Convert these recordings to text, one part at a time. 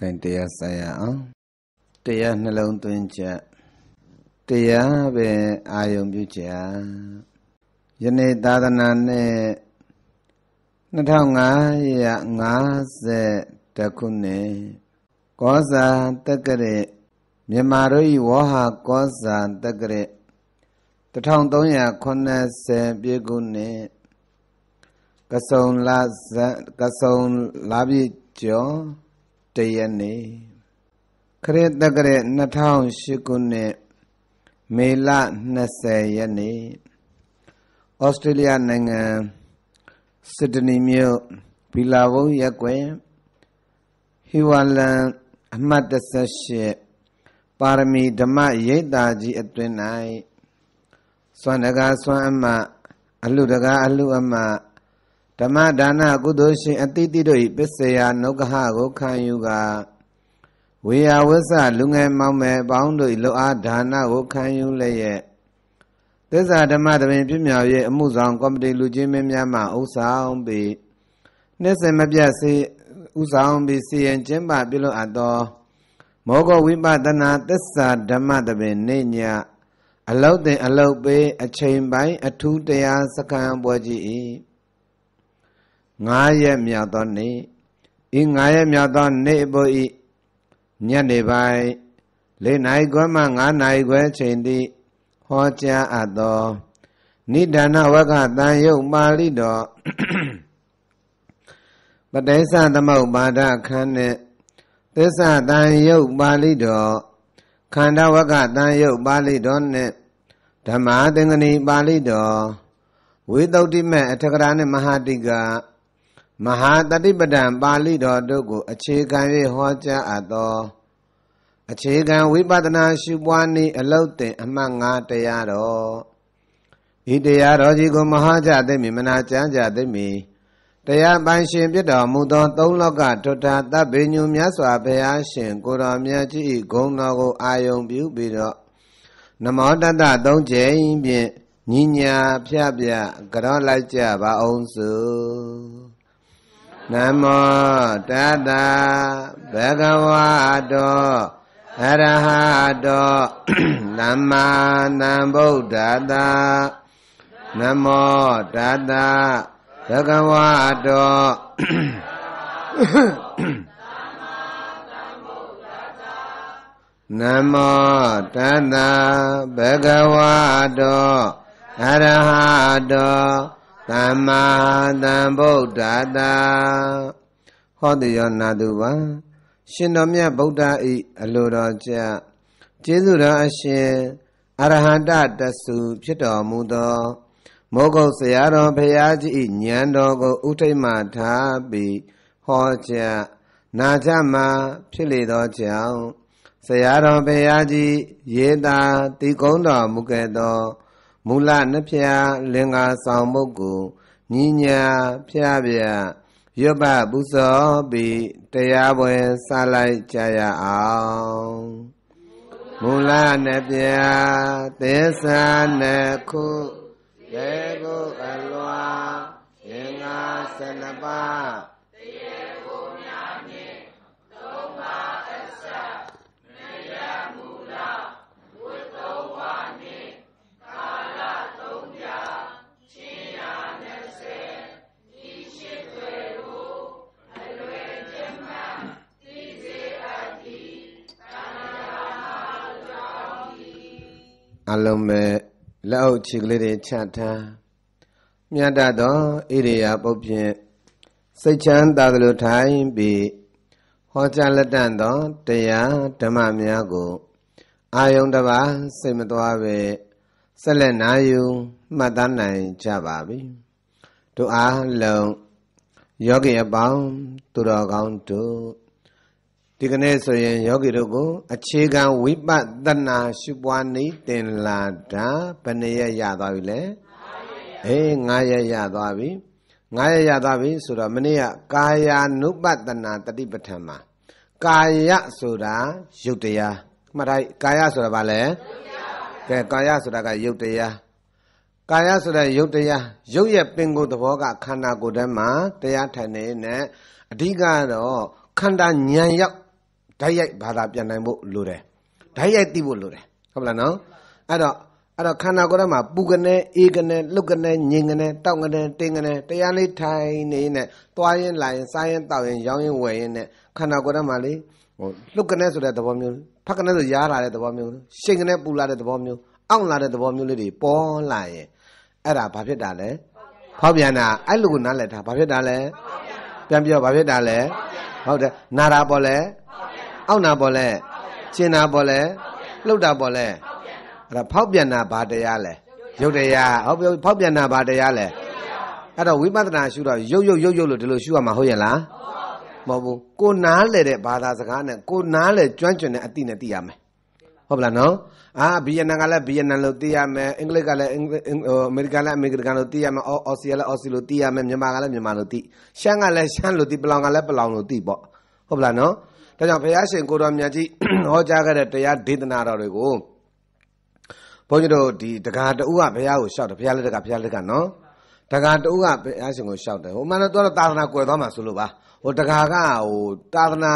ဂိုင်တရားဆိုင်ရအောင်တရားနှလုံးသွင်းချက်တရားပဲအာယုံပြုချက်ယနေ့သာသနာနဲ့2550ခုနှစ်ကောဇာတက္ကရေမြန်မာတို့၏ဝဟကောဇာတက္ကရေ1380ပြည့်ခုနှစ်ကဆုံလကဆုံလပြည့်ကျော်တရက်နေ့ခရစ်တက္ကရာ2008ခုနှစ်မေလ20ရက်နေ့ဩစတြေးလျနိုင်ငံစစ်ဒနီမြို့ဘီလာဘုံရက်ကွယ်ဟီဝါလန်အမှတ်38ပါရမီဓမ္မရိပ်သာကြီးအတွင်၌စွမ်းတကားစွမ်းအမအလူတကားအလူအမတ်ဓမ္မဒါနကုသိုလ်ရှင်အတိတိတို့၏ပစ္စယနုကဟကိုခံယူကဝေယဝစ္စလူငယ်မောင်မယ်ပေါင်းတို့၏လောအားဒါနကိုခံယူလျက်သစ္စာဓမ္မသဘင်ပြမြော်၍အမှုဆောင်ကော်မတီလူချင်းမင်းများမှဥဆောင်ပြီးနှစ်စဉ်မပြတ်စေဥဆောင်ပြီးစီရင်ကျင်းပပြုလုပ်အပ်သောမောဂဝိပဒနာသစ္စာဓမ္မသဘင် နေညအလောက်တင်အလောက်ပေး အချိန်ပိုင်းအထူးတရားစခန်းပွဲကြီး၏9ရက်မြောက်သောနေ့ဤ9ရက်မြောက်သောနေ့အပေါ်ဤညနေပိုင်း၄နိုင်ခွဲမှ9နိုင်ခွဲချိန်သည်ဟောကြားအပ်သောနိဒာနဝကတန်ယုတ်ပါဠိတော်ပတိစ္စသမုပ္ပါဒခန်းနဲ့သစ္စာတန်ယုတ်ပါဠိတော်ခန္ဓာဝကတန်ယုတ်ပါဠိတော်နဲ့ဓမ္မသင်္ကနီပါဠိတော်ဝိသုဒ္ဓိမေအထကရာနဲ့မဟာတိကမဟာတတိပဒံပါဠိတော်တို့ကို အခြေခံ၍ဟောကြားအပ်သောအခြေခံဝိပဿနာရှုပွားနည်းအလုတ်တင် အမှတ်၅တရားတော်ဤတရားတော်ကြီးကိုမဟာကြသိမိမနာကြံကြသိမိတရားပိုင်ရှင်ပြတော်မူသော သုံးလောကထွဋ္ဌာတပ်ပေညုမြတ်စွာဘုရားရှင်ကိုတော်မြတ်ကြီးဂုဏ်တော်ကိုအာယုံပြုပြီးတော့နမောတတသုံးကြိမ်ဖြင့်ညီညာဖျက်ပြကြောလိုက်ကြပါအောင်စုနမောတတဘဂဝတောအရဟတောသမ္မာသမ္ဗုဒ္ဓတာနမောတတဘဂဝတောနမောတတဘဂဝတောအရဟတောသမ္မာသမ္ဗုဒ္ဓတာဟောတိယောနာတုပါရှင်တော်မြတ်ဗုဒ္ဓဤအလိုတော်ကြကျေးဇူးတော်အရှင်အရဟတတဆုဖြစ်တော်မူသောမောဂုတ်ဆရာတော်ဘုရားကြီးဤဉာဏ်တော်ကိုဥထိတ်မှထားပြီးဟောကြားနာကြမှာဖြစ်လေသောကြောင့်ဆရာတော်ဘုရားကြီးရေးတာတည်ကုန်းတော်မူခဲ့သောမူလနှဖျားလင်္ကာဆောင်ပုဂ္ဂိုလ်ညီညာဖျားပြရွတ်ပပူဇော်ပြီးတရားပွဲစလိုက်ကြရအောင်မူလနှဖျားသစ္စာနှခုလေကိုအလွာလင်္ကာ၁၂ပါးအလုံးပဲလက်အုပ်ခြေကလေးတွေချထားမြတ်တသောဣရိယာပုတ်ဖြင့်စိတ်ချမ်းသာသလိုထိုင်ပြီးဟောကြားလက်တန့်သောတရားဓမ္မများကိုအာယုံတပါစိတ်မသွားပဲဆက်လက်နာယူမှတ်သားနိုင်ကြပါပြီတို့အားလုံးယောဂီအပေါင်းသူတော်ကောင်းတို့ဒီကနေ့ဆိုရင်ယောဂီတို့ကိုအခြေခံဝိပဿနာရှုပွားနေတင်လာတာဘယ်နှရက်ရသွားပြီလဲအေး9ရက်ရသွားပြီ9ရက်ရသွားပြီဆိုတော့မနေ့ကကာယ ानु ပတနာတတိပဋ္ဌာန်မှာကာယဆိုတာရုပ်တရားမှတ်ထားကာယဆိုတာဘာလဲကဲကာယဆိုတာကရုပ်တရားကာယဆိုတဲ့ရုပ်တရားရုပ်ရဲ့ပင်ကိုယ်သဘောကခန္ဓာကိုယ်ထဲမှာတရားထိုင်နေနဲ့အဓိကတော့ခန္ဓာဉာဏ်ရောက်ဓာတ်ရိုက်ဘာသာပြန်နိုင်ဖို့လိုတယ်ဓာတ်ရိုက်သိဖို့လိုတယ်ဟုတ်လားနော်အဲ့တော့အဲ့တော့ခန္ဓာကိုယ်ထဲမှာပူကနေအေးကနေလှုပ်ကနေညင်ကနေတောက်ကနေတင်းကနေတရားလေးထိုင်နေနဲ့သွားရင်လာရင်စားရင်တောက်ရင်ရောင်းရင်ဝယ်ရင်နဲ့ခန္ဓာကိုယ်ထဲမှာလေဟိုလှုပ်ကနေဆိုတဲ့သဘောမျိုးဖက်ကနေဆိုရားလာတဲ့သဘောမျိုးရှိန်ကနေပူလာတဲ့သဘောမျိုးအောင့်လာတဲ့သဘောမျိုးလေးတွေပေါ်လာရင်အဲ့ဒါဘာဖြစ်တာလဲဖောက်ပြန်တာအဲ့လိုကိုနားလည်တာဘာဖြစ်တာလဲပြန်ပြောဘာဖြစ်တာလဲဟုတ်တယ်နာတာပေါ်လဲအောက်နာပေါ်လဲရှင်းနာပေါ်လဲလှုပ်တာပေါ်လဲအဲ့ဒါဖောက်ပြန်တာဘာတရားလဲရုပ်တရားဟုတ်ပြီဖောက်ပြန်တာဘာတရားလဲအဲ့တော့ဝိပဿနာရှုတော့ရုပ်ရုပ်ရုပ်ရုပ်လို့ဒီလိုရှုရမှာဟုတ်ရဲ့လားမဟုတ်ဘူးကိုနားလေတဲ့ဘာသာစကားနဲ့ကိုနားလေကျွမ်းကျွင်တဲ့အတိနဲ့သိရမယ်ဟုတ်ပလားနော်အာဗီယက်နမ်ကလည်းဗီယက်နမ်လို့သိရမယ်အင်္ဂလိပ်ကလည်းအင်္ဂလိပ်အမေရိကန်လည်းအမေရိကန်လို့သိရမယ်အော်စီကလည်းအော်စီလို့သိရမယ်မြန်မာကလည်းမြန်မာလို့သိရှမ်းကလည်းရှမ်းလို့သိပလောင်ကလည်းပလောင်လို့သိပေါ့ဟုတ်ပလားနော်။ဒါကြောင့်ဘုရားရှင်ကိုတော်မြတ်ကြီးဟောကြားခဲ့တဲ့တရားဒေသနာတော်တွေကိုဘုန်းကြီးတို့ဒီတက္ကတူကဘုရားကိုလျှောက်တယ်ဘုရားလက်တကဘုရားလက်ကနော်။တက္ကတူကဘုရားရှင်ကိုလျှောက်တယ်။ဟိုမှန်တော့သာသနာကွယ်သွားမှာဆိုလို့ပါ။ဟိုတက္ကကဟိုသာသနာ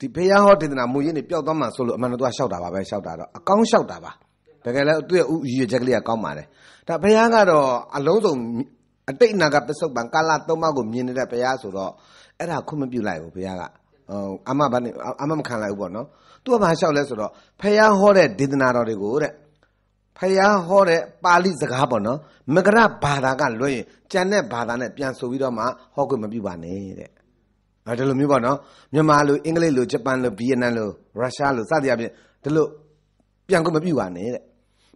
ဒီဘုရားဟောဒေသနာမူရင်းနေပျောက်သွားမှာဆိုလို့အမှန်တော့လျှောက်တာပါပဲလျှောက်တာတော့အကောင်းလျှောက်တာပါ။တကယ်လည်းသူ့ရဲ့ဥရည်ချက်ကလေးကကောင်းပါတယ်။ဒါဘုရားကတော့အလုံးစုံအတိတ်အနာကပစ္စုပန်ကာလသုံးပါးကိုမြင်နေတဲ့ဘုရားဆိုတော့အဲ့ဒါခုမပြုတ်လိုက်ဘူးဘုရားကအာမဘာနဲ့အာမမခံလိုက်ဘူးပေါ့နော်သူကဘာလျှောက်လဲဆိုတော့ဖယားဟောတဲ့ဒေသနာတော်တွေကိုတဲ့ဖယားဟောတဲ့ပါဠိစကားပေါ့နော်မကရဘာသာကလွှဲရင်ကျန်တဲ့ဘာသာနဲ့ပြန်ဆိုပြီးတော့မှဟောခွင့်မပြုပါနဲ့တဲ့အဲဒီလိုမျိုးပေါ့နော်မြန်မာလိုအင်္ဂလိပ်လိုဂျပန်လိုဗီယက်နမ်လိုရုရှားလိုစသည်အပြင်ဒီလိုပြန်ခွင့်မပြုပါနဲ့တဲ့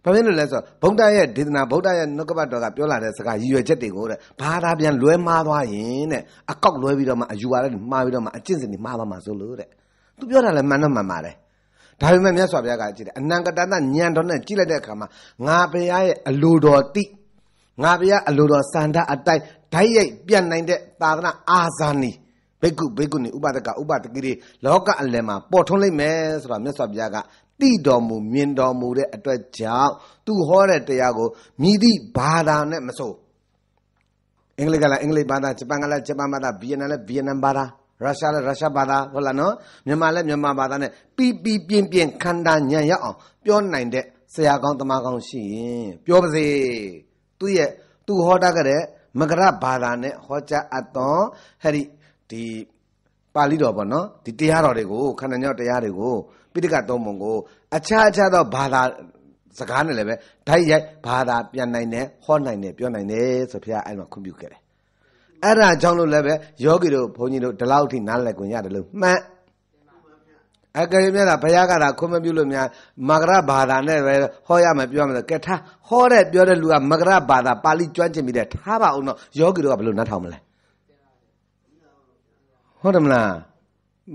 ဘာဖြစ်လို့လဲဆိုတော့ဗုဒ္ဓရဲ့ဒေသနာဗုဒ္ဓရဲ့နှုတ်ကပတ်တော်ကပြောလာတဲ့စကားရည်ရွယ်ချက်တွေကိုတဲ့ဘာသာပြန်လွဲမှားသွားရင်တဲ့အကောက်လွဲပြီးတော့မှအယူဝါဒတွေမှားပြီးတော့မှအကျင့်စဉ်တွေမှားသွားမှာဆိုလို့တဲ့သူပြောတာလည်းမှန်တော့မှန်ပါတယ်ဒါပေမဲ့မြတ်စွာဘုရားကကြည့်တယ်အနံကတဏညံတော်နဲ့ကြည့်လိုက်တဲ့အခါမှာငါဘုရားရဲ့အလိုတော်တိငါဘုရားအလိုတော်စန္ဒအတိုင်းဓာတ်ရိုက်ပြန့်နိုင်တဲ့သာသနာအာဇာနည်ဘိက္ခုဘိက္ခုနီဥပဒကဥပဒကိတွေလောကအလယ်မှာပေါ်ထွန်းလိုက်မယ်ဆိုတာမြတ်စွာဘုရားကသိတော်မူမြင်တော်မူတဲ့အတွက်ကြောင့်သူဟောတဲ့တရားကိုမြည်သည့်ဘာသာနဲ့မဆိုအင်္ဂလိပ်ကလည်းအင်္ဂလိပ်ဘာသာဂျပန်ကလည်းဂျပန်ဘာသာဗီယက်နမ်လည်းဗီယက်နမ်ဘာသာရုရှားလည်းရုရှားဘာသာဟုတ်လားနော်မြန်မာလည်းမြန်မာဘာသာနဲ့ပြီးပြီးပြင်းပြင်းခန္ဓာညံ့ရအောင်ပြောနိုင်တဲ့ဆရာကောင်းတမကောင်းရှိရင်ပြောပါစေသူ့ရဲ့သူဟောတာကတဲ့မကရဘာသာနဲ့ဟောကြားအပ်တော်ဟဲ့ဒီဒီပါဠိတော်ပေါ့နော်ဒီတရားတော်တွေကိုခန္ဓာညောတရားတွေကိုပိဋကသုံးပုံကိုအခြားအခြားသောဘာသာစကားနဲ့လည်းပဲဓာတ်ရိုက်ဘာသာပြန်နိုင်တယ်ဟောနိုင်တယ်ပြောနိုင်တယ်ဆိုဘုရားအဲ့မှာခွင့်ပြုခဲ့တယ်။အဲ့ဒါကြောင့်လို့လည်းပဲယောဂီတို့ဘုန်းကြီးတို့ဒီလောက်ထိနားလည်ခွင့်ရတယ်လို့မှန်အကယ်၍များတာဘုရားကတာခွင့်မပြုလို့များမဂရဘာသာနဲ့ပဲဟောရမယ်ပြောရမယ်ကဲထားဟောတဲ့ပြောတဲ့လူကမဂရဘာသာပါဠိကျွမ်းကျင်ပြီးတဲ့ထားပါအောင်တော့ယောဂီတို့ကဘယ်လိုနားထောင်မလဲဟုတ်တယ်မလား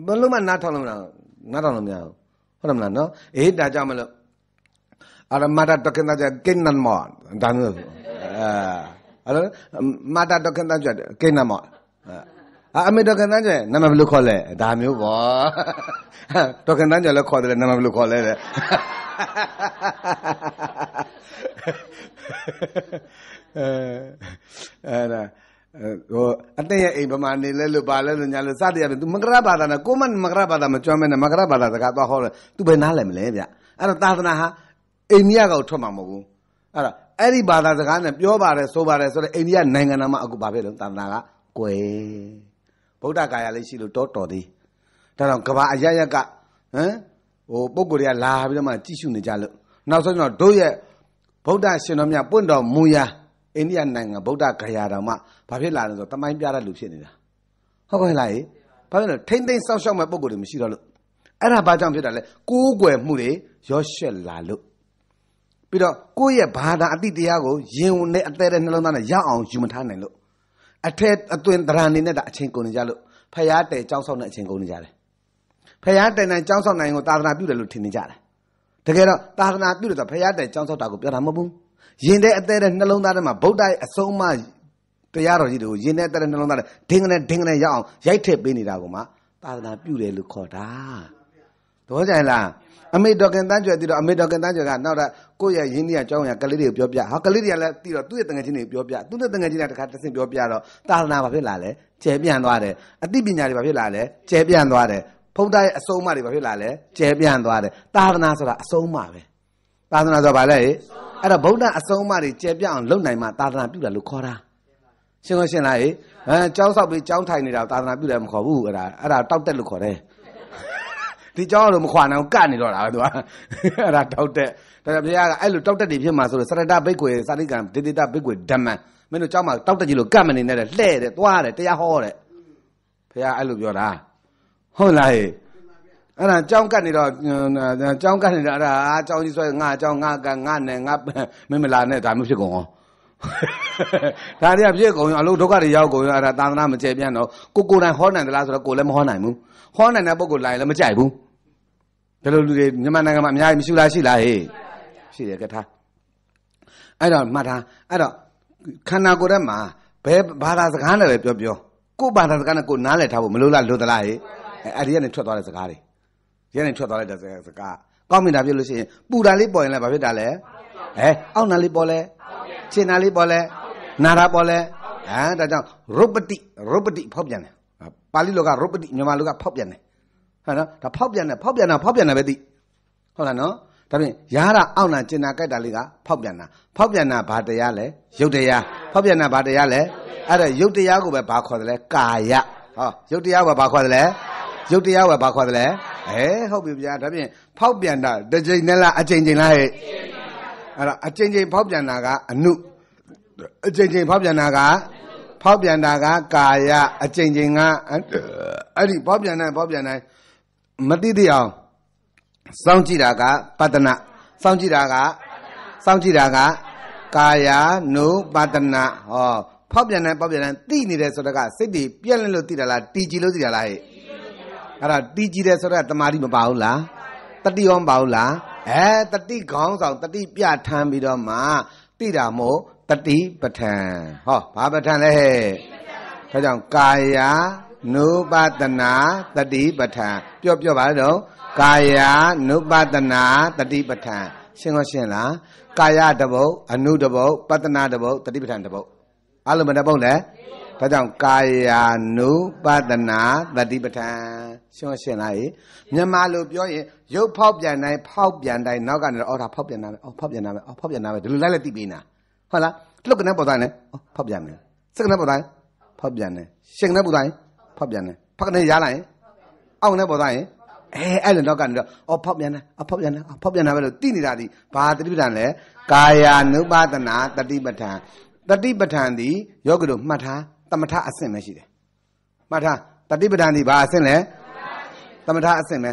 ဘယ်လိုမှနားထောင်လို့မလားနားထောင်လို့မရဘူးဟုတ်တယ်မလားနော်အေးဒါကြောင့်မလို့အရမတာတခင်သားကြကိန်းနန်မောဒါမျိုးအဲအဲ့မတာတခင်သားကြကိန်းနန်မောအမေတော်ခန္ဓာကျနမဘလို့ခေါ်လဲဒါမျိုးပေါ့တော်ခန္ဓာကျလည်းခေါ်တယ်နမဘလို့ခေါ်လဲတဲ့အဲအဲ့ဒါဟိုအတဲ့ရဲ့အိမ်ဗမာနေလဲလို့ပါလဲလို့ညာလို့စတဲ့ရတယ် तू မကရဘာသာနဲ့ကိုမမကရဘာသာမကြွမ်းမဲနဲ့မကရဘာသာစကားသွားဟောလဲ तू ပဲနားလည်မလဲဗျအဲ့တော့သာသနာဟာအိန္ဒိယကောက်ထွက်မှာမဟုတ်ဘူးအဲ့တော့အဲ့ဒီဘာသာစကားနဲ့ပြောပါတယ်ဆိုပါတယ်ဆိုတော့အိန္ဒိယနိုင်ငံသားမှာအခုဘာဖြစ်လဲသာသနာကကွယ်ဗုဒ္ဓဂါယာလေးရှိလို့တော်တော်သေးဒါတော့ကဘာအရရက်ကဟမ်ဟိုပုံကိုယ်တွေကလာပြီးတော့မှကြည့်ရှုနေကြလို့နောက်ဆုံးတော့တို့ရဲ့ဗုဒ္ဓရှင်တော်မြတ်ပွင့်တော်မူရာအိန္ဒိယနိုင်ငံဗုဒ္ဓဂယာတော်မှဘာဖြစ်လာလဲဆိုတော့တမိုင်းပြတဲ့လူဖြစ်နေတာဟုတ်ကဲ့လားဘာဖြစ်လဲထိမ့်သိမ့်စောက်ရှောက်မဲ့ပုံကိုယ်တွေမရှိတော့လို့အဲ့ဒါဘာကြောင့်ဖြစ်တာလဲကိုးကွယ်မှုတွေရောရှက်လာလို့ပြီးတော့ကိုယ့်ရဲ့ဘာသာအတိတရားကိုယင်ဝင်တဲ့အသေးတဲ့နှလုံးသားနဲ့ရအောင်ယူမထားနိုင်လို့အထက်အသွင်သဏ္ဍာန်နေနဲ့ဒါအချိန်ကုန်နေကြလို့ဖရားတဲကြောက်ဆောင်တဲ့အချိန်ကုန်နေကြတယ်ဖရားတဲနိုင်ကြောက်ဆောင်နိုင်ကိုသာသနာပြုတယ်လို့ထင်နေကြတယ်တကယ်တော့သာသနာပြုတယ်ဆိုဖရားတဲကြောက်ဆောင်တာကိုပြောတာမဟုတ်ဘူးရင်တဲ့အသေးတဲ့နှလုံးသားထဲမှာဗုဒ္ဓရဲ့အဆုံးအမတရားတော်ကြီးတွေကိုရင်တဲ့အသေးတဲ့နှလုံးသားထဲဒင်းကနေဒင်းကနေရအောင်ရိုက်ထည့်ပေးနေတာကိုမှသာသနာပြုတယ်လို့ခေါ်တာသဘောကျလားအမေဒေါကန်တန်းကျွယ်ပြီးတော့အမေဒေါကန်တန်းကျွယ်ကနောက်တော့ကိုယ့်ရဲ့ရင်းနှီးရအကြောင်းအရာကလေးတွေကိုပြောပြဟာကလေးတွေကလည်းပြီးတော့သူ့ရဲ့တငယ်ချင်းတွေကိုပြောပြသူ့ရဲ့တငယ်ချင်းတွေကတခါတစ်ဆင့်ပြောပြတော့သာသနာဘာဖြစ်လာလဲကျယ်ပြန့်သွားတယ်အသိပညာတွေဘာဖြစ်လာလဲကျယ်ပြန့်သွားတယ်ဖုန်တားရဲ့အဆုံးအမတွေဘာဖြစ်လာလဲကျယ်ပြန့်သွားတယ်သာသနာဆိုတာအဆုံးအမပဲသာသနာဆိုတာဘာလဲအဆုံးအဲ့တော့ဗုဒ္ဓအဆုံးအမတွေကျေပြအောင်လုပ်နိုင်မှသာသနာပြုတယ်လို့ခေါ်တာရှင်းလို့ရှင်းလားဟေးအဲကျောင်းဆောက်ပြီးကျောင်းထိုင်နေတာသာသနာပြုတယ်မခေါ်ဘူးအဲ့ဒါအဲ့ဒါတောက်တက်လို့ခေါ်တယ်ဒီကျောင်းတော့မခွာနိုင်ကနေတော့တာပဲသူကအဲ့ဒါတောက်တက်ဒါကြောင့်ဘုရားကအဲ့လိုတောက်တက်တွေဖြစ်မှာဆိုတော့စရတဘိက္ခွေစာရိကံဒေတိတဘိက္ခွေဓမ္မံမင်းတို့ကျောင်းမှာတောက်တက်ကြီးလို့ကတ်မနေနဲ့လှဲ့တယ်သွားတယ်တရားဟောတယ်ဘုရားအဲ့လိုပြောတာဟုတ်လားဟေးအဲ့ဒါကြောင်းကတ်နေတော့ကြောင်းကတ်နေတော့အဲ့ဒါအာကြောင်းကြီးဆွဲငါကြောင်းငါကငါနဲ့ငါမင်းမလာနဲ့ဒါမျိုးဖြစ်ကုန်ရောဒါတွေကပြည့်ကုန်ရောအလုံးဒုက္ခတွေရောက်ကုန်ရောအဲ့ဒါသာသနာမကျေပြန့်တော့ကိုကိုယ်တိုင်ဟောနိုင်သလားဆိုတော့ကိုလည်းမဟောနိုင်ဘူးဟောနိုင်တဲ့ပုဂ္ဂိုလ်လာရင်လည်းမကြိုက်ဘူးဒါလိုလူတွေမြန်မာနိုင်ငံမှာအများကြီးမရှိလားရှိလားဟေးရှိတယ်ကထာအဲ့တော့မှတ်ထားအဲ့တော့ခန္ဓာကိုယ်ထဲမှာဘယ်ဘာသာစကားနဲ့ပဲပြောပြောကိုယ်ဘာသာစကားနဲ့ကိုယ်နားလည်ထားဖို့မလိုလားလွတ်သလားဟေးအဲ့ဒီကနေထွက်သွားတဲ့စကားတွေရဲနဲ့ထွက်သွားလိုက်တဲ့စကားကောင်းမြင်တာဖြစ်လို့ရှိရင်ပူတာလေးပေါ်ရင်လည်းဘာဖြစ်တာလဲဟဲအောက်နာလေးပေါ်လဲခြေနာလေးပေါ်လဲနာတာပေါ်လဲဟမ်ဒါကြောင့်ရုပ်ပတိရုပ်ပတိဖောက်ပြန်တယ်ပါဠိလိုကရုပ်ပတိမြန်မာလိုကဖောက်ပြန်တယ်ဟဲ့နော်ဒါဖောက်ပြန်တယ်ဖောက်ပြန်တာဖောက်ပြန်တာပဲသိဟုတ်လားနော်ဒါပြင်ရတာအောက်နာကျင်နာကြိုက်တာလေးကဖောက်ပြန်တာဖောက်ပြန်တာဘာတရားလဲရုပ်တရားဖောက်ပြန်တာဘာတရားလဲအဲ့ဒါရုပ်တရားကိုပဲဘာခေါ်တယ်လဲကာယဟောရုပ်တရားကိုဘာခေါ်တယ်လဲရုပ်တရားကိုဘာခေါ်တယ်လဲအဲဟုတ်ပြီဗျာဒါဖြင့်ဖောက်ပြန်တာတစ်ချိန်နဲ့လားအချိန်ချင်းလားဟဲ့အဲ့တော့အချိန်ချင်းဖောက်ပြန်တာကအနုအချိန်ချင်းဖောက်ပြန်တာကဖောက်ပြန်တာက ကာယအချိန်ချင်းကအဲ့ဒီဖောက်ပြန်တိုင်းဖောက်ပြန်တိုင်းမတိတိအောင်စောင့်ကြည့်တာကပတ္တနာစောင့်ကြည့်တာကစောင့်ကြည့်တာကကာယနုပတ္တနာဟောဖောက်ပြန်တိုင်းဖောက်ပြန်တိုင်းတိနေတယ်ဆိုတော့ကစိတ်တွေပြက်လင့်လို့တိတာလားတီကြည်လို့တိတာလားဟဲ့အဲ့ဒါတီးကြည့်တယ်ဆိုတော့တမာတိမပါဘူးလားတတိရောမပါဘူးလားအဲတတိခေါင်းဆောင်တတိပြထမ်းပြီးတော့မှတိတာမို့တတိပဋ္ဌံဟောဘာပဋ္ဌံလဲဟဲ့ဒါကြောင့်ကာယနုပတနာတတိပဋ္ဌံပြောပြောပါလေတော့ကာယနုပတနာတတိပဋ္ဌံရှင်းကောရှင်းလားကာယတပုတ်အနုတပုတ်ပတနာတပုတ်တတိပဋ္ဌံတပုတ်အလုံးမတပုတ်လဲဒါကြောင့်ကာယ ानु ပတနာတတိပဋ္ဌာန်ရှင်းရှင်းလိုက်မြန်မာလိုပြောရင်ရုပ်ဖောက်ပြန်တိုင်းဖောက်ပြန်တိုင်းနောက်ကနေတော့အော်ဒါဖောက်ပြန်တာပဲအော် ဖောက်ပြန်တာပဲအော်ဖောက်ပြန်တာပဲဒီလိုလိုက်လိုက်သိပြီးနာဟုတ်လားလှုပ်ကနေပေါ်တိုင်းလဲအော်ဖောက်ပြန်တယ်စကနေပေါ်တိုင်းဖောက်ပြန်တယ်ရှင်းကနေပေါ်တိုင်းဖောက်ပြန်တယ်ဖောက်ကနေရားလိုက်အောက်နေပေါ်တိုင်းအဲအဲ့လိုတော့ကနေတော့အော်ဖောက်ပြန်တာအော်ဖောက်ပြန်တာအော်ဖောက်ပြန်တာပဲလို့သိနေတာဒီဘာတတိပဋ္ဌာန်လဲကာယ ानु ပတနာတတိပဋ္ဌာန်တတိပဋ္ဌာန်ဒီယောဂတို့မှတ်ထားသမထအဆင့်ပဲရှိတယ်မှတ်ထားတတိပဒံဒီဘာအဆင့်လဲသမထအဆင့်ပဲ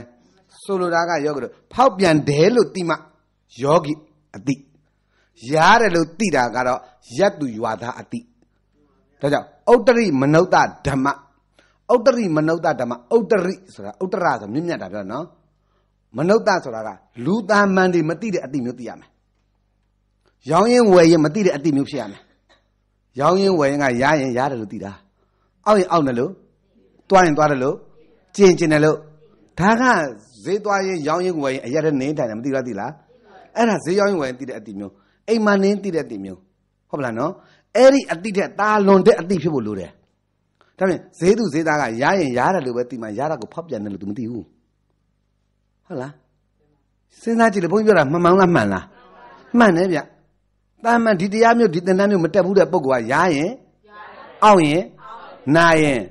ဆိုလိုတာကယောဂတို့ဖောက်ပြန်တယ်လို့သိမှယောဂီအတိရားတယ်လို့သိတာကတော့ယက်သူရွာသားအတိဒါကြောင့်ဥတ္တရိမနုဿဓမ္မဥတ္တရိမနုဿဓမ္မဥတ္တရိဆိုတာဥတ္တရဆိုမြင့်မြတ်တာပြောနော်မနုဿဆိုတာကလူသားမှန်တွေမသိတဲ့အတိမျိုးသိရမယ်ရောင်းရင်ဝယ်ရင်မသိတဲ့အတိမျိုးဖြစ်ရမယ်ရောင်းရင်ဝယ်ရင်ကရရင်ရတယ်လို့သိတာအောက်ရင်အောက်တယ်လို့တွားရင်တွားတယ်လို့ကျင်ကျင်တယ်လို့ဒါကဈေးသွားရင်ရောင်းရင်ဝယ်ရင်အရက်နဲ့နင်းတိုင်တယ်မသိလားသိလားအဲ့ဒါဈေးရောင်းရင်ဝယ်ရင်သိတဲ့အတိမျိုးအိမ်မနင်းသိတဲ့အတိမျိုးဟုတ်ပလားနော်အဲ့ဒီအတိတဲ့တာလွန်တဲ့အတိဖြစ်ဖို့လိုတယ်ဒါပြင်ဈေးသူဈေးသားကရရင်ရတယ်လို့ပဲသိမှရတာကိုဖောက်ပြန်တယ်လို့ तू မသိဘူးဟုတ်လားစဉ်းစားကြည့်လေဘုန်းကြီးပြောတာမှန်မှန်လားမှန်လားမှန်တယ်ဗျတာမန်ဒီတရားမျိုးဒီသင်္ဍာမျိုးမတက်ဘူးတဲ့ပုဂ္ဂိုလ်ကရားရင်အောင်ရင်နာရင်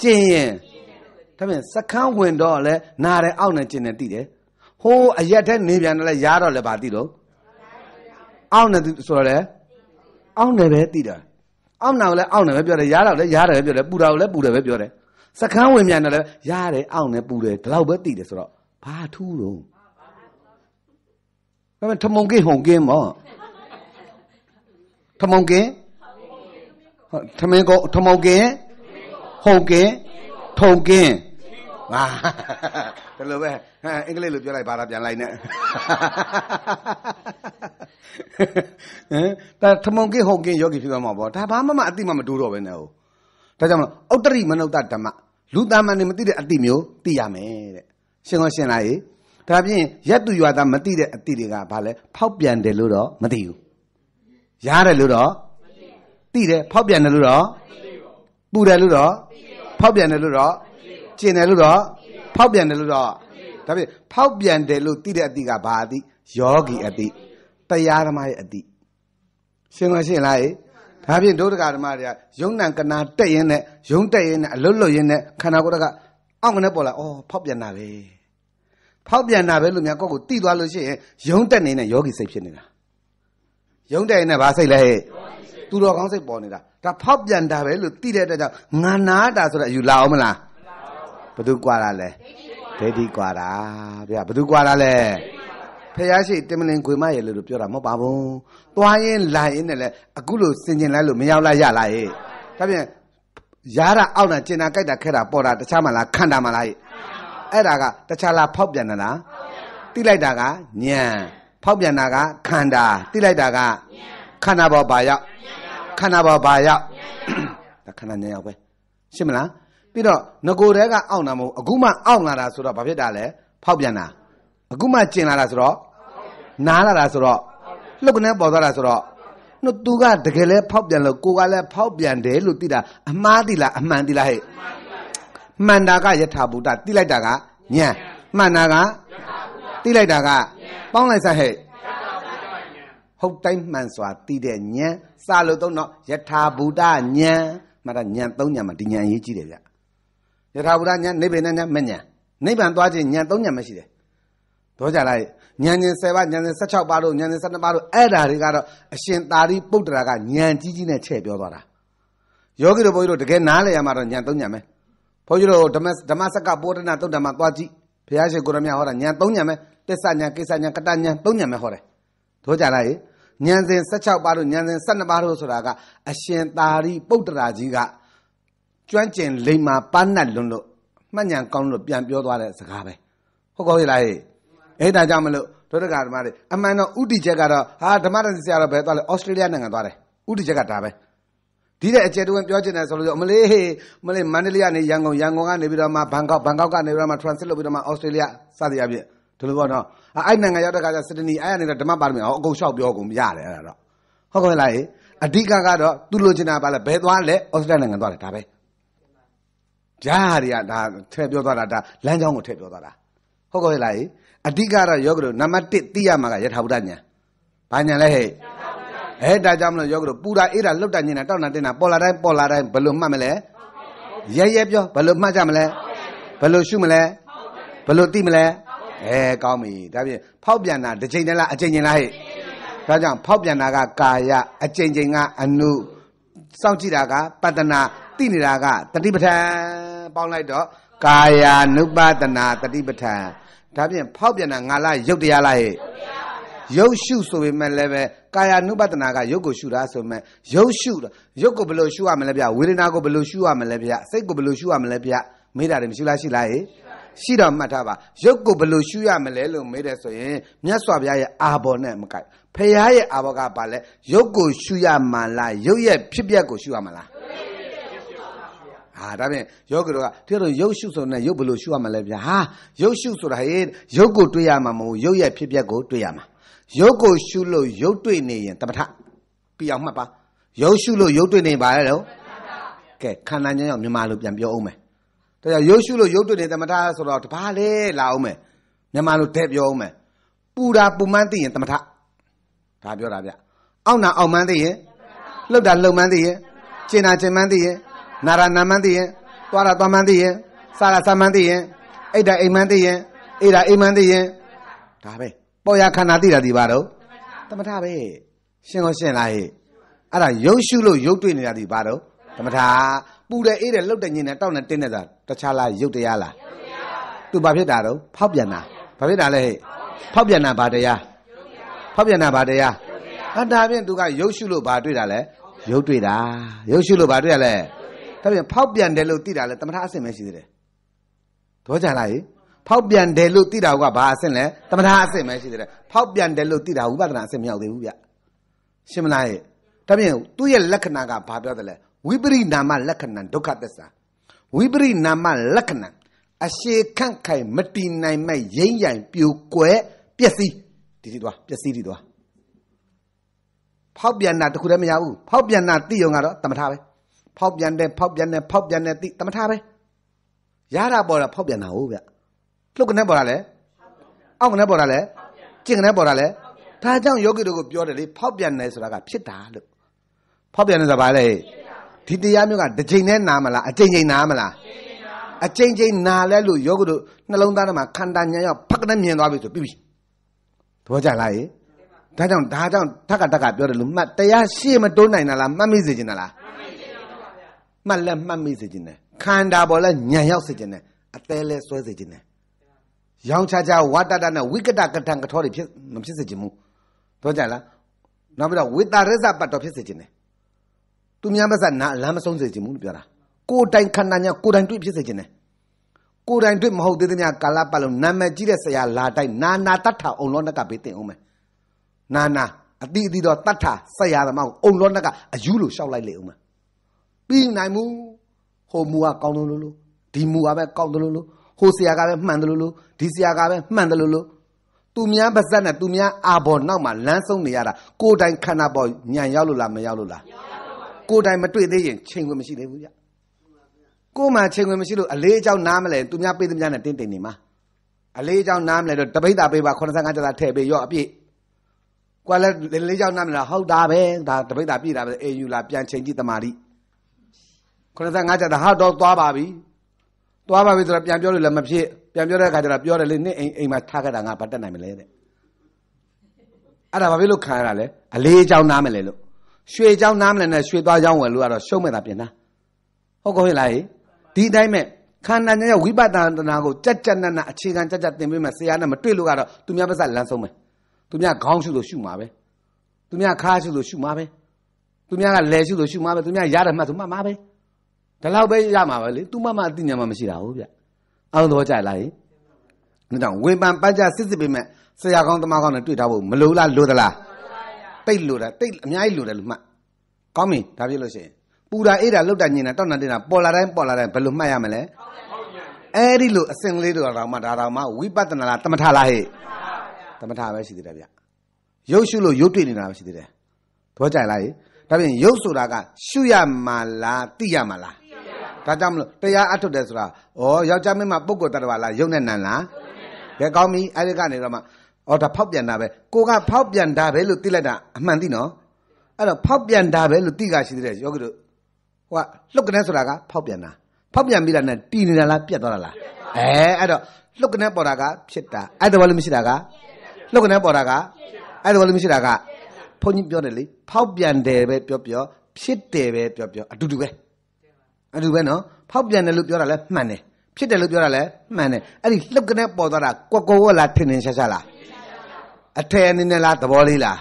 ကျင်ရင်ဒါပြန်စခန်းဝင်တော့လဲနာတယ်အောင်တယ်ကျင်တယ်တိတယ်ဟိုးအရက်တဲ့နေပြန်တယ်လဲရားတော့လဲပါတိတော့အောင်တယ်ဆိုတော့လဲအောင်တယ်ပဲတိတာအောင်နာကိုလဲအောင်တယ်ပဲပြောတယ်ရားတော့လဲရားတယ်ပဲပြောတယ်ပူတာကိုလဲပူတယ်ပဲပြောတယ်စခန်းဝင်ပြန်တယ်လဲရားတယ်အောင်တယ်ပူတယ်ဒီလောက်ပဲတိတယ်ဆိုတော့ဘာထူးတော့ဒါပေမဲ့ထမုံကိဟုံကင်းမော့ထမုံကင်ထမင်းကိုထမုံကင်ဟုတ်ကင်ထုံကင်ဟာဒါလိုပဲဟမ်အင်္ဂလိပ်လိုပြောလိုက်ဘာသာပြန်လိုက်နဲ့ဟမ်ဒါထမုံကင်ဟုတ်ကင်ယောဂီဖြစ်သွားမှာပေါ့ဒါဘာမှမအတိမမတိုးတော့ပဲနဲ့ဟိုဒါကြောင့်မလို့ဩတ္တရိမနုဿဓမ္မလူသားမှန်နေမသိတဲ့အတိမျိုးသိရမယ်တဲ့ရှင်းကောရှင်းလားရေဒါပြင်ရက်သူရွာသားမသိတဲ့အတိတွေကဘာလဲဖောက်ပြန်တယ်လို့တော့မသိဘူးရတယ်လို့တော့သိတယ်ဖောက်ပြန်တယ်လို့တော့ပူတယ်လို့တော့ဖောက်ပြန်တယ်လို့တော့ကျင်တယ်လို့တော့ဖောက်ပြန်တယ်လို့တော့ဒါပြင်ဖောက်ပြန်တယ်လို့သိတဲ့အတိကဘာအတိယောဂီအတိတရားဓမ္မရဲ့အတိရှင်းလားရှင်းလားဒါပြင်ဒုဒကဓမ္မတွေကယုံနံကနာတက်ရင်နဲ့ယုံတက်ရင်နဲ့အလွတ်လွတ်ရင်နဲ့ခန္ဓာကိုယ်ကအောင့်ကနေပေါ်လာအော်ဖောက်ပြန်တာပဲဖောက်ပြန်တာပဲလို့များကိုယ့်ကိုတိသွားလို့ရှိရင်ယုံတက်နေတဲ့ယောဂီစိတ်ဖြစ်နေတာယုံတဲ့နဲ့ဗာစိတ်လဲဟဲ့သူတော်ကောင်းစိတ်ပေါ်နေတာဒါဖောက်ပြန်တာပဲလို့သိတဲ့အတွက်ကြောင့်ငါနာတာဆိုတော့ယူလာအောင်မလားဘသူကွာတာလဲဒိဋ္ဌိကွာတာဗျာဘသူကွာတာလဲဖះရှိတင်မလင်ခွေမရဲ့လို့ပြောတာမဟုတ်ပါဘူးသွားရင်လာရင်နဲ့လဲအခုလို့စင်ကျင်လိုက်လို့မရောက်လာရလားဟဲ့ဒါပြန်ရားတာအောက်တာကျင်တာကြိုက်တာခဲတာပေါ်တာတခြားမှလားခံတာမှလားဟဲ့အဲ့ဒါကတခြားလားဖောက်ပြန်တာလားတိလိုက်တာကညံဖောက်ပြန်တာကခန္ဓာသိလိုက်တာကခန္ဓာဘောဘာရောက်ခန္ဓာဘောဘာရောက်ခန္ဓာဉာဏ်ရောက်ပဲရှင်းမလားပြီးတော့ငကိုတဲကအောင့်တာမဟုတ်အခုမှအောင့်လာတာဆိုတော့ဘာဖြစ်တာလဲဖောက်ပြန်တာအခုမှကျင်လာတာဆိုတော့နားလာတာဆိုတော့လှုပ်ကနေပေါ်သွားတာဆိုတော့နော်သူကတကယ်လဲဖောက်ပြန်လို့ကိုကလည်းဖောက်ပြန်တယ်လို့သိတာအမှားသီလားအမှန်သီလားဟဲ့မှန်တာကယထာဘုဒ္ဓသိလိုက်တာကညံမှန်တာကသိလိုက်တာကပေါင်းလိုက်စမ်းဟဲ့ဟုတ်တိုင်းမှန်စွာသိတဲ့ဉာဏ်စလို့တော့နော်ယထာဘူတဉာဏ်မှာဒါဉာဏ်သုံးဉာဏ်မှာဒီဉာဏ်အရေးကြီးတယ်ဗျယထာဘူတဉာဏ်နိဗ္ဗာန်နဲ့မဉာဏ်နိဗ္ဗာန်သွားခြင်းဉာဏ်သုံးဉာဏ်မရှိတယ်တော့ကြလားဉာဏ်ဉာဏ်10ပါးဉာဏ်ဉာဏ်16ပါးတို့ဉာဏ်ဉာဏ်17ပါးတို့အဲ့ဒါတွေကတော့အရှင်သာရိပုတ္တရာကဉာဏ်ကြီးကြီးနဲ့ချဲ့ပြောသွားတာယောဂီတို့ဘုန်းကြီးတို့တကယ်နားလည်ရမှာတော့ဉာဏ်သုံးဉာဏ်ပဲဘုန်းကြီးတို့ဓမ္မဓမ္မစကပိုဒနာတုတ်တမှာသွားကြည့်ဘုရားရှင်ကိုရမြဟောတာဉာဏ်သုံးဉာဏ်ပဲကိစ္စညာကိစ္စညာကတညာသုံးညာပဲဟောတယ်တို့ကြလားညံစဉ်16ပါးတို့ညံစဉ်12ပါးတို့ဆိုတာကအရှင်သာရိပုတ္တရာကြီးကကျွမ်းကျင်လိမ္မာပါဏတ်လွန်းလို့မှတ်ဉာဏ်ကောင်းလို့ပြန်ပြောသွားတဲ့စကားပဲဟုတ်ကောင်းရဲ့လားအဲ့ဒါကြောင့်မလို့တို့တက္ကရာဓမ္မတွေအမှန်တော့ဥတီချက်ကတော့ဟာဓမ္မရစီဆရာတော့ဘယ်သွားလဲဩစတြေးလျနိုင်ငံသွားတယ်ဥတီချက်ကဒါပဲဒီတဲ့အကျယ်တဝင်းပြောချင်တယ်ဆိုလို့မလေးမလေးမန္တလေးကနေရန်ကုန်ရန်ကုန်ကနေပြီးတော့မှဘန်ကောက်ဘန်ကောက်ကနေပြီးတော့မှ transit လုပ်ပြီးတော့မှဩစတြေးလျစသည်အပြင်ဒီလိုပေါ့နော်အဲ့နိုင်ငံရောက်တဲ့ခါကျစတနီအဲ့ရနေတဲ့ဓမ္မပါရမီဟောအကုန်လျှောက်ပြောကုန်ရတယ်အဲ့ဒါတော့ဟုတ်ကဲ့လားအဓိကကတော့သူလိုချင်တာပါလဲဘယ်သွားလဲဩစတြေးလျနိုင်ငံသွားတယ်ဒါပဲကြားတွေကဒါထည့်ပြောသွားတာဒါလမ်းကြောင်းကိုထည့်ပြောသွားတာဟုတ်ကဲ့လားအဓိကတော့ယောဂရုနံပါတ်1သိရမှာကယထာဘုဒ္ဒညာဘာညာလဲဟဲ့အဲဒါကြောင့်မလို့ယောဂရုပူတာအေးတာလှုပ်တာညင်တာတောက်တာတင်းတာပေါ်လာတိုင်းပေါ်လာတိုင်းဘယ်လိုမှတ်မလဲရဲရဲပြောဘယ်လိုမှတ်ကြမလဲဘယ်လိုရှုမလဲဘယ်လိုသိမလဲအဲကောင်းပြီဒါပြင်ဖောက်ပြန်တာတစ်ချိန်တည်းလားအချိန်ချင်းလားဟဲ့ဒါကြောင့်ဖောက်ပြန်တာကကာယအချိန်ချင်းကအနုစောင့်ကြည့်တာကပတ္တနာသိနေတာကတတိပဋ္ဌာန်ပေါင်းလိုက်တော့ကာယ ानु ပါဒနာတတိပဋ္ဌာန်ဒါပြင်ဖောက်ပြန်တာငါလားရုပ်တရားလားဟဲ့ရုပ်ရှုဆိုပေမဲ့လည်းပဲကာယ ानु ပဒနာကရုပ်ကိုရှုတာဆိုပေမဲ့ရုပ်ရှုရုပ်ကိုဘယ်လိုရှုရမလဲဗျဝေဒနာကိုဘယ်လိုရှုရမလဲဗျစိတ်ကိုဘယ်လိုရှုရမလဲဗျမေးတာတွေမရှိလားရှိလားဟဲ့ရှိတော့မှတ်ထားပါရုပ်ကိုဘယ်လိုရှုရမလဲလို့မေးတယ်ဆိုရင်မြတ်စွာဘုရားရဲ့အာဘော်နဲ့မကိုက်ဖရာရဲ့အာဘော်ကပါလဲရုပ်ကိုရှုရမှာလားရုပ်ရဲ့ဖြစ်ပျက်ကိုရှုရမှာလားဟာဒါဖြင့်ယောဂီတို့ကသူတို့ရုပ်ရှုဆိုတဲ့ရုပ်ဘယ်လိုရှုရမှာလဲဗျာဟာရုပ်ရှုဆိုတာဟဲ့ရုပ်ကိုတွေ့ရမှာမဟုတ်ရုပ်ရဲ့ဖြစ်ပျက်ကိုတွေ့ရမှာရုပ်ကိုရှုလို့ရုပ်တွေ့နေရင်တပထပြီးအောင်မှတ်ပါရုပ်ရှုလို့ရုပ်တွေ့နေပါလေတော့ကဲခန္ဓာဉာဏ်ရောက်မြန်မာလိုပြန်ပြောအောင်မယ်ဒါကြောင့်ရုပ်ရှုလို့ရုပ်တွေ့နေသမထဆိုတော့တပါးလဲလာအောင်မယ်မြန်မာလိုတဲ့ပြောအောင်မယ်ပူတာပူမှန်းသိရင်သမထဒါပြောတာဗျအောက်နာအောက်မှန်းသိရင်လှုပ်တာလှုပ်မှန်းသိရင်ကျင်နာကျင်မှန်းသိရင်နာရနာမှန်းသိရင်သွားတာသွားမှန်းသိရင်စားတာစားမှန်းသိရင်အိတ်တာအိမ်မှန်းသိရင်အေးတာအိမ်မှန်းသိရင်ဒါပဲပေါ်ရခန္ဓာသိတာဒီပါတော့သမထပဲရှင်းကောရှင်းလားဟဲ့အဲ့ဒါရုပ်ရှုလို့ရုပ်တွေ့နေတာဒီပါတော့သမထပူတယ်အေးတယ်လှုပ်တယ်ညင်တယ်တောက်တယ်တင်းတယ်သာတခြားလားရုပ်တရားလားရုပ်တရားပါသူဘာဖြစ်တာတော့ဖောက်ပြန်တာဘာဖြစ်တာလဲဟဲ့ဖောက်ပြန်တာဘာတရားဖောက်ပြန်တာဘာတရားဟာဒါဖြင့်သူကရုပ်ရှုလို့ဘာတွေ့တာလဲရုပ်တွေ့တာရုပ်ရှုလို့ဘာတွေ့ရလဲဒါဖြင့်ဖောက်ပြန်တယ်လို့သိတာလဲတမထအဆင့်ပဲရှိသေးတယ်ဒေါ်ကြလားဟေ့ဖောက်ပြန်တယ်လို့သိတာကဘာအဆင့်လဲတမထအဆင့်ပဲရှိသေးတယ်ဖောက်ပြန်တယ်လို့သိတာဝိပဿနာအဆင့်မရောက်သေးဘူးဗျရှင်းမလားဟဲ့ဒါဖြင့်သူ့ရဲ့လက္ခဏာကဘာပြောတယ်လဲဝိပရိနာမလက္ခဏံဒုက္ခသစ္စာဝိပရိနာမလက္ခဏံအရှိခန့်ခိုင်မတီနိုင်မဲ့ရိမ့်ရိုင်ပြိုကွဲပျက်စီးဒီစီသွားပျက်စီးဒီသွားဖောက်ပြန်တာတခုတည်းမရဘူးဖောက်ပြန်တာတိယုံကတော့တမထပဲဖောက်ပြန်တယ်ဖောက်ပြန်တယ်ဖောက်ပြန်တယ်တိတမထပဲရတာပေါ်တာဖောက်ပြန်တာဟုတ်ဗျလှုပ်ကနေပေါ်တာလဲအောက်ကနေပေါ်တာလဲကျင့်ကနေပေါ်တာလဲဒါကြောင့်ယောဂီတို့ကိုပြောတယ်လေဖောက်ပြန်တယ်ဆိုတာကဖြစ်တာလို့ဖောက်ပြန်တယ်ဆိုတာဘာလဲဖြစ်ဒီတရားမျိုးကတစ်ချိန်နဲ့နားမလားအချိန်ချိန်နားမလားအချိန်ချိန်နားလဲလို့ယောဂတို့နှလုံးသားထဲမှာခန္ဓာဉာဏ်ရောက်ဖက်ကနဲ့မြင်သွားပြီဆိုပြီးပြီသဘောကျလားယေဒါကြောင့်ဒါကြောင့်ထက်ကတက်ကပြောတယ်လို့မှတ်တရားရှေ့မတိုးနိုင်တာလားမှတ်မိစေချင်တာလားမှတ်လဲမှတ်မိစေချင်တယ်ခန္ဓာပေါ်လဲညံရောက်စေချင်တယ်အသေးလဲဆွဲစေချင်တယ်ရောင်ချာချာဝတ္တတနဲ့ဝိကတကထံကထောတွေဖြစ်မဖြစ်စေချင်ဘူးတော့ကြလားနောက်ပြီးတော့ဝိတာရဇပတ်တော်ဖြစ်စေချင်တယ်သူများပါးစပ်နာအလမ်းမဆုံးစေချင်ဘူးလို့ပြောတာကိုယ်တိုင်ခန္ဓာညာကိုယ်တိုင်တွေ့ဖြစ်စေချင်တယ်ကိုယ်တိုင်တွေ့မဟုတ်သေးသမျှကာလပတ်လုံးနာမည်ကြီးတဲ့ဆရာလာတိုင်းနာနာတတ်ထာအောင်လောနကပေးတင်အောင်မယ်နာနာအတိအတိတော့တတ်ထာဆက်ရသမောင်းအောင်လောနကအယူလို့ရှောက်လိုက်လေအောင်မယ်ပြီးနိုင်မှုဟိုမူကကောင်းတယ်လို့လို့ဒီမူကပဲကောင်းတယ်လို့လို့ဟိုဆရာကပဲမှန်တယ်လို့လို့ဒီဆရာကပဲမှန်တယ်လို့လို့သူများပါဇက်နဲ့သူများအာဘော်နောက်မှာလမ်းဆုံးနေရတာကိုယ်တိုင်ခန္ဓာပေါ်ညံရောက်လို့လားမရောက်လို့လားမရောက်ကိုယ်တိုင်မတွေ့သေးရင်ချိန်ခွင့်မရှိသေးဘူးဗျကိုယ်မှချိန်ခွင့်မရှိလို့အလေးအကြောင်းနားမလဲသူများပေးသမျှနဲ့တင်းတင်းနေမှာအလေးအကြောင်းနားမလဲတော့တပိတ်တာပေးပါ85ကျပ်သာထည့်ပေးရော့အပြည့်ကွာလဲလေးကြောင်နားမလားဟုတ်တာပဲဒါတပိတ်တာပြည်တာပဲအေယူလာပြန်ချိန်ကြည့်တမာရီ85ကျပ်တာဟာတော့သွားပါပြီသွားပါပြီဆိုတော့ပြန်ပြောလို့လည်းမဖြစ်ပြန်ပြောတဲ့အခါကျတော့ပြောတယ်လေနင့်အိမ်အိမ်မှာထားခဲ့တာငါဗတ်တက်နိုင်မလဲတဲ့အဲ့ဒါဘာဖြစ်လို့ခံရတာလဲအလေးအကြောင်းနားမလဲလို့ရွှေเจ้าနားမလည်နဲ့ရွှေသွားเจ้าဝင်လို့ကတော့ရှုံးမဲ့တာပြင်တာဟုတ်ကောင်းရဲ့လားဒီအတိုင်းမဲ့ခန္ဓာညာရဲ့ဝိပဿနာကိုကြက်ကြက်နက်နက်အခြေခံကြက်ကြက်သင်ပေးမယ်ဆရာနဲ့မတွေ့လို့ကတော့သူများပါးစပ်လမ်းဆုံးမယ်သူများခေါင်းရှုလို့ရှုမှာပဲသူများခါရှုလို့ရှုမှာပဲသူများကလဲရှုလို့ရှုမှာပဲသူများရရမှတ်ဆိုမှတ်မှာပဲဒါလောက်ပဲရမှာပဲလေသူမှမှအသိဉာဏ်မှမရှိတာဟုတ်ဗျအောင်တော့ကြလားဟင်ဒါကြောင့်ဝေပန်ပัจจစစ်စစ်ပေးမယ်ဆရာကောင်းတမကောင်းနဲ့တွေ့တာဖို့မလိုလားလိုသလားတိတ်လို့တာတိတ်အများကြီးလို့တယ်လို့မှတ်ကောင်းပြီဒါဖြစ်လို့ရှိရင်ပူတာအေးတာလှုပ်တာညင်တာတောက်တာတင်းတာပေါ်လာတိုင်းပေါ်လာတိုင်းဘယ်လိုမှတ်ရမလဲအဲ့ဒီလိုအစဉ်လေးတို့တော်မှဒါတော်မှဝိပဿနာလားတမထလားဟဲ့တမထပဲရှိသေးတယ်ဗျရုပ်ရှုလို့ရုပ်တွေ့နေတာပဲရှိသေးတယ်သဘောကျလားဟဲ့ဒါပြင် ရုပ်ဆိုတာက ရှုရမှာလားသိရမှာလားဒါကြောင့်မလို့တရားအထုတ်တယ်ဆိုတာဩယောက်ျားမင်းမပုဂ္ဂိုလ်တ attva လားယုံနဲ့နံလားဘယ်ကောင်းပြီအဲ့ဒီကနေတော့မှအော်ဒါဖောက်ပြန်တာပဲကိုကဖောက်ပြန်တာပဲလို့သိလိုက်တာအမှန်သိနော်အဲ့တော့ဖောက်ပြန်တာပဲလို့သိကရှိတဲ့ယောဂီတို့ဟိုကလှုပ်ကနေဆိုတာကဖောက်ပြန်တာဖောက်ပြန်ပြီးတာနဲ့တည်နေတာလားပြတ်သွားတာလားအဲအဲ့တော့လှုပ်ကနေပေါ်တာကဖြစ်တာအဲ့ဒါဘာလို့မရှိတာကလှုပ်ကနေပေါ်တာကအဲ့ဒါဘာလို့မရှိတာကဘုန်းကြီးပြောတယ်လေဖောက်ပြန်တယ်ပဲပြောပြောဖြစ်တယ်ပဲပြောပြောအတူတူပဲအတူပဲနော်ဖောက်ပြန်တယ်လို့ပြောတာလဲမှန်တယ်ဖြစ်တယ်လို့ပြောတာလဲမှန်တယ်အဲ့ဒီလှုပ်ကနေပေါ်သွားတာကွက်ကွက်ဝက်လားထင်ထင်ရှားရှားလားအထယ်အနေနဲ့လားသဘောလေးလား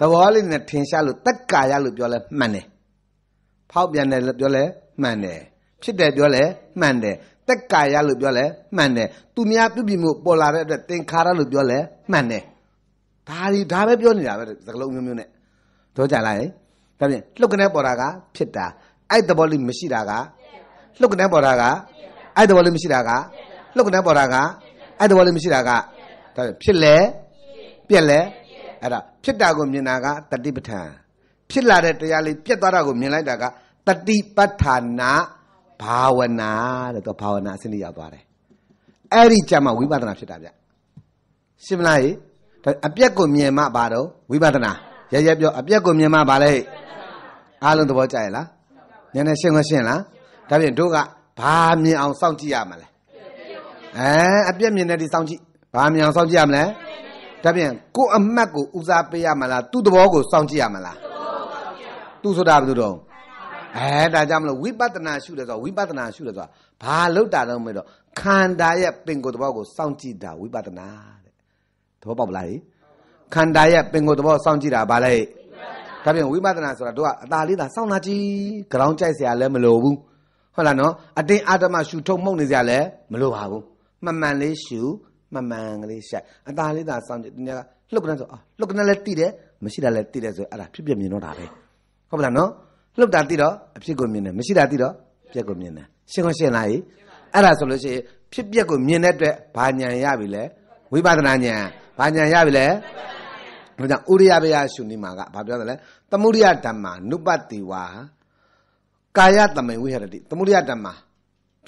သဘောလေးနဲ့ထင်ရှားလို့တက္ကာယလို့ပြောလဲမှန်တယ်ဖောက်ပြန်တယ်လို့ပြောလဲမှန်တယ်ဖြစ်တယ်ပြောလဲမှန်တယ်တက္ကာယလို့ပြောလဲမှန်တယ်သူများပြုပြင်မှုပေါ်လာတဲ့အတွက်သင်္ခါရလို့ပြောလဲမှန်တယ်ဒါဒီဒါပဲပြောနေတာပဲစကားလုံးမျိုးမျိုးနဲ့တော့ကြလိုက်ဒါပြင်လှုပ်ကနေပေါ်တာကဖြစ်တာအဲ့သဘောလေးမရှိတာကလှုပ်ကနေပေါ်တာကအဲ့သဘောလေးမရှိတာကလှုပ်ကနေပေါ်တာကအဲ့သဘောလေးမရှိတာကဒါဖြစ်လဲပြက်လဲအဲ့ဒါဖြစ်တာကိုမြင်တာကတတိပဋ္ဌာန်ဖြစ်လာတဲ့တရားလေးပြက်သွားတာကိုမြင်လိုက်တာကတတိပဋ္ဌာနာဘာဝနာတဲ့သူဘာဝနာအစင်းရောက်သွားတယ်အဲ့ဒီကြမှာဝိပဿနာဖြစ်တာဗျရှင်းမလားဟိအပြက်ကိုမြင်မှဘာတော့ဝိပဿနာရရပြောအပြက်ကိုမြင်မှဘာလဲဟိအားလုံးသဘောကျရဲ့လားညနေရှင်းခွင့်ရှင်းလားဒါပြင်တို့ကဘာမြင်အောင်စောင့်ကြည့်ရမလဲအဲအပြက်မြင်တဲ့ဒီစောင့်ကြည့်ဘာမြင်အောင်စောင့်ကြည့်ရမလဲဒါပြန်ကိုအမတ်ကိုဦးစားပေးရမလားသူ့သဘောကိုစောင့်ကြည့်ရမလားသူ့ဆိုတာဘယ်လိုတော့အဲဒါကြောင့်မလို့ဝိပဿနာရှုတယ်ဆိုဝိပဿနာရှုတယ်ဆိုတာဘာလို့တာတော့မလို့ခန္ဓာရဲ့ပင်ကိုယ်သဘောကိုစောင့်ကြည့်တာဝိပဿနာတဲ့သဘောပေါက်လားလေခန္ဓာရဲ့ပင်ကိုယ်သဘောစောင့်ကြည့်တာဘာလဲဒါပြန်ဝိပဿနာဆိုတာတို့ကအตาလေးသာစောင့်လာကြည့်ဂရောင်းကြိုက်เสียလည်းမလိုဘူးဟုတ်လားနော်အတင်းအာတမရှုထုံမှုန့်နေเสียလည်းမလိုပါဘူးမှန်မှန်လေးရှုမှန်မှန်ကလေးရှိုက်အသာလေးသာစောင့်ကြည့်တနေ့ကလှုပ်ကနေဆိုအာလှုပ်ကနေလည်းတိတယ်မရှိတာလည်းတိတယ်ဆိုအဲ့ဒါဖြစ်ပြမြင်တော့တာပဲဟုတ်ပါလားနော်လှုပ်တာတိတော့အဖြစ်ကိုမြင်တယ်မရှိတာတိတော့ပြက်ကိုမြင်တယ်ရှင်းကောရှင်းလားအဲ့ဒါဆိုလို့ရှိရင်ဖြစ်ပြက်ကိုမြင်တဲ့အတွက်ဘာညာရပြီလဲဝိပဿနာညာဘာညာရပြီလဲဒါကြောင့်ဥရိယပယရှုနေမှာကဘာပြောတယ်လဲသမုဒိယဓမ္မာနုပတိဝါကာယတမိန်ဝိဟရတိသမုဒိယဓမ္မာ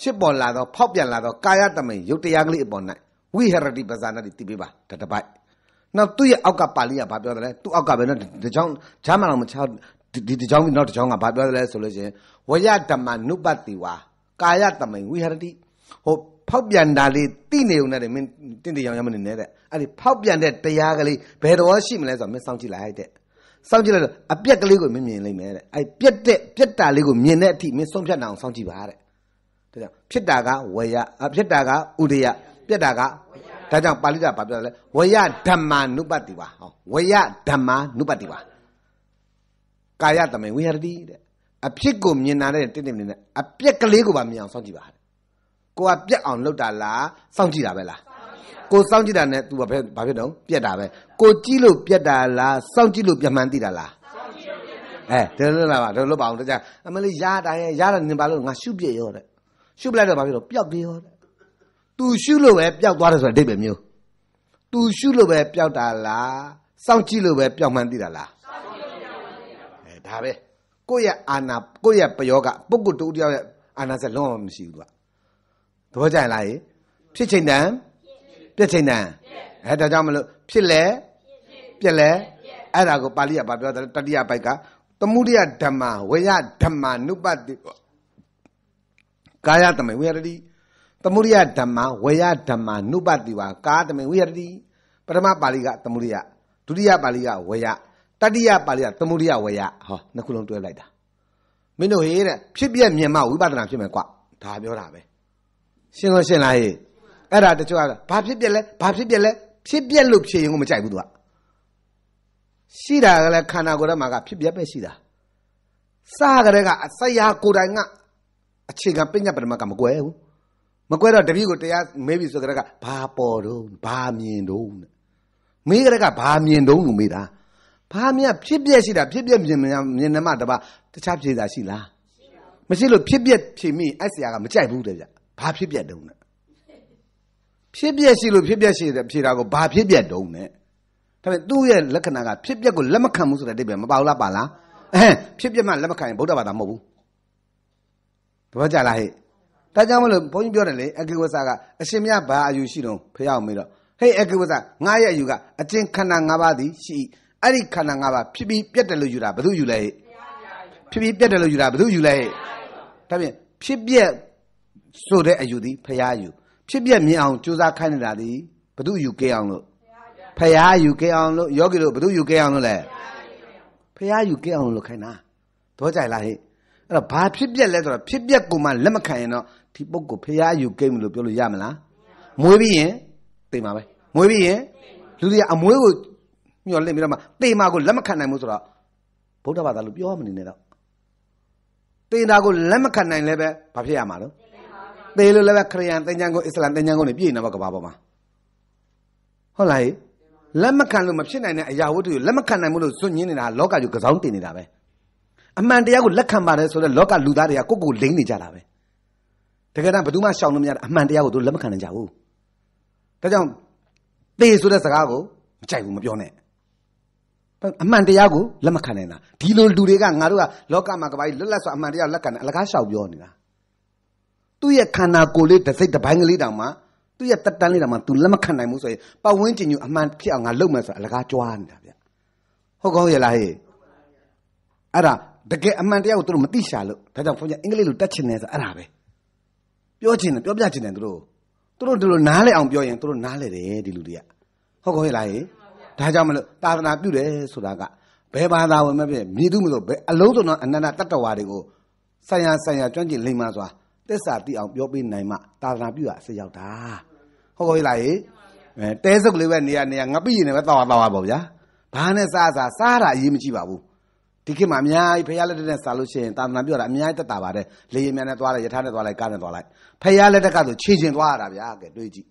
ဖြစ်ပေါ်လာသောဖောက်ပြန်လာသောကာယတမိန်ယုတ်တရားကလေးအပေါ်၌ဝိဟရတိပဇာနာတိတိပေးပါတတပိုက်နောက်သူ့ရဲ့အောက်ကပါဠိကဘာပြောတယ်လဲသူ့အောက်ကပဲနော်ဒီကြောင်းဂျာမန်တော်မချဒီဒီကြောင်းပြီးနောက်ဒီကြောင်းကဘာပြောတယ်လဲဆိုလို့ရှင်ဝရဓမ္မနုပတိဝါကာယတမိန်ဝိဟရတိဟိုဖောက်ပြန်တာလေးတိနေုံနဲ့မင်းတင့်တရောင်ရမနေနဲ့တဲ့အဲ့ဒီဖောက်ပြန်တဲ့တရားကလေးဘယ်တော်ရှိမလဲဆိုတော့မင်းစောင့်ကြည့်လိုက်တဲ့စောင့်ကြည့်လိုက်တော့အပြက်ကလေးကိုမင်းမြင်လိမ့်မယ်တဲ့အဲ့ပြက်တဲ့ပြက်တာလေးကိုမြင်တဲ့အထိမင်းဆုံးဖြတ်နိုင်အောင်စောင့်ကြည့်ပါတဲ့ဒါကြောင့်ဖြစ်တာကဝရဖြစ်တာကဥဒယပြက်တာကဒါကြောင့်ပါဠိကဘာပြောလဲဝရဓမ္မာနုပတ္တိပါဟောဝရဓမ္မာနုပတ္တိပါကာယတမေဝိဟရတိတဲ့အဖြစ်ကိုမြင်တာတဲ့တင့်တင့်နေနဲ့အပြက်ကလေးကိုပါမြင်အောင်စောင့်ကြည့်ပါကိုကပြက်အောင်လုပ်တာလားစောင့်ကြည့်တာပဲလားကိုစောင့်ကြည့်တာနဲ့ तू ဘာပဲဘာဖြစ်တော့ပြက်တာပဲကိုကြည့်လို့ပြက်တာလားစောင့်ကြည့်လို့ပြမှန်သိတာလားအဲဒါလည်းလားပါဒါလို့ပါအောင်တကြအမလေးရတာရဲ့ရတာနင်ပါလို့ငါရှုပြစ်ရောတဲ့ရှုပလိုက်တော့ဘာဖြစ်တော့ပျောက်ပြေရောတဲ့သူရှုလို့ပဲပျောက်သွားတယ်ဆိုတဲ့အဓိပ္ပာယ်မျိုးသူရှုလို့ပဲပျောက်တာလားစောင့်ကြည့်လို့ပဲပျောက်မှန်းသိတာလားအဲဒါပဲကိုယ့်ရဲ့အာနာကိုယ့်ရဲ့ပယောကပုဂ္ဂိုလ်တူတယောက်ရဲ့အာနာစက်လုံးဝမရှိဘူးကသဘောကျလားဖြစ်ချိန်တန်ပြက်ချိန်တန်အဲဒါကြောင့်မလို့ဖြစ်လဲပြက်လဲအဲ့ဒါကိုပါဠိကဘာပြောတယ်တတိယပိုက်ကသမုဒိယဓမ္မဝေယဓမ္မနုပတိကာယတမေဝေယတတိသမုဒိယဓမ္မဝေယဓမ္မနုပတိဝါကာတမေဝိရတိပထမပါဠိကသမုဒိယဒုတိယပါဠိကဝေယတတိယပါဠိကသမုဒိယဝေယဟောနှစ်ခုလုံးတွဲလိုက်တာမင်းတို့ဟေးတဲ့ဖြစ်ပြမြင်မှဝိပဿနာဖြစ်မယ်ကွဒါပြောတာပဲရှင်းလို့ရှင်းလားဟေးအဲ့ဒါတချို့ကဘာဖြစ်ပြလဲဘာဖြစ်ပြလဲဖြစ်ပြလို့ဖြစ်ရင်ကိုမကြိုက်ဘူးသူကရှိတာကလည်းခန္ဓာကိုယ်ထဲမှာကဖြစ်ပြပဲရှိတာစကားတည်းကဆရာကိုယ်တိုင်ကအခြေခံပညာပရမတ်ကမကွယ်ဘူးမကွဲတော့တပည့်ကိုတရားမေးပြီဆိုကြတဲ့ကဘာပေါ်တော့ဘာမြင်တော့မေးကြတဲ့ကဘာမြင်တော့လို့မေးတာဘာမြင်ဖြစ်ပြက်ရှိတာဖြစ်ပြက်မြင်မြင်နေမှတပါတခြားဖြေတာရှိလားမရှိလို့ဖြစ်ပြက်ဖြေမိအဲ့ဆရာကမကြိုက်ဘူးတဲ့ဗျဘာဖြစ်ပြက်တုံးနဲ့ဖြစ်ပြက်ရှိလို့ဖြစ်ပြက်ရှိတဲ့ဖြေတာကိုဘာဖြစ်ပြက်တုံးနဲ့ဒါပေမဲ့သူ့ရဲ့လက္ခဏာကဖြစ်ပြက်ကိုလက်မခံဘူးဆိုတဲ့အတိပ္ပယ်မပါဘူးလားပါလားအဲဖြစ်ပြက်မှလက်မခံရင်ဗုဒ္ဓဘာသာမဟုတ်ဘူးတပတ်ကြလားဟဲ့ဒါကြောင့်မလို့ဘုန်းကြီးပြောတယ်လေအကိဝဆာကအရှင်မြတ်ဘာအယူရှိတုံးဖျောက်မေးတော့ဟေ့အကိဝဆာငါရဲ့အယူကအချင်းခန္ဓာ၅ပါးသည်ရှိအဲ့ဒီခန္ဓာ၅ပါးဖြစ်ပြီးပြတ်တယ်လို့ယူတာဘယ်သူယူလဲဟဲ့ဖြစ်ပြီးပြတ်တယ်လို့ယူတာဘယ်သူယူလဲဟဲ့ဒါဖြင့်ဖြစ်ပြက်ဆိုတဲ့အယူသည်ဖျားယူဖြစ်ပြက်မြင်အောင်ကြိုးစားခိုင်းနေတာသည်ဘယ်သူယူခဲ့အောင်လို့ဖျားယူခဲ့အောင်လို့ယောဂီတို့ဘယ်သူယူခဲ့အောင်လို့လဲဖျားယူခဲ့အောင်လို့ခိုင်းတာတော့ကြိုက်လားဟဲ့အဲ့တော့ဘာဖြစ်ပြက်လဲဆိုတော့ဖြစ်ပြက်ကိုမှလက်မခံရင်တော့ဒီပုဂ္ဂိုလ်ဖရာယူကိမ့်လို့ပြောလို့ရမလားမွေးပြီးရင်သိမှာပဲမွေးပြီးရင်လူတွေကအမွေးကိုမျောလင့်ပြီးတော့မှသိမှာကိုလက်မခံနိုင်ဘူးဆိုတော့ဗုဒ္ဓဘာသာလို့ပြောမနေနဲ့တော့သိတာကိုလက်မခံနိုင်လည်းပဲဘာဖြစ်ရမှာလဲသိလို့လည်းပဲခရိယန်သင်္ချန်ကိုအစ္စလာမ်သင်္ချန်ကိုနေပြည်နေမှာကဘာပေါ်မှာဟုတ်လားလက်မခံလို့မဖြစ်နိုင်တဲ့အရာဝတ္ထုကိုလက်မခံနိုင်ဘူးလို့စွန့်ညင်းနေတာလောကကြီးကစောင်းတင်နေတာပဲအမှန်တရားကိုလက်ခံပါတယ်ဆိုတော့လောကလူသားတွေကကိုယ့်ကိုလိမ့်နေကြတာပဲတကယ်တမ်းဘယ်သူမှရှောင်လို့မရတဲ့အမှန်တရားကိုသူလက်မခံနိုင်ကြဘူးဒါကြောင့်သေဆိုတဲ့စကားကိုမကြိုက်ဘူးမပြောနဲ့အမှန်တရားကိုလက်မခံနိုင်တာဒီလိုလူတွေကငါတို့ကလောကမှာကဘာကြီးလွတ်လပ်စွာအမှန်တရားလက်ခံတယ်အလကားရှောက်ပြောနေတာသူ့ရဲ့ခန္ဓာကိုယ်လေးတစ်စိတ်တစ်ပိုင်းကလေးတောင်မှသူ့ရဲ့တက်တန်းလေးတောင်မှ तू လက်မခံနိုင်ဘူးဆိုရင်ပတ်ဝန်းကျင်ကြီးအမှန်ဖြစ်အောင်ငါလုပ်မယ်ဆိုတာအလကားကြွားနေတာဗျဟုတ်ကောရဲ့လားဟဲ့အဲ့ဒါတကယ်အမှန်တရားကိုသူတို့မသိရှာလို့ဒါကြောင့်ဘုရားအင်္ဂလိပ်လိုတတ်ချင်တယ်ဆိုအဲ့ဒါပဲပြောချင်တယ်ပြောပြချင်တယ်သူတို့သူတို့ဒီလိုနားလဲအောင်ပြောရင်သူတို့နားလဲတယ်ဒီလူတွေကဟုတ်ကောဟဲ့လားဟေဒါကြောင့်မလို့သာသနာပြုတယ်ဆိုတာကဘယ်ဘာသာဝင်မဖြစ်မြည်သူမလို့ဘယ်အလုံးစုံသောအနန္တတတ္တဝါတွေကိုဆိုင်ရာဆိုင်ရာကျွမ်းကျင်လိမ္မာစွာသစ္စာသိအောင်ပြောပေးနိုင်မှသာသနာပြုရအစရောက်တာဟုတ်ကောဟဲ့လားဟေအဲတဲစုပ်လေးပဲနေရနေရငပိရင်လည်းပဲတော်တော်ပါဗျာဘာနဲ့စားစားစားတာအရေးမကြီးပါဘူးဒီခေတ်မှာအများကြီးဖះလက်တက်နဲ့စားလို့ရှိရင်သာသနာပြောတာအများကြီးတက်တာပါတယ်လေရင်မြန်နဲ့သွားလိုက်ယထာနဲ့သွားလိုက်ကားနဲ့သွားလိုက်ဖះလက်တက်ကဆိုခြေကျင်သွားရတာဗျာကဲတွေးကြည့်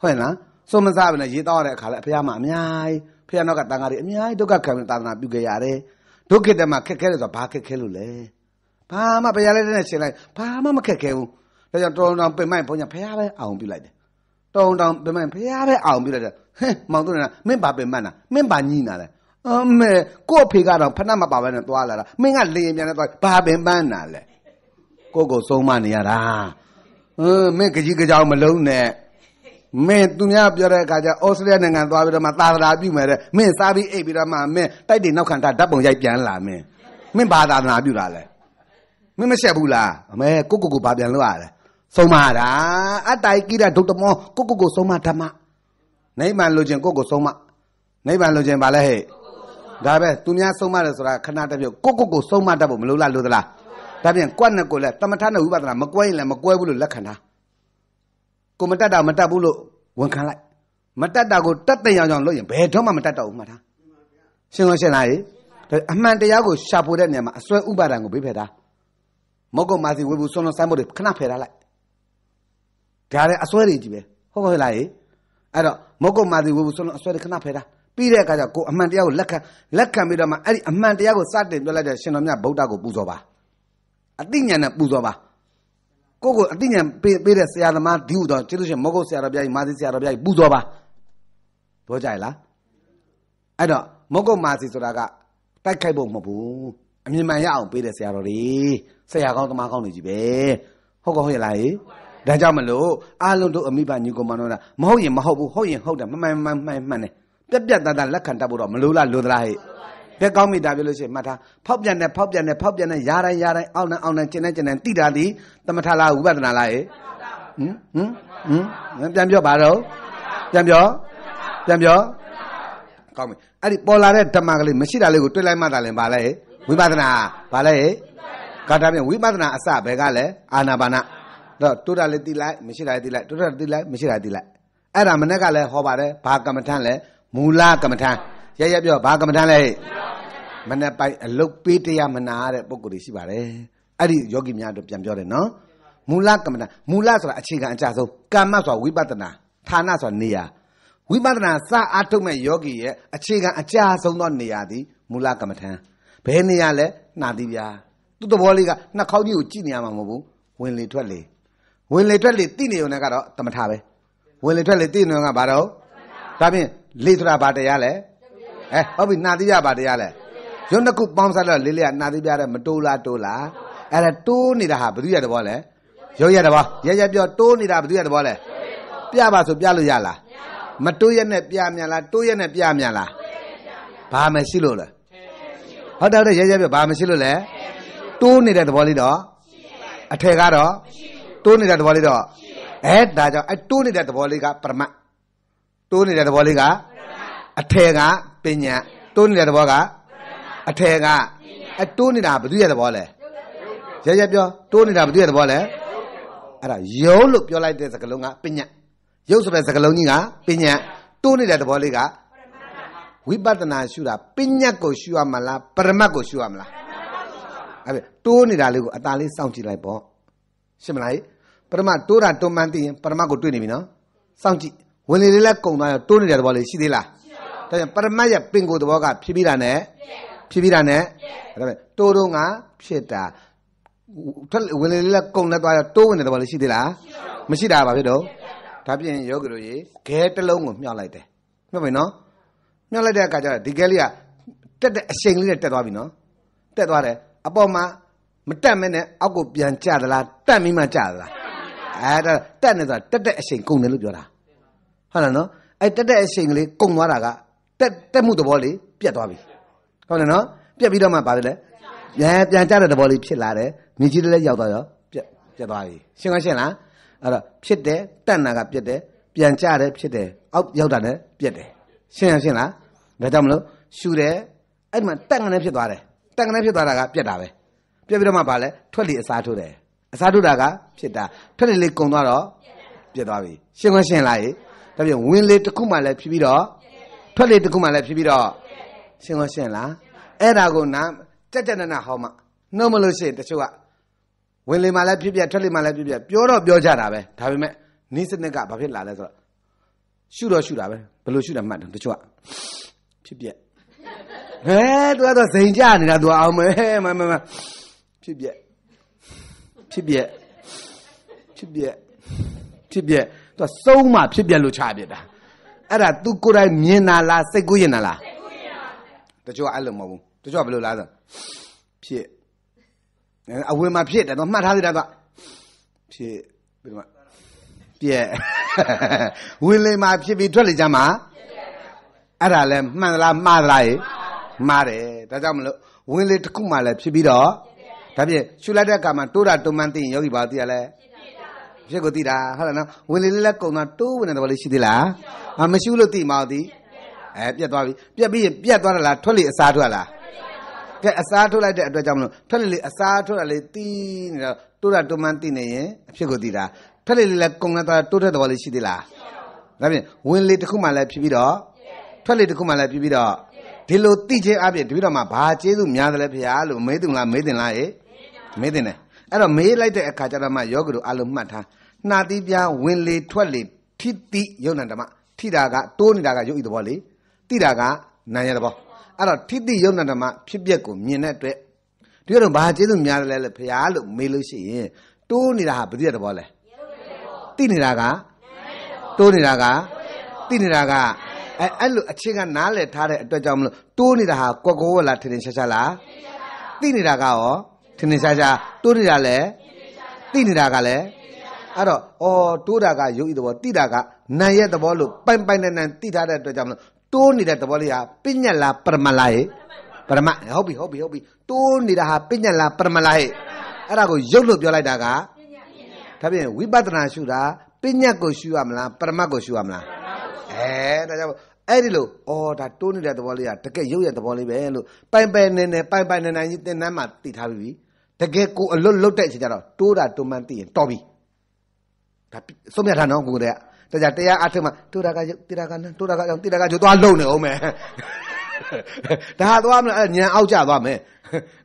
ဟုတ်လားစုံမစားဘဲနဲ့ရေးတော့တဲ့အခါလဲဖះမှာအများကြီးဖះနောက်ကတန်ခါးတွေအများကြီးဒုက္ခခံပြီးသာသနာပြုခဲ့ရတယ်ဒုက္ခတမှာခက်ခဲလို့ဆိုတာဘာခက်ခဲလို့လဲဘာမှဖះလက်တက်နဲ့ချိန်လိုက်ဘာမှမခက်ခဲဘူးဒါကြောင့်တောင်းတောင်းပင်မိုင်ဘုန်းကြီးဖះပဲအောင်ပြုလိုက်တယ်တောင်းတောင်းပင်မိုင်ဖះပဲအောင်ပြုလိုက်တယ်ဟဲ့မောင်တို့ကမင်းဘာပင်မတ်နာမင်းဘာညင်းနာလဲအမေကို့အဖေကတော့ဖဏမပါဘဲနဲ့သွားလာတာမင်းကလေရင်ပြန်နဲ့သွားဘာပင်ပန်းတာလဲကိုကိုဆုံးမနေရတာဟင်းမင်းကြကြီးကြောင်မလုံးနဲ့မင်းသူများပြောတဲ့အခါကျဩစတြေးလျနိုင်ငံသွားပြီးတော့မှသာသနာပြုမယ်တဲ့မင်းစားပြီးအိပ်ပြီးတော့မှမင်းတိုက်တယ်နောက်ခံတာဓာတ်ပုံရိုက်ပြန်လာမင်းမင်းဘာသာသနာပြုတာလဲမင်းမဆက်ဘူးလားအမေကိုကိုကိုဘာပြန်လို့ရလဲဆုံးမတာအတ္တကိရဒုတ်တမောကိုကိုကိုဆုံးမဓမ္မနိဗ္ဗာန်လိုချင်ကိုကိုဆုံးမနိဗ္ဗာန်လိုချင်ဘာလဲဟဲ့ဒါပဲသူများဆုံးမတယ်ဆိုတာခဏတပြုတ်ကိုကိုကိုဆုံးမတတ်ဖို့မလိုလားလိုသလားဒါပြန်ကွက်နဲ့ကိုလည်းတမထနဲ့ဝိပဿနာမကွဲရင်လည်းမကွဲဘူးလို့လက်ခံတာကိုမတတ်တာမတတ်ဘူးလို့ဝန်ခံလိုက်မတတ်တာကိုတတ်တဲ့အောင်အောင်လုပ်ရင်ဘယ်တော့မှမတတ်တော့ဘူးမှတ်တာရှင်းလို့ရှင်းလားရေအမှန်တရားကိုရှာဖွေတဲ့နေရာမှာအစွဲဥပါဒံကိုပြဖယ်တာမဟုတ်ကမာစီဝေဘူးစွန်းလွန်ဆိုင်ဖို့တွေခဏဖယ်ထားလိုက်ဒါလည်းအစွဲတွေကြီးပဲဟုတ်ကဲ့လားရေအဲ့တော့မဟုတ်ကမာစီဝေဘူးစွန်းလွန်အစွဲတွေခဏဖယ်ထားပြီးတဲ့အခါကျကိုအမှန်တရားကိုလက်ခံလက်ခံပြီးတော့မှအဲ့ဒီအမှန်တရားကိုစတင်ပြောလိုက်တဲ့ရှင်တော်မြတ်ဗုဒ္ဓကိုပူဇော်ပါအတိညာနဲ့ပူဇော်ပါကိုကိုအတိညာပေးပေးတဲ့ဆရာသမားဒီဟုတော့ကျေးဇူးရှင်မဟုတ်ဆရာတော်ပြကြီးမာသီဆရာတော်ပြကြီးပူဇော်ပါပြောကြရလားအဲ့တော့မဟုတ်မာသီဆိုတာကတိုက်ခိုက်ဖို့မဟုတ်ဘူးအမြင်မှန်ရအောင်ပေးတဲ့ဆရာတော်တွေဆရာကောင်းသမားကောင်းတွေကြီးပဲဟုတ်ကောဟုတ်ရလားဟေးဒါကြောင့်မလို့အာလုံးတို့အမိဘညီကောင်မတော်တာမဟုတ်ရင်မဟုတ်ဘူးဟုတ်ရင်ဟုတ်တယ်မှန်မှန်မှန်မှန်တယ်ပြက်ပြက်တန်တန်လက်ခံတတ်ဖို့တော့မလိုလားလိုသလားဟဲ့ဘက်ကောင်းမိတာပြောလို့ရှိရင်မှတ်ထားဖောက်ပြန်တဲ့ဖောက်ပြန်တဲ့ဖောက်ပြန်တဲ့ရာတိုင်းရာတိုင်းအောင်းနှံအောင်းနှံကျင်တဲ့ကျင်တဲ့တိတာသည်တမထလားဝိပဿနာလားဟဲ့ဟင်ဟင်ဟင်ပြန်ပြောပါတော့ပြန်ပြောပြန်ပြောကောင်းပြီအဲ့ဒီပေါ်လာတဲ့ဓမ္မကလေးမရှိတာလေးကိုတွေ့လိုက်မှသာလင်ပါလဲဝိပဿနာပါလဲကာတာပြန်ဝိပဿနာအစဘယ်ကလဲအာနာပါနတော့တိုးတာလေးတိလိုက်မရှိတာလေးတိလိုက်တိုးတာတိလိုက်မရှိတာတိလိုက်အဲ့ဒါမနေ့ကလည်းဟောပါတယ်ဘာကမ္မထန်လဲမူလကမ္မထာရရပြောဘာကမ္မထာလဲမနဲ့ပိုင်အလုတ်ပေးတရားမနာတဲ့ပုံကိုယ်တွေရှိပါတယ်အဲ့ဒီယောဂီများတို့ပြန်ပြောတယ်နော်မူလကမ္မထာမူလဆိုတာအခြေခံအကျဆုံးကာမဆိုတာဝိပဿနာဌာနဆိုတာနေရာဝိပဿနာစအားထုတ်မဲ့ယောဂီရဲ့အခြေခံအကျဆုံးသောနေရာသည်မူလကမ္မထာဘယ်နေရာလဲနှာသီးပြားသူ့သဘောလေးကနှာခေါင်းကြီးကိုကြည့်နေရမှာမဟုတ်ဘူးဝင်လေထွက်လေဝင်လေထွက်လေသိနေုံနဲ့ကတော့တမထပဲဝင်လေထွက်လေသိနေုံကဘာတော့ဒါဖြင့်လေဆိုတာဘာတရားလဲအဲဟုတ်ပြီနာတိယဘာတရားလဲရုပ်နှစ်ခုပေါင်းစပ်တော့လေးလေးကနာတိပြတဲ့မတိုးလားတိုးလားအဲ့ဒါတိုးနေတာဟာဘယ်သူရတဲ့ဘောလဲရုပ်ရတဲ့ဘောရရပြောတိုးနေတာဘယ်သူရတဲ့ဘောလဲပြပါဆိုပြလို့ရလားမတိုးရနဲ့ပြမြန်လားတိုးရနဲ့ပြမြန်လားဘာမရှိလို့လဲဟုတ်တယ်ဟုတ်တယ်ရရပြောဘာမရှိလို့လဲတိုးနေတဲ့သဘောလေးတော့အထယ်ကတော့တိုးနေတဲ့သဘောလေးတော့အဲဒါကြောင့်အဲတိုးနေတဲ့သဘောလေးကပရမတ်တိုးနေတဲ့သဘောလေးကအထယ်ကပညာတိုးနေတဲ့သဘောကအထယ်ကအတိုးနေတာဘယ်သူရဲ့သဘောလဲရရပြောတိုးနေတာဘယ်သူရဲ့သဘောလဲအဲ့ဒါယုံလို့ပြောလိုက်တဲ့စကားလုံးကပညာယုံဆိုတဲ့စကားလုံးကြီးကပညာတိုးနေတဲ့သဘောလေးကဝိပဿနာရှုတာပညာကိုရှုရမလားပရမတ်ကိုရှုရမလားအဲ့ဒါတိုးနေတာလေးကိုအตาလေးစောင့်ကြည့်လိုက်ပေါ့ရှင်းမလားပရမတ်တိုးတာတွန်းမှန်းသိရင်ပရမတ်ကိုတွေ့နေပြီနော်စောင့်ကြည့်ဝင်လေလေးလည်းကုံသွားရင်တိုးနေတဲ့သဘောလေးရှိသေးလားရှိပါဘူးဒါကြောင့်ပရမတ်ရဲ့ပင်ကိုယ်သဘောက ဖြစ်ပြီးတာနဲ့ဖြစ်ပြီးတာနဲ့ဒါပေမဲ့တိုးတော့ကဖြစ်တာထွက်ဝင်လေလေးလည်းကုံလက်သွားရင်တိုးဝင်နေတဲ့သဘောလေးရှိသေးလားမရှိတာပါဖြစ်တော့ဒါပြင်ယောဂီတို့ရေဂဲတစ်လုံးကိုမြှောက်လိုက်တယ်မြှောက်ပြီနော်မြှောက်လိုက်တဲ့အခါကျတော့ဒီဂဲလေးကတက်တဲ့အချိန်လေးနဲ့တက်သွားပြီနော်တက်သွားတယ်အပေါ်မှာ မတက်မနဲ့အောက်ကိုပြန်ကြသလားတက်ပြီးမှကြသလားအဲဒါတက်နေဆိုတာတက်တဲ့အချိန်ကုန်တယ်လို့ပြောတာဟုတ်လားနော်အဲ့တက်တဲ့အချိန်ကလေးကုံသွားတာကတက်တက်မှုသဘောလေးပြတ်သွားပြီဟုတ်လားနော် ပြတ်ပြီးတော့မှဘာဖြစ်လဲပြန်ပြန်ကြတဲ့သဘောလေးဖြစ်လာတယ်မြကြီးလည်းရောက်သွားရော ပြတ်ပြတ်သွားပြီရှင်းကရှင်းလားအဲ့တော့ဖြစ်တယ်တန်တာကပြတ်တယ်ပြန်ကြတယ်ဖြစ်တယ်အောက်ရောက်တာလည်းပြတ်တယ်ရှင်းရရှင်းလားဒါကြောင့်မလို့ရှူတယ်အဲ့မှာတက်ငနဲ့ဖြစ်သွားတယ်တက်ငနဲ့ဖြစ်သွားတာကပြတ်တာပဲပြတ်ပြီးတော့မှဘာလဲထွက်လေအစားထိုးတယ်အစားထိုးတာကဖြစ်တာထွက်လေလေးကုံသွားတော့ပြတ်သွားပြီရှင်းကရှင်းလားရေဒါပြန်ဝင်လေတစ်ခုမှလည်းဖြစ်ပြီးတော့ထွက်လေတစ်ခုမှလည်းဖြစ်ပြီးတော့ရှင်းလို့ရှင်းလားအဲ့ဒါကိုနာတက်တက်နနဟောမှနှုတ်မလို့ရှိရင်တချို့ကဝင်လေမှလည်းဖြစ်ပြထွက်လေမှလည်းဖြစ်ပြပြောတော့ပြောကြတာပဲဒါပေမဲ့နိစ္စနကဘာဖြစ်လာလဲဆိုတော့ရှုတော့ရှုတာပဲဘယ်လိုရှုတာမှတ်တယ်တချို့ကဖြစ်ပြဟဲ့ तू ကတော့စိန်ကြနေတာ तू အောင်မဲမမမဖြစ်ပြဖြစ်ပြဖြစ်ပြဖြစ်ပြသူကစုံးမှဖြစ်ပြလို့ချပြတာအဲ့ဒါ तू ကိုယ်တိုင်မြင်တာလားစိတ်ကူးရင်လားစိတ်ကူးရင်တချို့အဲ့လိုမဟုတ်ဘူးတချို့ဘယ်လိုလားဆိုဖြစ်အဝင်မှာဖြစ်တယ်တော့မှတ်ထားသေးတာကဖြစ်ဘယ်လိုမှပြက်ဝင်လေမှာဖြစ်ပြီးထွက်လေကြမှာအဲ့ဒါလဲမှန်လားမှားလားရေမှားတယ်ဒါကြောင့်မလို့ဝင်လေတစ်ခုမှလည်းဖြစ်ပြီးတော့ဒါဖြင့်ရှုလိုက်တဲ့အခါမှာတိုးတာတုံမှန်သိရင်ယောဂီဘာသိရလဲဖြစ်ကိုသိတာဟုတ်လားနော်ဝင်လေလေးလက်ကုံတာတိုးဝင်တဲ့ဘာလို့ရှိသေးလားအမရှိဘူးလို့သိမှာသည်အဲပြက်သွားပြီပြက်ပြီးရင်ပြက်သွားတာလားထွက်လေအစားထွက်လားကဲအစားထုတ်လိုက်တဲ့အတွက်ကြောင့်မလို့ထွက်လေလေအစားထွက်တာလေတီးနေတော့တိုးတာတိုးမှန်းသိနေရင်အဖြစ်ကိုသိတာထွက်လေလေလက်ကုံတာတိုးတဲ့ဘာလို့ရှိသေးလားဒါဖြင့်ဝင်လေတစ်ခုမှလည်းဖြစ်ပြီးတော့ထွက်လေတစ်ခုမှလည်းဖြစ်ပြီးတော့ဒီလိုသိခြင်းအပြင်တပည့်တော်မှာဘာကျေးဇူးများတယ်လဲဖေဟာလို့မေးသူလားမေးတင်လားရေမေးတင်တယ်အဲ့တော့မေးလိုက်တဲ့အခါကျတော့မှယောဂီတို့အလုံးမှတ်ထားနှာသီးပြားဝင်လေထွက်လေထိတိယုံနံဓမ္မထိတာကတိုးနေတာကယုတ်ဤသဘောလေတိတာကနာရသဘောအဲ့တော့ထိတိယုံနံဓမ္မဖြစ်ပျက်ကိုမြင်တဲ့အတွက်ဒီတော့ဘာကျေးဇူးများတယ်လဲလေဖရားလို့မေးလို့ရှိရင်တိုးနေတာဟာဘယ်တဲ့သဘောလဲတိနေတာကတိုးနေတာကတိနေတာကအဲအဲ့လိုအခြေခံနားလည်ထားတဲ့အတွက်ကြောင့်မလို့တိုးနေတာဟာကွက်ကောဝလားထင်ထင်ရှားရှားလားတိနေတာကရောထင်ထင်ရှားရှားတိုးနေတာလဲတိနေတာကလည်းအဲ့တော့အော်တိုးတာကယုတ်ဤသဘောတိတာကနာရဲ့သဘောလို့ပိုင်ပိုင်နဲ့နဲ့တိထားတဲ့အတွက်ကြောင့်မလို့တိုးနေတဲ့သဘောလေးဟာပညာလားပရမလားရေပရမဟုတ်ပြီဟုတ်ပြီဟုတ်ပြီတိုးနေတာဟာပညာလားပရမလားရေအဲ့ဒါကိုယုတ်လို့ပြောလိုက်တာကဒါပြင်ဝိပဿနာရှုတာပညာကိုရှုရမလားပရမတ်ကိုရှုရမလားအဲဒါကြောင့်အဲ့ဒီလိုအော်ဒါတိုးနေတဲ့သဘောလေးကတကယ်ရုပ်ရဲ့သဘောလေးပဲလို့ပိုင်ပိုင်နေနေပိုင်ပိုင်နေနေကြီးတင်နှမ်းမှာတည်ထားပြီတကယ်ကိုအလွတ်လွတ်တဲ့အချိန်ကျတော့တိုးတာတိုးမှန်းသိရင်တော်ပြီဒါဆုံးဖြတ်ထားနော်ကိုယ်တည်းကတရားတရားအထုမှတူတာကတိတာကနတူတာကကြောင့်တိတာကကျိုးသွားလုံနေအောင်မယ်ဒါသွားမလားညံအောက်ကျသွားမယ်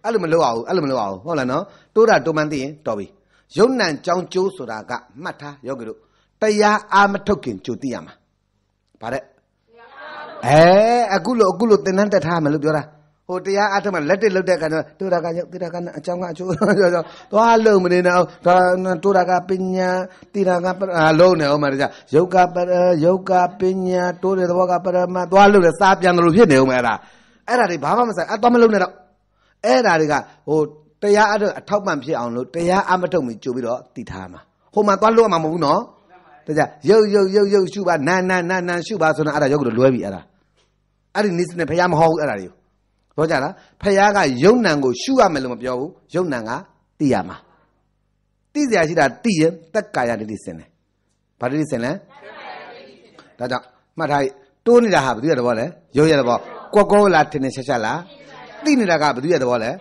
အဲ့လိုမလုပ်အောင်အဲ့လိုမလုပ်အောင်ဟုတ်လားနော်တူတာတူမှန်သိရင်တော်ပြီယုံ nant ကြောင်းကျိုးဆိုတာကမှတ်ထားယောဂီတို့တရားအာမထုတ်ခင်ကြိုသိရမှာဗါတဲ့အဲအခုလို့အခုလို့သင်္นานတက်ထားမယ်လို့ပြောတာဟိုတရားအထမလက်တစ်လုတ်တဲ့ကံတူတာကရုပ်တိတာကအကြောင်းကအချိုးဆိုတော့သွားလုံမနေတော့ဒါတူတာကပညာတိတာကလုံးနေအောင်မှာကြာယုတ်ကပယုတ်ကပညာတိုးတဲ့သဘောကပရမသွားလုံလဲစားပြန်တယ်လို့ဖြစ်နေအောင်မှာအဲ့ဒါအဲ့ဒါတွေဘာမှမဆိုင်အသွားမလုံနဲ့တော့အဲ့ဒါတွေကဟိုတရားအထအထောက်ပံ့ဖြစ်အောင်လို့တရားအမထုတ်မီကြိုပြီးတော့တည်ထားမှာဟိုမှာသွားလုံအောင်မဟုတ်ဘူးနော်ဒါကြရုပ်ရုပ်ရုပ်ရုပ်ရှုပါနာနာနာနာရှုပါဆိုတော့အဲ့ဒါရုပ်ကတော့လွဲပြီအဲ့ဒါအဲ့ဒီနိစ္စနဲ့ဘုရားမဟုတ်ဘူးအဲ့ဒါတွေသဘောကျလားဖះကယုံနံကိုရှုရမယ်လို့မပြောဘူးယုံနံကသိရမှာသိစရာရှိတာသိရင်သက်ကာယဒိဋ္ဌိစင်တယ်ဘာဒိဋ္ဌိစင်လဲဒါကြောင့်မှတ်ထားတိုးနေတာဟာဘယ်သူရဲ့သဘောလဲရုပ်ရဲ့သဘောကွက်ကောလားထင်ထင်ရှားရှားလားသိနေတာကဘယ်သူရဲ့သဘောလဲ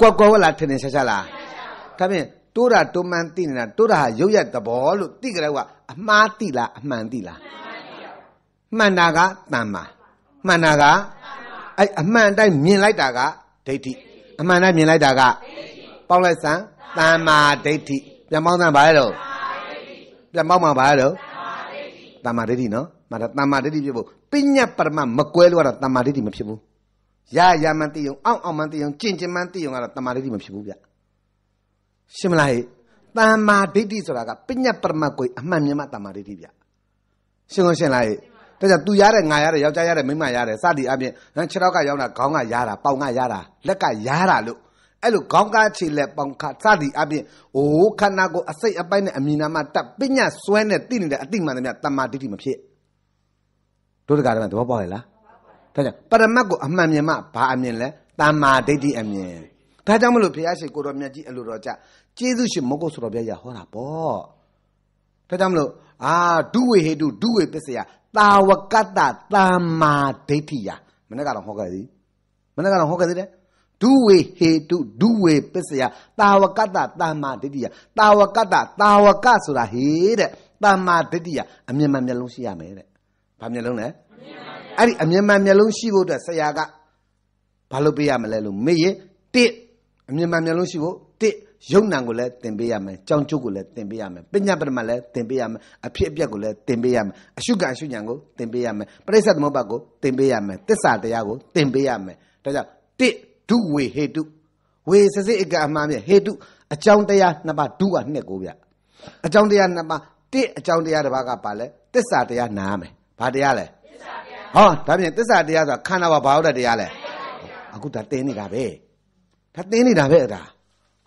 ကွက်ကောလားထင်ထင်ရှားရှားလားဒါဖြင့်တိုးတာတိုးမှန်သိနေတာတိုးတာဟာရုပ်ရဲ့သဘောလို့သိကြတဲ့ကအမှားသိလားအမှန်သိလားမှန်တာကတန်ပါမှန်တာကအဲ့အမှန်တိုင်းမြင်လိုက်တာကဒိဋ္ဌိအမှန်တိုင်းမြင်လိုက်တာကပေါက်လိုက်စမ်းတမ္မာဒိဋ္ဌိပြန်ပေါက်စမ်းဘာလဲတော့ပြန်ပေါက်မှာဘာလဲတော့တမ္မာဒိဋ္ဌိနော်မဒါတမ္မာဒိဋ္ဌိဖြစ်ဖို့ပညာပရမမကွဲလို့ကတော့တမ္မာဒိဋ္ဌိမဖြစ်ဘူးရရမှန်သိအောင်အောင့်အောင်မှန်သိအောင်ကျင့်ကျင်မှန်သိအောင်ကတော့တမ္မာဒိဋ္ဌိမဖြစ်ဘူးဗျရှင်းမလားဟဲ့တမ္မာဒိဋ္ဌိဆိုတာကပညာပရမကိုအမှန်မြင်မှတမ္မာဒိဋ္ဌိဗျရှင်းကုန်ရှင်းလားဟဲ့ဒါကြောင့်သူရတဲ့ငါရတဲ့ယောက်ျားရတဲ့မိန်းမရတဲ့စသည်အပြင်ဟမ်ခြေထောက်ကရောက်တာခေါင်းကရတာပေါင်ကရတာလက်ကရတာလို့အဲ့လိုခေါင်းကားခြေလက်ပေါင်ခါစသည်အပြင်အိုးခန္ဓာကိုအစိတ်အပိုင်းနဲ့အမြင်နာမှတက်ပညာစွဲနဲ့သိနေတဲ့အတိမှန်တည်းများတမာဒိဋ္ဌိမဖြစ်တို့တကားတယ်သဘောပေါက်ရဲ့လားဒါကြောင့်ပရမတ်ကိုအမှန်မြင်မှဘာအမြင်လဲတမာဒိဋ္ဌိအမြင်ဒါကြောင့်မလို့ဘုရားရှင်ကိုတော်မြတ်ကြီးအလိုတော်ကြကျေးဇူးရှင်မုဂ္ဂဆိုတော်ဘုရားဟောတာပေါ့ဒါကြောင့်မလို့အာဒုဝေဟေတုဒုဝေပစ္စယတာဝကတ္တတာမာဒိဋ္ဌိယမနေ့ကတော့ဟောခဲ့သည်မနေ့ကတော့ဟောခဲ့သေးတယ်ဒုဝေဟေတုဒုဝေပစ္စယတာဝကတ္တတာမာဒိဋ္ဌိယတာဝကတ္တတာဝကဆိုတာဟေးတဲ့တာမာဒိဋ္ဌိယအမြင်မှမျက်လုံးရှိရမယ်တဲ့ဘာမျက်လုံးလဲအဲ့ဒီအမြင်မှမျက်လုံးရှိဖို့အတွက်ဆရာကဘာလုပ်ပေးရမလဲလို့မေးရင်တစ်အမြင်မှမျက်လုံးရှိဖို့တစ်ယုံနာကိုလည်းသင်ပေးရမယ်ကြောင်ကျုပ်ကိုလည်းသင်ပေးရမယ်ပညာပရမလည်းသင်ပေးရမယ်အဖြစ်အပျက်ကိုလည်းသင်ပေးရမယ်အရှုကအရှုဉာဏ်ကိုသင်ပေးရမယ်ပရိစ္ဆေသမုပ္ပါကိုသင်ပေးရမယ်တစ္ဆာတရားကိုသင်ပေးရမယ်ဒါကြောင့်တစ်ဒုဝေဟေတုဝေစစိအကအမှားမြဲဟေတုအကြောင်းတရားနှစ်ပါးဒုကနှစ်ကိုဗျအကြောင်းတရားနှစ်ပါးတစ်အကြောင်းတရားတစ်ပါးကပါလဲတစ္ဆာတရားနာရမယ်ဘာတရားလဲတစ္ဆာတရားဟောဒါပြင်တစ္ဆာတရားဆိုတာခန္ဓာဘာဘာဟုတ်တဲ့တရားလဲအခုဒါတင်းနေတာပဲဒါတင်းနေတာပဲဒါ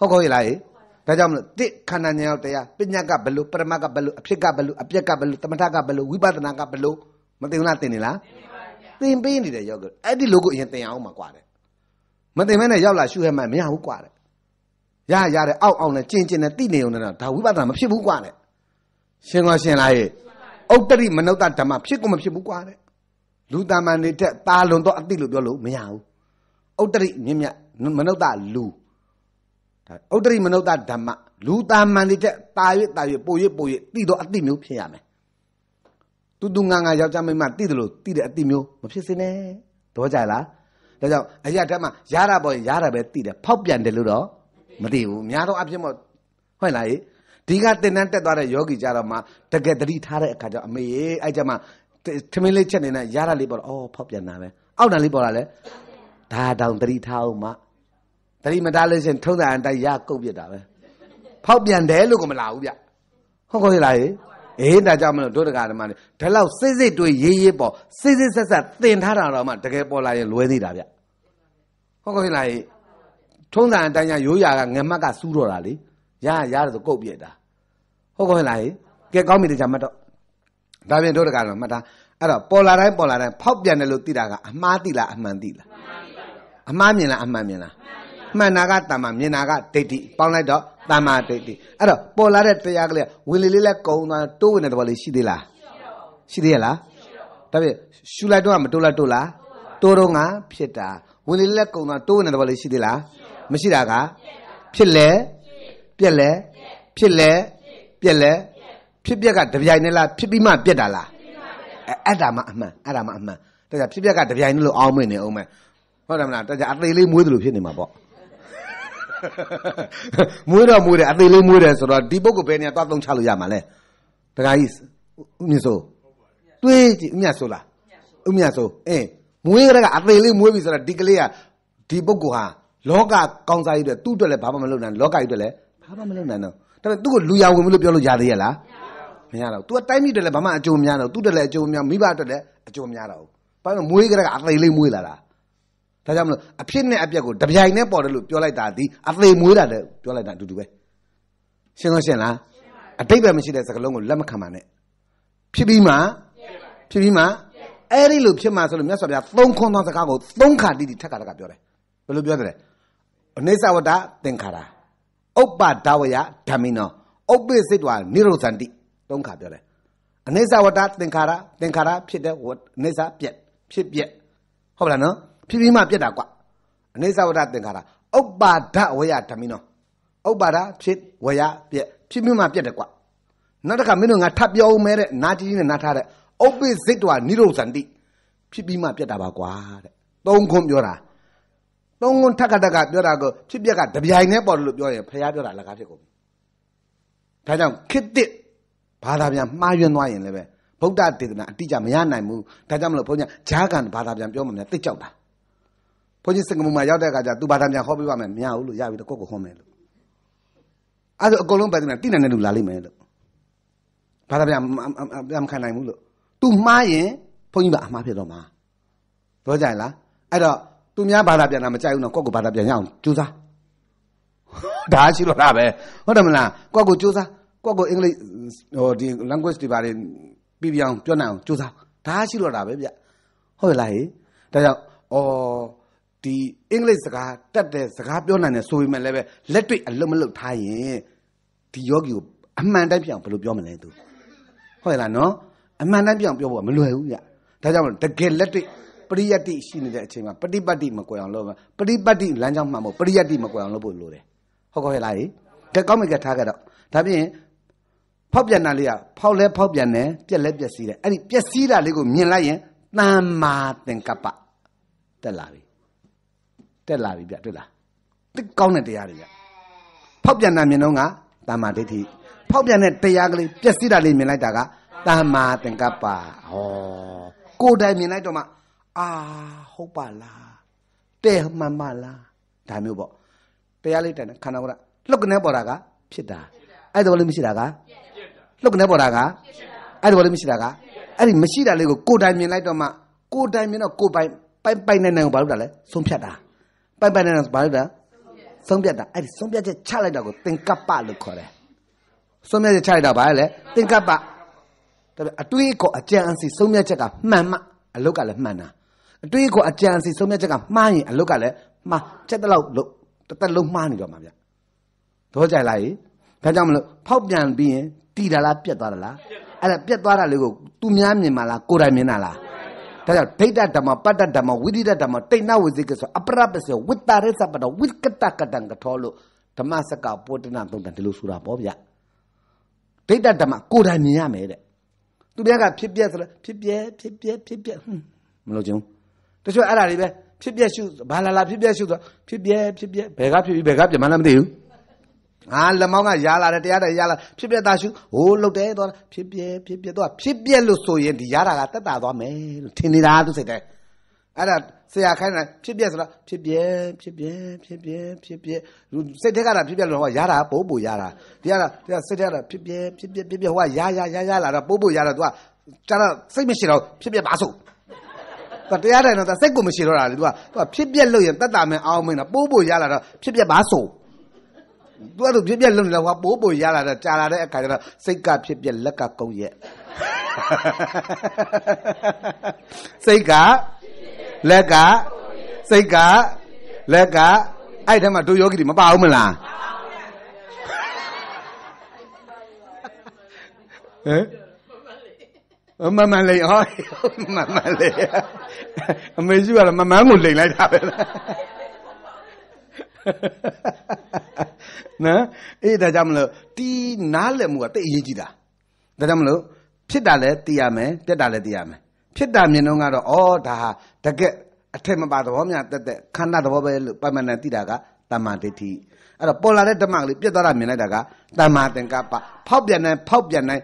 ဟုတ်ကောင်းလားဒါကြောင့်မလို့တစ်ခန္ဓာဉာဏ်ရောက်တရားပညာကဘလို့ပရမတ်ကဘလို့အဖြစ်ကဘလို့အပြက်ကဘလို့တမထကဘလို့ဝိပဿနာကဘလို့မသိဘူးလားသိနေလားသိပါဘူးဗျာသင်ပေးနေတဲ့ယောဂအဲ့ဒီလိုကိုအရင်သင်အောင်မှာကွာတယ်မသိမဲနဲ့ရောက်လာရှုရမှမရဘူးကွာတဲ့ရရတဲ့အောက်အောင်နဲ့ကျင်ကျင်နဲ့တိနေုံနဲ့ဒါဝိပဿနာမဖြစ်ဘူးကွာတဲ့ရှင်ကောရှင်လားရဲ့ဥတ္တရိမနုဿဓမ္မဖြစ်ကုန်မဖြစ်ဘူးကွာတဲ့လူတာမန်တွေတက်ตาလွန်တော့အတိလို့ပြောလို့မရဘူးဥတ္တရိမြင့်မြတ်မနုဿလူဥတ္တရိမနုဿဓမ္မလူတာမန်တွေတက်တာ၍တာ၍ပို၍ပို၍တိတော့အတိမျိုးဖြစ်ရမယ်တူတူငါငါယောက်ျားမိန်းမတိတယ်လို့တိတဲ့အတိမျိုးမဖြစ်စေနဲ့တော့ကြလားဒါကြောင့်အရာတက်မှရတာပေါ်ရတာပဲတိတယ်ဖောက်ပြန်တယ်လို့တော့မသိဘူးများသောအဖြစ်မို့ဟုတ်လားဒီကတင်တန်းတက်သွားတဲ့ယောဂီကြတော့မှတကယ်တတိထားတဲ့အခါကျတော့အမေအဲ့ကြမှာထမင်းလေးချက်နေတဲ့ရတာလေးပေါ်တော့အော်ဖောက်ပြန်တာပဲအောက်တန်လေးပေါ်လာလဲဒါတောင်တတိထားအောင်မှသတိမထားလို့ရှင်ထုံးတာအတိုင်းရကုတ်ပြစ်တာပဲဖောက်ပြန်တယ်လို့ကမလာဘူးဗျဟုတ်ကောလားဟေးအေးဒါကြောင့်မလို့တို့တက္ကရာမတွေဒီလောက်စိတ်စိတ်တွေရေးရေးပေါ့စိတ်စိတ်ဆက်ဆက်သင်ထားတာတော့မှတကယ်ပေါ်လာရင်လွဲသေးတာဗျဟုတ်ကောလားဟေးထုံးတာအတိုင်းရရိုးရာကငမတ်ကစူးတော့တာလေရရရတော့ကုတ်ပြစ်တာဟုတ်ကောလားဟေးကဲကောင်းပြီတရားမှတ်တော့ဒါပြင်တို့တက္ကရာမှတ်တာအဲ့တော့ပေါ်လာတိုင်းပေါ်လာတိုင်းဖောက်ပြန်တယ်လို့သိတာကအမှားသိလားအမှန်သိလားအမှားမြင်လားအမှန်မြင်လားမှန်တာကတမ္မာမြင်တာကဒိဋ္ဌိပေါင်းလိုက်တော့တမ္မာဒိဋ္ဌိအဲ့တော့ပေါ်လာတဲ့တရားကလေးဝင်လေလေးလဲကုံသွားတိုးဝင်တဲ့ဘောလေးရှိသေးလားရှိသေးရလားဒါပြရှူလိုက်တော့မတိုးလားတိုးလားတိုးတော့ငါဖြစ်တာဝင်လေလက်ကုံသွားတိုးဝင်တဲ့ဘောလေးရှိသေးလားမရှိတာကဖြစ်လဲပြက်လဲဖြစ်လဲပြက်လဲဖြစ်ပြက်ကတပြိုင်နဲ့လားဖြစ်ပြီးမှပြက်တာလားအဲ့ဒါမှအမှန်အဲ့ဒါမှအမှန်ဒါကြဖြစ်ပြက်ကတပြိုင်နဲ့လို့အောင်းမနေအောင်မယ်ဟုတ်တယ်မလားဒါကြအသေးလေးမွေးသလိုဖြစ်နေမှာပေါ့မွေးတော့မွေးတယ်အသေးလေးမွေးတယ်ဆိုတော့ဒီပုဂ္ဂိုလ်ပဲနေသွားသုံးချလို့ရမှာလဲတခါကြီးဥမြဆိုတွေးကြည့်ဥမြဆိုလားဥမြဆိုအင်းမွေးရကအသေးလေးမွေးပြီဆိုတော့ဒီကလေးကဒီပုဂ္ဂိုလ်ဟာလောကကောင်းစားရေးအတွက်သူ့အတွက်လည်းဘာမှမလုပ်နိုင်လောကကြီးအတွက်လည်းဘာမှမလုပ်နိုင်တော့ဒါပေမဲ့သူ့ကိုလူရဝင်လို့ပြောလို့ရသေးရဲ့လားမရတော့ तू ကတိုက်မိတယ်လည်းဘာမှအကျိုးများတော့သူ့တက်လည်းအကျိုးများမိဘအတွက်လည်းအကျိုးများတော့ဘာလို့မွေးကြတဲ့အသေးလေးမွေးလာလားဒါကြောင့်မလို့အဖြစ်နဲ့အပြက်ကိုတပြိုင်နဲ့ပေါ်တယ်လို့ပြောလိုက်တာဒီအသေးမွေးတာလည်းပြောလိုက်တာအတူတူပဲရှင်းလို့ရှင်းလားအတိတ်ပဲမရှိတဲ့စကားလုံးကိုလက်မခံပါနဲ့ဖြစ်ပြီးမှဖြစ်ပြီးမှအဲ့ဒီလိုဖြစ်မှဆိုလို့မြတ်စွာဘုရားသုံးခွန်းသောစကားကိုသုံးခါတိတိထက်ခါတကပြောတယ်ဘယ်လိုပြောတယ်အနိစ္စဝတ္တသင်္ခါရဥပ္ပဒါဝယဓမ္မိနောဥပ္ပိစိတ်ဝါနိရောဇန္တိသုံးခါပြောတယ်အနိစ္စဝတ္တသင်္ခါရသင်္ခါရဖြစ်တဲ့အနိစ္စပြက်ဖြစ်ပြက်ဟုတ်လားနော်ဖြည်းဖြည်းမှပြက်တာကွအနိစ္စဝတ္တသင်္ခါရဥပ္ပါဒဝေယဓမ္မိနောဥပ္ပါဒဖြစ်ဝေယပြက်ဖြည်းဖြည်းမှပြက်တယ်ကွနောက်တစ်ခါမင်းတို့ငါထပ်ပြောဦးမဲတဲ့နာကြီးနဲ့နာထားတဲ့ဥပ္ပိစိတ်တော်နိရောဇန္တိဖြစ်ပြီးမှပြက်တာပါကွာတဲ့သုံးခွန်းပြောတာသုံးခွန်းထက်ကတက်ကပြောတာကိုဖြစ်ပြက်ကတပြိုင်တည်းပေါ်လို့ပြောရင်ဖះပြောတာအလကားဖြစ်ကုန်ပြီဒါကြောင့်ခစ်တစ်ဘာသာပြန်မှားယွင်းသွားရင်လည်းပဲဗုဒ္ဓတေသနာအတိအကျမရနိုင်ဘူးဒါကြောင့်မလို့ဘုန်းကြီးဂျာကန်ဘာသာပြန်ပြောမှလည်းတိတ်ကြောက်တာဘုန်းကြီးစင်ကမူမှာရောက်တဲ့အခါကျသူဘာသာပြန်ဟောပြပါမယ်မရဘူးလို့ရပြီတော့ကိုယ့်ကိုဟောမယ်လို့အဲ့ဒါအကုန်လုံးပဲတင်တိနိုင်တဲ့လူလာလိမ့်မယ်လို့ဘာသာပြန်ပြန်မခံနိုင်ဘူးလို့သူမှားရင်ဘုန်းကြီးကအမှားဖြစ်တော့မှာပြောကြလားအဲ့တော့သူများဘာသာပြန်တာမကြိုက်ဘူးနော်ကိုယ့်ကိုဘာသာပြန်ရအောင်ကြိုးစားဒါရှိတော့တာပဲဟုတ်တယ်မလားကိုယ့်ကိုကြိုးစားကိုယ့်ကိုအင်္ဂလိပ်ဟိုဒီ language တွေဘာတွေပြပြအောင်ပြောနိုင်အောင်ကြိုးစားဒါရှိတော့တာပဲဗျဟုတ်လားဟေးဒါကြောင့်အော်ဒီအင်္ဂလိပ်စကားတတ်တဲ့စကားပြောနိုင်တယ်ဆိုပေမဲ့လည်းပဲလက်တွေ့အလုံးမလုံးထားရင်ဒီယောဂီကိုအမှန်တိုင်းပြောင်းဘယ်လိုပြောမလဲသူဟုတ်လားနော်အမှန်တိုင်းပြောင်းပြောဖို့ကမလွယ်ဘူးညဒါကြောင့်တကယ်လက်တွေ့ပရိယတ်တိရှိနေတဲ့အချိန်မှာပฏิပတ်တိမကွယ်အောင်လုပ်ပฏิပတ်တိလမ်းကြောင်းမှန်ဖို့ပရိယတ်တိမကွယ်အောင်လုပ်ဖို့လိုတယ်ဟုတ်ကဲ့လားဒါကောင်းမြတ်ထားကြတော့ဒါဖြင့်ဖောက်ပြန်တာလေးကဖောက်လဲဖောက်ပြန်တယ်ပြက်လဲပြက်စီးတယ်အဲ့ဒီပြက်စီးတာလေးကိုမြင်လိုက်ရင်တမ္မာသင်္ကပ္ပတက်လာပြီတက်လာပြီဗျတွေ့လားတိကောင်းတဲ့တရားတွေဗျဖောက်ပြန်တာမြင်တော့ကတမ္မာဒိဋ္ဌိဖောက်ပြန်တဲ့တရားကလေးပျက်စီးတာလေးမြင်လိုက်တာကတမ္မာသင်္ကပ္ပဟောကိုယ်တိုင်မြင်လိုက်တော့မှအာဟုတ်ပါလားတဲ့မှန်ပါလားဒါမျိုးပေါ့တရားလေးတိုင်ခန္ဓာကိုယ်ကလှုပ်ကနေပေါ်တာကဖြစ်တာအဲ့ဒါလည်းမရှိတာကလှုပ်ကနေပေါ်တာကအဲ့ဒါလည်းမရှိတာကအဲ့ဒီမရှိတာလေးကိုကိုယ်တိုင်မြင်လိုက်တော့မှကိုယ်တိုင်မြင်တော့ကိုယ်ပိုင်ပိုင်ပိုင်နေနေကိုဘာလုပ်တာလဲဆုံးဖြတ်တာပိုက်ပိုက်နဲ့ဘာလို့လဲဆုံးဖြတ်တာအဲ့ဒီဆုံးဖြတ်ချက်ချလိုက်တာကိုသင်္ကပ္ပလို့ခေါ်တယ်ဆုံးဖြတ်ချက်ချလိုက်တာဘာလဲသင်္ကပ္ပဒါပေမဲ့အတွေးကောအကြံအစီဆုံးဖြတ်ချက်ကမှန်မှအလုတ်ကလည်းမှန်တာအတွေးကောအကြံအစီဆုံးဖြတ်ချက်ကမှားရင်အလုတ်ကလည်းမှားချက်တလောက်လို့တသက်လုံးမှားနေတော့မှာဗျတော့ကြိုက်လိုက်ဒါကြောင့်မလို့ဖောက်ပြန်ပြီးရင်တည်တာလားပြက်သွားတာလားအဲ့ဒါပြက်သွားတာလေးကိုသူများမြင်မှာလားကိုယ်တိုင်မြင်တာလားဒါကြောင့်ဒိဋ္ဌဓမ္မပတ္တဓမ္မဝိသိဒဓမ္မတိဏဝိသိကဆိုအပရပစေဝိတ္တရသပတဝိကတကတံကထောလို့ဓမ္မစကပောတနာသုံးတန်ဒီလိုဆိုတာပေါ့ဗျဒိဋ္ဌဓမ္မကိုယ်တိုင်မြင်ရမယ်တဲ့သူတွေကဖြစ်ပြက်ဆိုလဲဖြစ်ပြက်ဖြစ်ပြက်ဖြစ်ပြက်ဟွန်းမလို့ကျုံတချို့အဲ့ဒါတွေပဲဖြစ်ပြက်ရှုဘာလာလာဖြစ်ပြက်ရှုဆိုဖြစ်ပြက်ဖြစ်ပြက်ဘယ်ကဖြစ်ပြီးဘယ်ကပြမလားမသိဘူးငါလက်မောင်းကရလာတယ်တရားတယ်ရလာဖြစ်ပြတာရှုဟိုးလှုပ်တယ်သွားဖြစ်ပြဖြစ်ပြသွားဖြစ်ပြလို့ဆိုရင်ဒီရတာကတက်တာသွားမယ်လို့ထင်နေတာသူစိတ်တယ်အဲ့ဒါဆရာခိုင်းတာဖြစ်ပြဆိုတော့ဖြစ်ပြဖြစ်ပြဖြစ်ပြဖြစ်ပြစိတ်ထက်ကတာဖြစ်ပြလို့ဟောရတာပို့ပို့ရတာဒီကတာစိတ်ထက်ကတာဖြစ်ပြဖြစ်ပြဖြစ်ပြဟိုကရရရရလာတော့ပို့ပို့ရတာသူကကျတော့စိတ်မရှိတော့ဖြစ်ပြပါစို့တရားတယ်တော့စိတ်ကိုမရှိတော့တာလေသူကသူကဖြစ်ပြလို့ရင်တတ်တာမင်းအောင်မင်းတော့ပို့ပို့ရလာတော့ဖြစ်ပြပါစို့သူကသူပြက်ပြက်လုံနေတော့ဟွာပိုးပိုရလာတော့ကြာလာတဲ့အခါကျတော့စိတ်ကဖြစ်ပြက်လက်ကကုန်းရက်စိတ်ကလက်ကစိတ်ကလက်ကအဲ့ထဲမှာတို့ယောဂီတွေမပါဘူးမလားဟမ်မမလေးဟောမမလေးအမေစုကတော့မမန်းကိုလိန်လိုက်တာပဲလားနော်အေးဒါကြောင့်မလို့တီးနားလည်မှုကတိတ်အရေးကြီးတာဒါကြောင့်မလို့ဖြစ်တာလည်းသိရမယ်ပြက်တာလည်းသိရမယ်ဖြစ်တာမြင်တော့ကတော့ဩဒါတကက်အထက်မပါသဘောများတက်တက်ခန္ဓာသဘောပဲလို့ပမဏန်သိတာကတမ္မာဒိဋ္ဌိအဲ့တော့ပေါ်လာတဲ့ဓမ္မကလေးပြက်သွားတာမြင်လိုက်တာကတမ္မာသင်္ကပ္ပဖောက်ပြန်နိုင်ဖောက်ပြန်နိုင်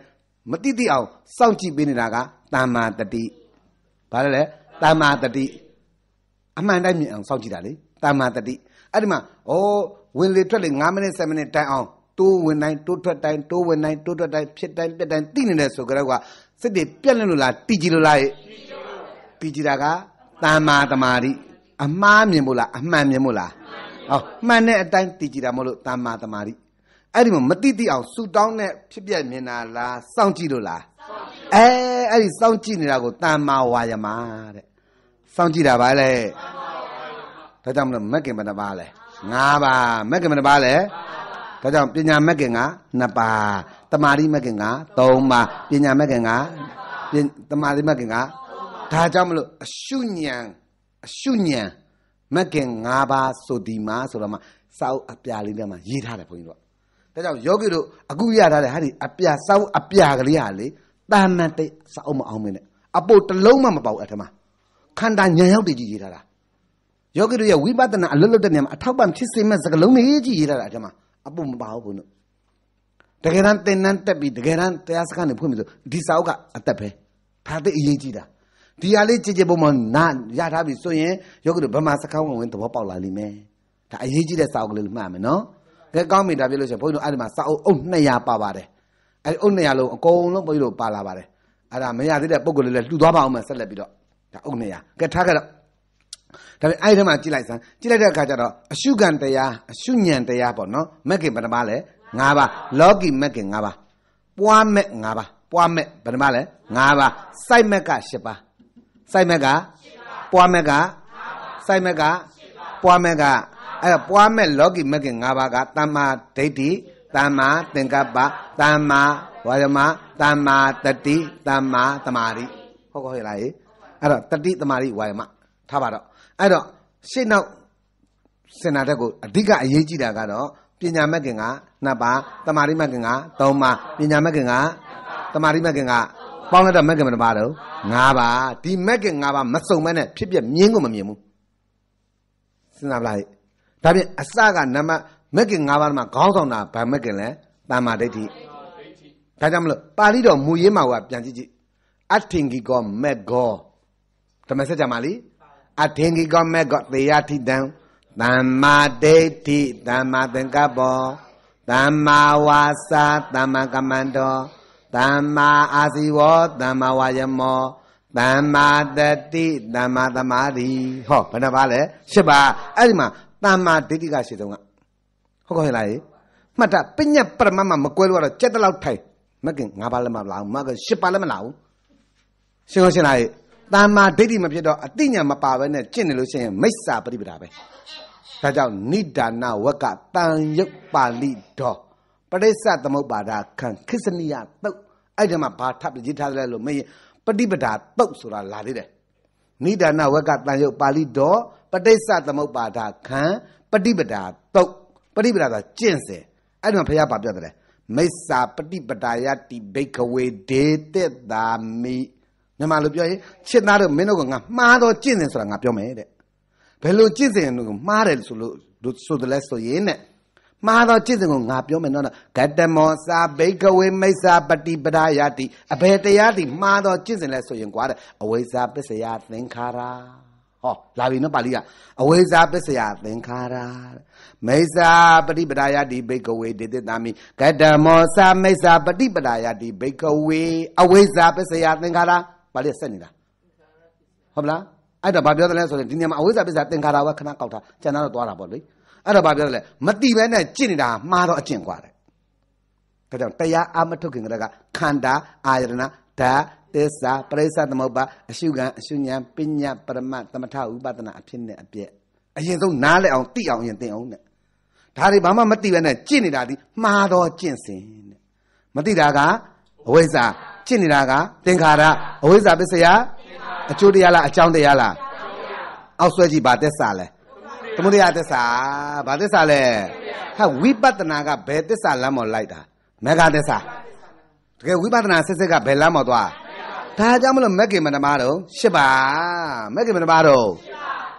မတိတိအောင်စောင့်ကြည့်ပေးနေတာကတမ္မာတတိဘာလဲလဲတမ္မာတတိအမှန်တိုင်းမြင်အောင်စောင့်ကြည့်တာလေတမ္မာတတိအဲ့ဒီမှာဩဝင်လေထွက်လေ9မိနစ်10မိနစ်တိုင်အောင်တိုးဝင်တိုင်းတိုးထွက်တိုင်းတိုးဝင်တိုင်းတိုးထွက်တိုင်းဖြစ်တိုင်းပြက်တိုင်းသိနေတယ်ဆိုကြတော့ကစစ်တွေပြက်လင့်လို့လားတီကြည်လို့လားတီကြည်တာကတာမာတမာရီအမှားမြင်မို့လားအမှန်မြင်မို့လားဟောမှန်တဲ့အတိုင်းတီကြည်တာမဟုတ်လို့တာမာတမာရီအဲ့ဒီမှာမတိတိအောင်ဆူတောင်းတဲ့ဖြစ်ပြက်မြင်တာလားစောင့်ကြည့်လို့လားအဲအဲ့ဒီစောင့်ကြည့်နေတာကိုတာမာဝါယမတဲ့စောင့်ကြည့်တာပါလေဒါကြောင့်မလို့မက်ကင်မတပါလဲ၅ပါးမဂ္ဂင်ဘယ်နှပါးလဲဒါကြောင့်ပညာမဂ္ဂင်က2ပါးတမာတိမဂ္ဂင်က3ပါးပညာမဂ္ဂင်ကတမာတိမဂ္ဂင်ကဒါကြောင့်မလို့အရှုညံအရှုညံမဂ္ဂင်၅ပါးဆိုဒီမှာဆိုတော့မှစောက်အပြာလေးထဲမှာရေးထားတယ်ဘုန်းကြီးတို့ဒါကြောင့်ယောဂီတို့အခုရထားတဲ့ဟာဒီအပြာစောက်အပြာကလေးဟာလေတာမန်တိတ်စောက်မအောင်မင်းနဲ့အပို့တလုံးမှမပေါက်အဲ့ထမခန္ဓာညံရောက်တည်ကြီးရေးထားတာယောဂီတို့ရဲ့ဝိပဿနာအလွတ်လွတ်တဲ့နေရာမှာအထောက်ပံ့ဖြစ်စေမဲ့စကလုံးလေးကြီးရေးရတာအထမအပုမပါဘူးဘုန်းတို့တကယ်တမ်းသင်တန်းတက်ပြီးတကယ်တမ်းတရားစခန်းနေဖွင့်ပြီးဆိုဒီစာအုပ်ကအသက်ပဲဒါသိအရေးကြီးတာဒီဟာလေးကြည်ကြပုံမှန်နာရထားပြီဆိုရင်ယောဂီတို့ဗမာစကားဝင်ဝင်သဘောပေါက်လာလိမ့်မယ်ဒါအရေးကြီးတဲ့စာအုပ်ကလေးလို့မှတ်မယ်နော်ကဲကောင်းပြီဒါပြလို့ဆိုရင်ဘုန်းကြီးတို့အဲ့ဒီမှာစာအုပ်အုပ်200ပါပါတယ်အဲ့ဒီအုပ်200လုံးအကုန်လုံးဘုန်းကြီးတို့ပါလာပါတယ်အဲ့ဒါမရသေးတဲ့ပုံကလေးလည်းလှူသွားပါအောင်မယ်ဆက်လက်ပြီးတော့ဒါအုပ်200ကဲထားကြတော့ဒါပေမဲ့အဲ့ဒီမှာကြည့်လိုက်စမ်းကြည့်လိုက်တဲ့အခါကျတော့အရှုခံတရားအရှုညံတရားပေါ့နော်မက်ကင်ဘယ်နှပါလဲ၅ပါးလောကီမက်ကင်၅ပါးပွားမက်၅ပါးပွားမက်ဘယ်နှပါလဲ၅ပါးစိုက်မက်က၈ပါးစိုက်မက်ကပွားမက်ကစိုက်မက်ကပွားမက်ကအဲ့တော့ပွားမက်လောကီမက်ကင်၅ပါးကတမ္မာဒိဋ္ဌိတမ္မာသင်္ကပ္ပတမ္မာဝါယမတမ္မာတတိတမ္မာတမာတိဟုတ်ကောဟဲ့လားအဲ့တော့တတိတမာတိဝါယမထားပါတော့အဲ့တော့ရှေ့နောက်စင်နာတက်ကိုအဓိကအရေးကြီးတာကတော့ပညာမက်ကင်ကနှစ်ပါးတမာရိမက်ကင်ကသုံးပါးပညာမက်ကင်ကတမာရိမက်ကင်ကပေါင်းလိုက်တော့မက်ကင်ဘယ်နှပါးတော့၅ပါးဒီမက်ကင်၅ပါးမစုံမနဲ့ဖြစ်ပြမြင်းကိုမမြင်ဘူးစဉ်းစားပါလိုက်ဒါဖြင့်အစကနမမက်ကင်၅ပါးမှာခေါင်းဆောင်တာဗာမက်ကင်လဲတမာဒိဋ္ဌိဒါကြောင့်မလို့ပါဠိတော်မူရင်းမှာကပြန်ကြည့်ကြည့်အဋ္ဌင်္ဂိကောမက်ကောဓမ္မစကြာမာလီအထင်ကြီးကောမဲ့ကောသေယထိတံသမ္မာဒိဋ္ဌိသမ္မာသင်္ကပ္ပော သမ္မာဝါစာသမ္မာကမ္မန္တောသမ္မာအာဇီဝော သမ္မာဝါယမောသမ္မာတတိသမ္မာသမာဓိဟောဘယ်နှပါလဲရှစ်ပါအဲ့ဒီမှာသမ္မာဒိဋ္ဌိကရှိဆုံးကဟုတ်ကောင်းလားမှတ်တာပညာပရမမမကွဲလို့ကတော့ကြက်တလောက်ထိုင်မကင်ငါးပါးလည်းမလာဘူးမကင်ရှစ်ပါးလည်းမလာဘူးရှင်းလို့ရှင်းလားတာမာဒိဋ္ဌိမဖြစ်တော့အတိညာမပါဘဲနဲ့ကျင့်နေလို့ရှိရင်မိစ္ဆာပရိပဒါပဲဒါကြောင့်နိဒာနဝကတန်ယုတ်ပါဠိတော်ပရိစ္ဆသမုပ္ပါဒခံခစ္စနိယတုတ်အဲ့ဒီမှာဘာထပ်ပြရေးထားတယ်လို့မင်းပฏิပဒါတုတ်ဆိုတာလာသေးတယ်နိဒာနဝကတန်ယုတ်ပါဠိတော်ပဋိစ္စသမုပ္ပါဒခံပฏิပဒါတုတ်ပฏิပဒါဆိုတာကျင့်စဉ်အဲ့ဒီမှာဘုရားပါပြတယ်မိစ္ဆာပฏิပဒါယတိဘိကဝေဒေတ္တာမိမြန်မာလိုပြောရင်ချစ်သားတို့မင်းတို့ကငါမှားတော့ကျင့်တယ်ဆိုတာငါပြောမယ်တဲ့ဘယ်လိုကျင့်စဉ်ကိုမှားတယ်ဆိုလို့ဆိုတယ်လဲဆိုရင်တဲ့မှားတော့ကျင့်စဉ်ကိုငါပြောမယ်နော်ဂတမောစာဘိကဝေမိစ္ဆာပฏิပဒါယတိအဘယ်တရားတိမှားတော့ကျင့်စဉ်လဲဆိုရင်ကွာတဲ့အဝိဇ္ဇာပစ္စယသင်္ခါရာဟောလာပြီနော်ပါဠိကအဝိဇ္ဇာပစ္စယသင်္ခါရာမိစ္ဆာပฏิပဒါယတိဘိကဝေဒေသတာမိဂတမောစာမိစ္ဆာပฏิပဒါယတိဘိကဝေအဝိဇ္ဇာပစ္စယသင်္ခါရာပါဠိဆက်နေတာဟုတ်လားအဲ့ဒါဘာပြောတယ်လဲဆိုရင်ဒီနေရာမှာအဝိဇ္ဇပစ္စသင်္ခါရဝခဏကောက်တာကျန်တာတော့သွားတာပေါ့လေအဲ့ဒါဘာပြောတယ်လဲမတိပဲနဲ့ကြင့်နေတာမှားတော့အကျင့်กว่าတယ်ဒါကြောင့်တရားအာမထုတ်ခင်ကတည်းကခန္ဓာအာယတနာဓာသစ္စာပရိစ္ဆသမုပ္ပါအရှုခံအရှုဉာဏ်ပညာပရမတ်သမထဥပဒနာအဖြစ်နဲ့အပြည့်အရင်ဆုံးနားလည်အောင်သိအောင်ရင်သင်အောင်နဲ့ဒါတွေဘာမှမသိပဲနဲ့ကြင့်နေတာဒီမှားတော့ကြင့်စင်တဲ့မသိတာကအဝိဇ္ဇာဖြစ်နေတာကသင်္ခါရအဝိဇ္ဇာပစ္စယအကျိုးတရားလားအကြောင်းတရားလားအောက်ဆွဲကြည့်ပါသစ္စာလဲသမုဒယသစ္စာဘာသစ္စာလဲဟာဝိပဿနာကဘယ်သစ္စာလမ်းမော်လိုက်တာမေဃသစ္စာတကယ်ဝိပဿနာစစ်စစ်ကဘယ်လမ်းမော်သွားဒါကြောင့်မလို့မက္ကိမဏမတော့ရှစ်ပါမက္ကိမဏမတော့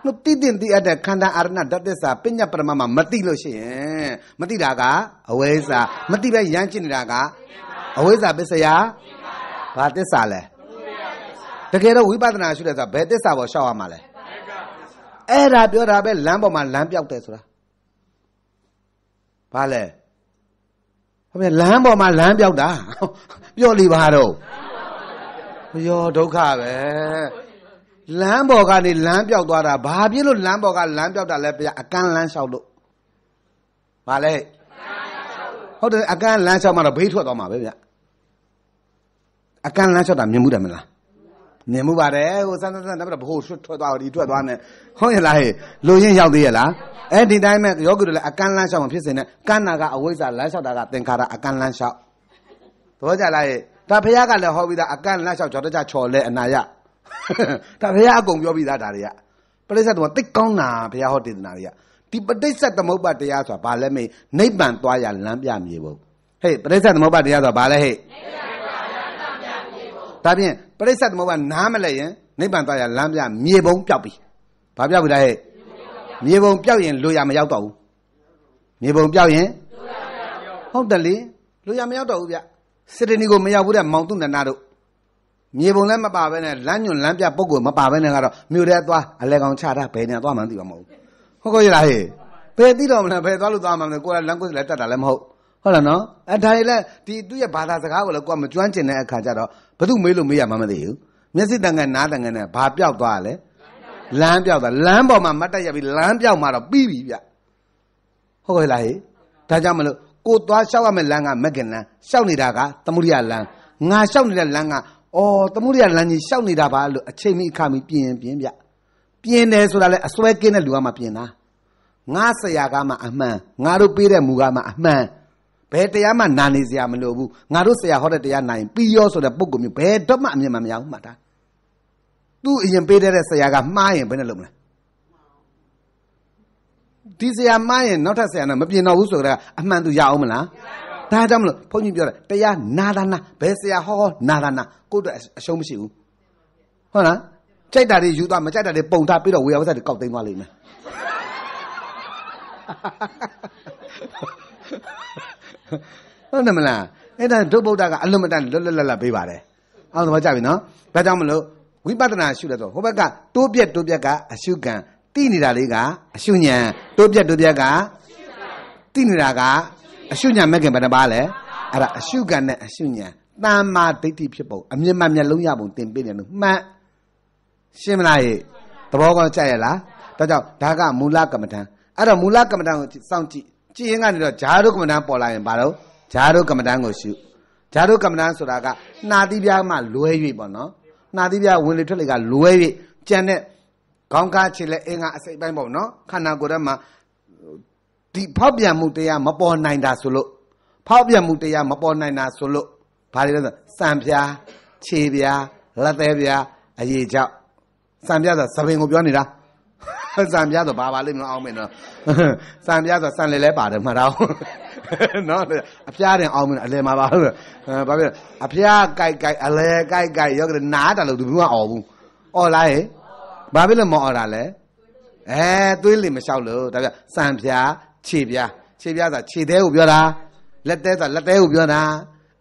နှုတ်တိတင်တိအပ်တဲ့ခန္ဓာအာရဏဓာတ်သစ္စာပညာပရမမှာမတိလို့ရှိရင်မတိတာကအဝိဇ္ဇာမတိပဲရမ်းကျင်နေတာကအဝိဇ္ဇာပစ္စယဘာသစ္စာလဲတကယ်တော့ဝိပဿနာရှုတယ်ဆိုတာဘယ်သစ္စာပေါ်ရှောက်ရမှာလဲအဲ့ဒါပြောတာပဲလမ်းပေါ်မှာလမ်းပြောက်တယ်ဆိုတာဘာလဲဟုတ်ပြီလမ်းပေါ်မှာလမ်းပြောက်တာပြောလိပါတော့မရောဒုက္ခပဲလမ်းပေါ်ကနေလမ်းပြောက်သွားတာဘာဖြစ်လို့လမ်းပေါ်ကလမ်းပြောက်တာလဲဗျာအကန့်လမ်းလျှောက်လို့ဘာလဲဟုတ်တယ်အကန့်လမ်းလျှောက်မှတော့ဘေးထွက်သွားမှာပဲဗျာအကန့်လန်းလျှောက်တာမြင်မှုတယ်မလားမြင်မှုပါတယ်ဟိုစမ်းစမ်းစမ်းနောက်ပြီးတော့ဘိုးထွက်သွားဒီထွက်သွားနေဟုတ်ရလားဟေ့လူရင်းရောက်သေးရလားအဲ့ဒီတိုင်းမဲ့ယောဂီတို့လည်းအကန့်လန်းလျှောက်မှဖြစ်စင်တဲ့ကန္နာကအဝိဇ္ဇာလမ်းလျှောက်တာကသင်္ခါရအကန့်လန်းလျှောက်သဘောကြလားဟေ့ဒါဖះကလည်းဟောပြီးသားအကန့်လန်းလျှောက်ကြောတကြချော်လဲအနာရဒါဖះအကုန်ပြောပြီးသားဒါတွေကပရိစ္ဆေသမသိကောင်းတာဖះဟောတေသနာတွေကဒီပဋိစ္စသမုပ္ပါတရားဆိုတာဘာလဲမေးနိဗ္ဗာန်သွားရလမ်းပြမြေပုံဟေ့ပဋိစ္စသမုပ္ပါတရားဆိုတာဘာလဲဟေ့နိဗ္ဗာန်ဒါဖြင့်ပရိစ္ဆေသမုပ္ပါနားမလဲရင်နိဗ္ဗာန်သွားရလမ်းပြမြေပုံပျောက်ပြီဘာပျောက်ပြီလဲမြေပုံပျောက်ရင်လိုရမရောက်တော့ဘူးမြေပုံပျောက်ရင်ဟုတ်တယ်လေလိုရမရောက်တော့ဘူးဗျစေတနီကိုမရောက်ဘူးတဲ့မောင်သူနနာတို့မြေပုံလည်းမပါဘဲနဲ့လမ်းညွန်လမ်းပြပုံကိုမပါဘဲနဲ့ကတော့မြို့ထဲသွားအလဲကောင်ချတာဘယ်နေသွားမှန်းသိမှာမဟုတ်ဘူးဟုတ်ကောရလားဟဲ့ဘယ်သိတော့မလဲဘယ်သွားလို့သွားမှန်းမလဲကိုယ်က language လည်းတတ်တာလည်းမဟုတ်ဟုတ်လားနော်အဲဒါတွေလည်းဒီသူ့ရဲ့ဘာသာစကားကိုလည်းကိုကမကျွမ်းကျင်တဲ့အခါကျတော့ဘသူမေးလို့မေးရမှမသိဘူးမျက်စိတန်ကနားတန်ကနဲ့ဘာပြောက်သွားလဲလမ်းပြောက်သွားလမ်းပေါ်မှာမတ်တက်ရပြီးလမ်းပြောက်မှာတော့ပြီးပြီဗျဟုတ်ကဲ့လားဟေးဒါကြောင့်မလို့ကိုသွားလျှောက်ရမယ့်လမ်းကမက်ကင်လမ်းလျှောက်နေတာကသမုဒိယလမ်းငါလျှောက်နေတဲ့လမ်းကအော်သမုဒိယလမ်းကြီးလျှောက်နေတာပါလို့အချိန်မီအခါမီပြင်ပြင်ဗျပြင်းတယ်ဆိုတာလဲအစွဲကင်းတဲ့လူကမှပြင်တာငါဆရာကမှအမှန်ငါတို့ပေးတဲ့မူကမှအမှန်ဘယ်တရားမှနာနေစရာမလိုဘူးငါတို့ဆရာဟောတဲ့တရားနိုင်ပြီးရောဆိုတဲ့ပုံကမျိုးဘယ်တော့မှအမြင်မှမရဘူးမှတ်တာသူ့အရင်ပေးတဲ့ဆရာကမှားရင်ဘယ်နဲ့လုပ်မလဲဒီဆရာမှားရင်နောက်ထပ်ဆရာနဲ့မပြင်တော့ဘူးဆိုတော့အမှန်သူရအောင်မလားဒါကြောင့်မလို့ဘုန်းကြီးပြောတယ်တရားနာသနာဘယ်ဆရာဟောဟောနာသနာကိုယ့်အတွက်အရှုံးမရှိဘူးဟုတ်လားကြိုက်တာတွေယူသွားမကြိုက်တာတွေပုံထားပြီးတော့ဝေယဝဆက်တွေကောက်သိမ်းသွားလိမ့်မယ်ဟုတ်တယ်မလားအဲ့ဒါဒုဗုဒ္ဓကအလွတ်မတန်လွတ်လွတ်လပ်လပ်ပေးပါတယ်အောင်သဘောကျပြီနော်ဒါကြောင့်မလို့ဝိပဿနာရှုလို့ဆိုဟိုဘက်ကတိုးပြက်တိုးပြက်ကအရှုကံတိနေတာလေးကအရှုဉဏ်တိုးပြက်တိုးပြက်ကတိနေတာကအရှုဉဏ်မဲ့ခင်ဘယ်နှပါလဲအဲ့ဒါအရှုကံနဲ့အရှုဉဏ်တမ္မာဒိဋ္ဌိဖြစ်ပုံအမြင်မှမျက်လုံးရပုံတင်ပေးတယ်လို့မှတ်ရှင်းမလားဟဲ့သဘောကောင်းကြရလားဒါကြောင့်ဒါကမူလကမ္မဋ္ဌာန်းအဲ့တော့မူလကမ္မဋ္ဌာန်းကိုစောင့်ကြည့်ကျင့်ရင်ကနေတော့ဂျာတို့ကမ္မဋ္ဌာန်းပေါ်လာရင်ဘာလို့ဂျာတို့ကမ္မဋ္ဌာန်းကိုရှုဂျာတို့ကမ္မဋ္ဌာန်းဆိုတာကနှာသီးပြားမှလွဲ၍ပေါ့နော်နှာသီးပြားဝင်လေထွက်လေကလွဲ၍ကြံတဲ့ခေါင်းကားခြေလက်အင်းကအစိတ်ပိုင်းပေါ့နော်ခန္ဓာကိုယ်ထဲမှာဒီဖောက်ပြန်မှုတရားမပေါ်နိုင်တာဆိုလို့ဖောက်ပြန်မှုတရားမပေါ်နိုင်တာဆိုလို့ဘာတွေလဲဆိုစံပြားခြေပြားလက်သေးပြားအရေးကြောင့်စံပြားဆိုသဘင်ကိုပြောနေတာစံပြဆိုဘာပါလိမ့်မအောင်မင်းနော်စံပြဆိုစံလေလဲပါတယ်မှတ်တော့နော်အဖျားတင်အောင်မင်းအလဲမှာပါလို့ဘာဖြစ်အဖျားကြိုက်ကြိုက်အလဲကြိုက်ကြိုက်ရောကနားတယ်လို့သူကအော်ဘူးအော်လားဟဲ့ဘာဖြစ်လို့မအော်တာလဲအဲသွေးလင်မလျှောက်လို့ဒါပြစံပြခြေပြခြေပြဆိုခြေသေးကိုပြောတာ လက်သေးဆိုလက်သေးကိုပြောတာ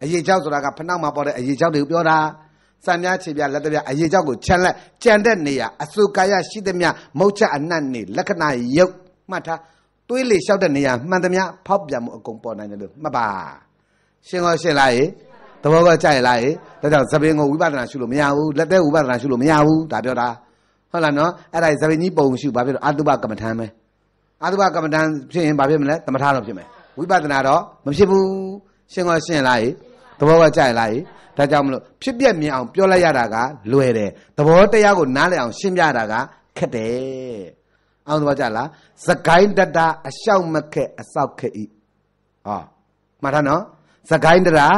အရေချောက်ဆိုတာကဖနောက်မှာပေါ်တဲ့အရေချောက်တွေကိုပြောတာစံများခြေပြလက်တပြအရေကြောက်ကိုခြံလက်ကြံတဲ့နေရာအစုကာယရှိသမျှမုတ်ချအနတ်နေလက္ခဏာရုပ်မှတ်ထားတွေးလေလျှောက်တဲ့နေရာမှန်သမျှဖောက်ပြန်မှုအကုန်ပေါ်နိုင်တယ်လို့မှတ်ပါရှင်းတော့ရှင်းလားရေသဘောကကြရလားရေဒါကြောင့်သဘင်ကိုဝိပဿနာရှုလို့မရဘူးလက်သက်ဝိပဿနာရှုလို့မရဘူးဒါပြောတာဟုတ်လားနော်အဲ့ဒါသဘင်ကြီးပုံရှုဘာဖြစ်လို့အတုပကမ္မထမ်းပဲအတုပကမ္မထမ်းဖြစ်ရင်ဘာဖြစ်မလဲသမထတော့ဖြစ်မယ်ဝိပဿနာတော့မဖြစ်ဘူးရှင်းတော့ရှင်းလားရေသဘောကကြိုက်လားဒါကြောင့်မလို့ဖြစ်ပြက်မြင်အောင်ပြောလိုက်ရတာက လွယ်တယ်သဘောတရားကိုနားလည်အောင်ရှင်းပြတာကခက်တယ်အောင်သဘောကြလားသကိုင်းတတာအလျှောက်မခက်အဆောက်ခက်ဤဟောမှတ်ထားနော်သကိုင်းတတာ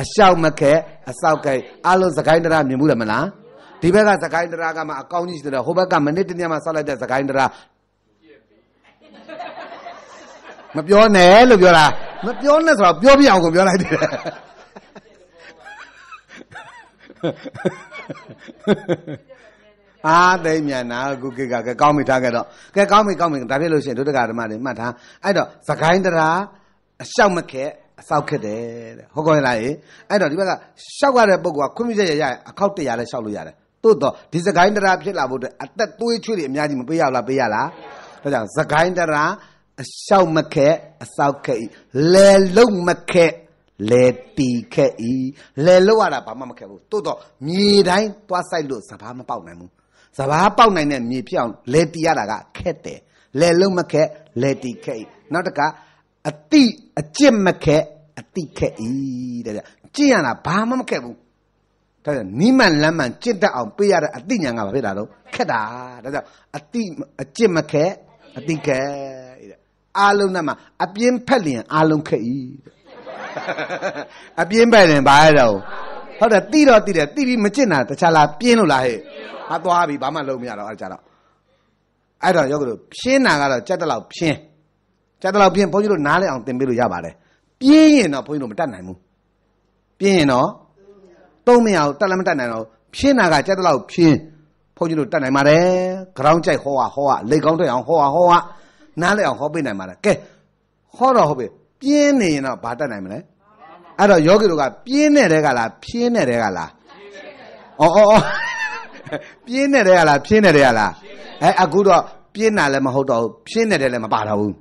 အလျှောက်မခက်အဆောက်ခက်အလုံးသကိုင်းတတာမြင်ဘူးလားမလားဒီဘက်ကသကိုင်းတရာကမှအကောင်းကြီးဆိုတော့ဟိုဘက်ကမနစ်တညမှာဆောက်လိုက်တဲ့သကိုင်းတရာမပြောနဲ့လို့ပြောတာမပြောနဲ့ဆိုတော့ပြောပြအောင်ကိုပြောလိုက်တယ်အာသိဉာဏနာခုကိကကကောင်းပြီထားခဲ့တော့ကဲကောင်းပြီကောင်းပြီဒါဖြစ်လို့ရှိရင်ဒုဒကဓမ္မတွေမှတ်ထားအဲ့တော့သခိုင်းတရာအလျှောက်မခက်အဆောက်ခက်တယ်တဲ့ဟုတ်ကောင်းလားရေအဲ့တော့ဒီဘက်ကလျှောက်ရတဲ့ပုံကခွင့်ပြုချက်ရရအခောက်တရာလဲလျှောက်လို့ရတယ်ို့တော့ဒီစကိုင်းတရာဖြစ်လာဖို့အတွက်အသက်သွေးချွေးတွေအများကြီးမပေးရလားပေးရလားဒါကြောင့်စကိုင်းတရာအလျှောက်မခက်အဆောက်ခက်လဲလုံးမခက်လဲတီခက်ဤလဲလို့ရတာဘာမှမခက်ဘူးတို့တော့မြေတိုင်းသွားဆိုင်လို့စဘာမပေါက်နိုင်ဘူးစဘာပေါက်နိုင်တဲ့မြေပြောင်းလဲတီရတာကခက်တယ်လဲလို့မခက်လဲတီခက်ဤနောက်တကအတိအကျင့်မခက်အတိခက်ဤတဲ့ကြင့်ရတာဘာမှမခက်ဘူးဒါကြောင့်နိမန်လမ်းမှန်ကြင့်တတ်အောင်ပေးရတဲ့အတိညာကဘာဖြစ်တာတော့ခက်တာဒါကြောင့်အတိအကျင့်မခက်အတိခက်တဲ့အာလုံးနဲ့မှာအပြင်းဖက်လျင် အာလုံးခက်ဤတဲ့အပြင်းပဲတယ်ဘာရတော့ဟုတ်တယ်တိတော့တိတယ်တိပြီးမကျင့်တာတခြားလားပြင်းလို့လားဟဲ့ငါသွားပြီဘာမှလုံးမရတော့အဲ့ကြတော့အဲ့တော့ယောဂတို့ဖြင်းတာကတော့ကြက်တလောက် ဖြင်းကြက်တလောက်ဖြင်းဘုန်းကြီးတို့နားလည်အောင်သင်ပေးလို့ရပါတယ်ပြင်းရင်တော့ဘုန်းကြီးတို့မတတ်နိုင်ဘူးပြင်းရင်တော့သုံးမရအောင်တတ်လည်းမတတ်နိုင်တော့ဖြင်းတာကကြက်တလောက်ဖြင်းဘုန်းကြီးတို့တတ်နိုင်ပါတယ်။ ground ကြိုက်ဟောဟာဟောဟာလက်ကောင်းတွေ့အောင်ဟောဟာဟောဟာနားလည်အောင်ဟောပေးနိုင်ပါတယ်။ကဲဟောတော့ဟောပြီပြင်းနေရင်တော့ဘာတတ်နိုင်မလဲအဲ့တော့ယောဂီတို့ကပြင်းနေတဲ့ကလားဖြင်းနေတဲ့ကလားအော်အော်ပြင်းနေတဲ့ကလားဖြင်းနေတဲ့ကလားအဲအခုတော့ပြင်းတာလည်းမဟုတ်တော့ဘူးဖြင်းနေတယ်လည်းမပါတော့ဘူး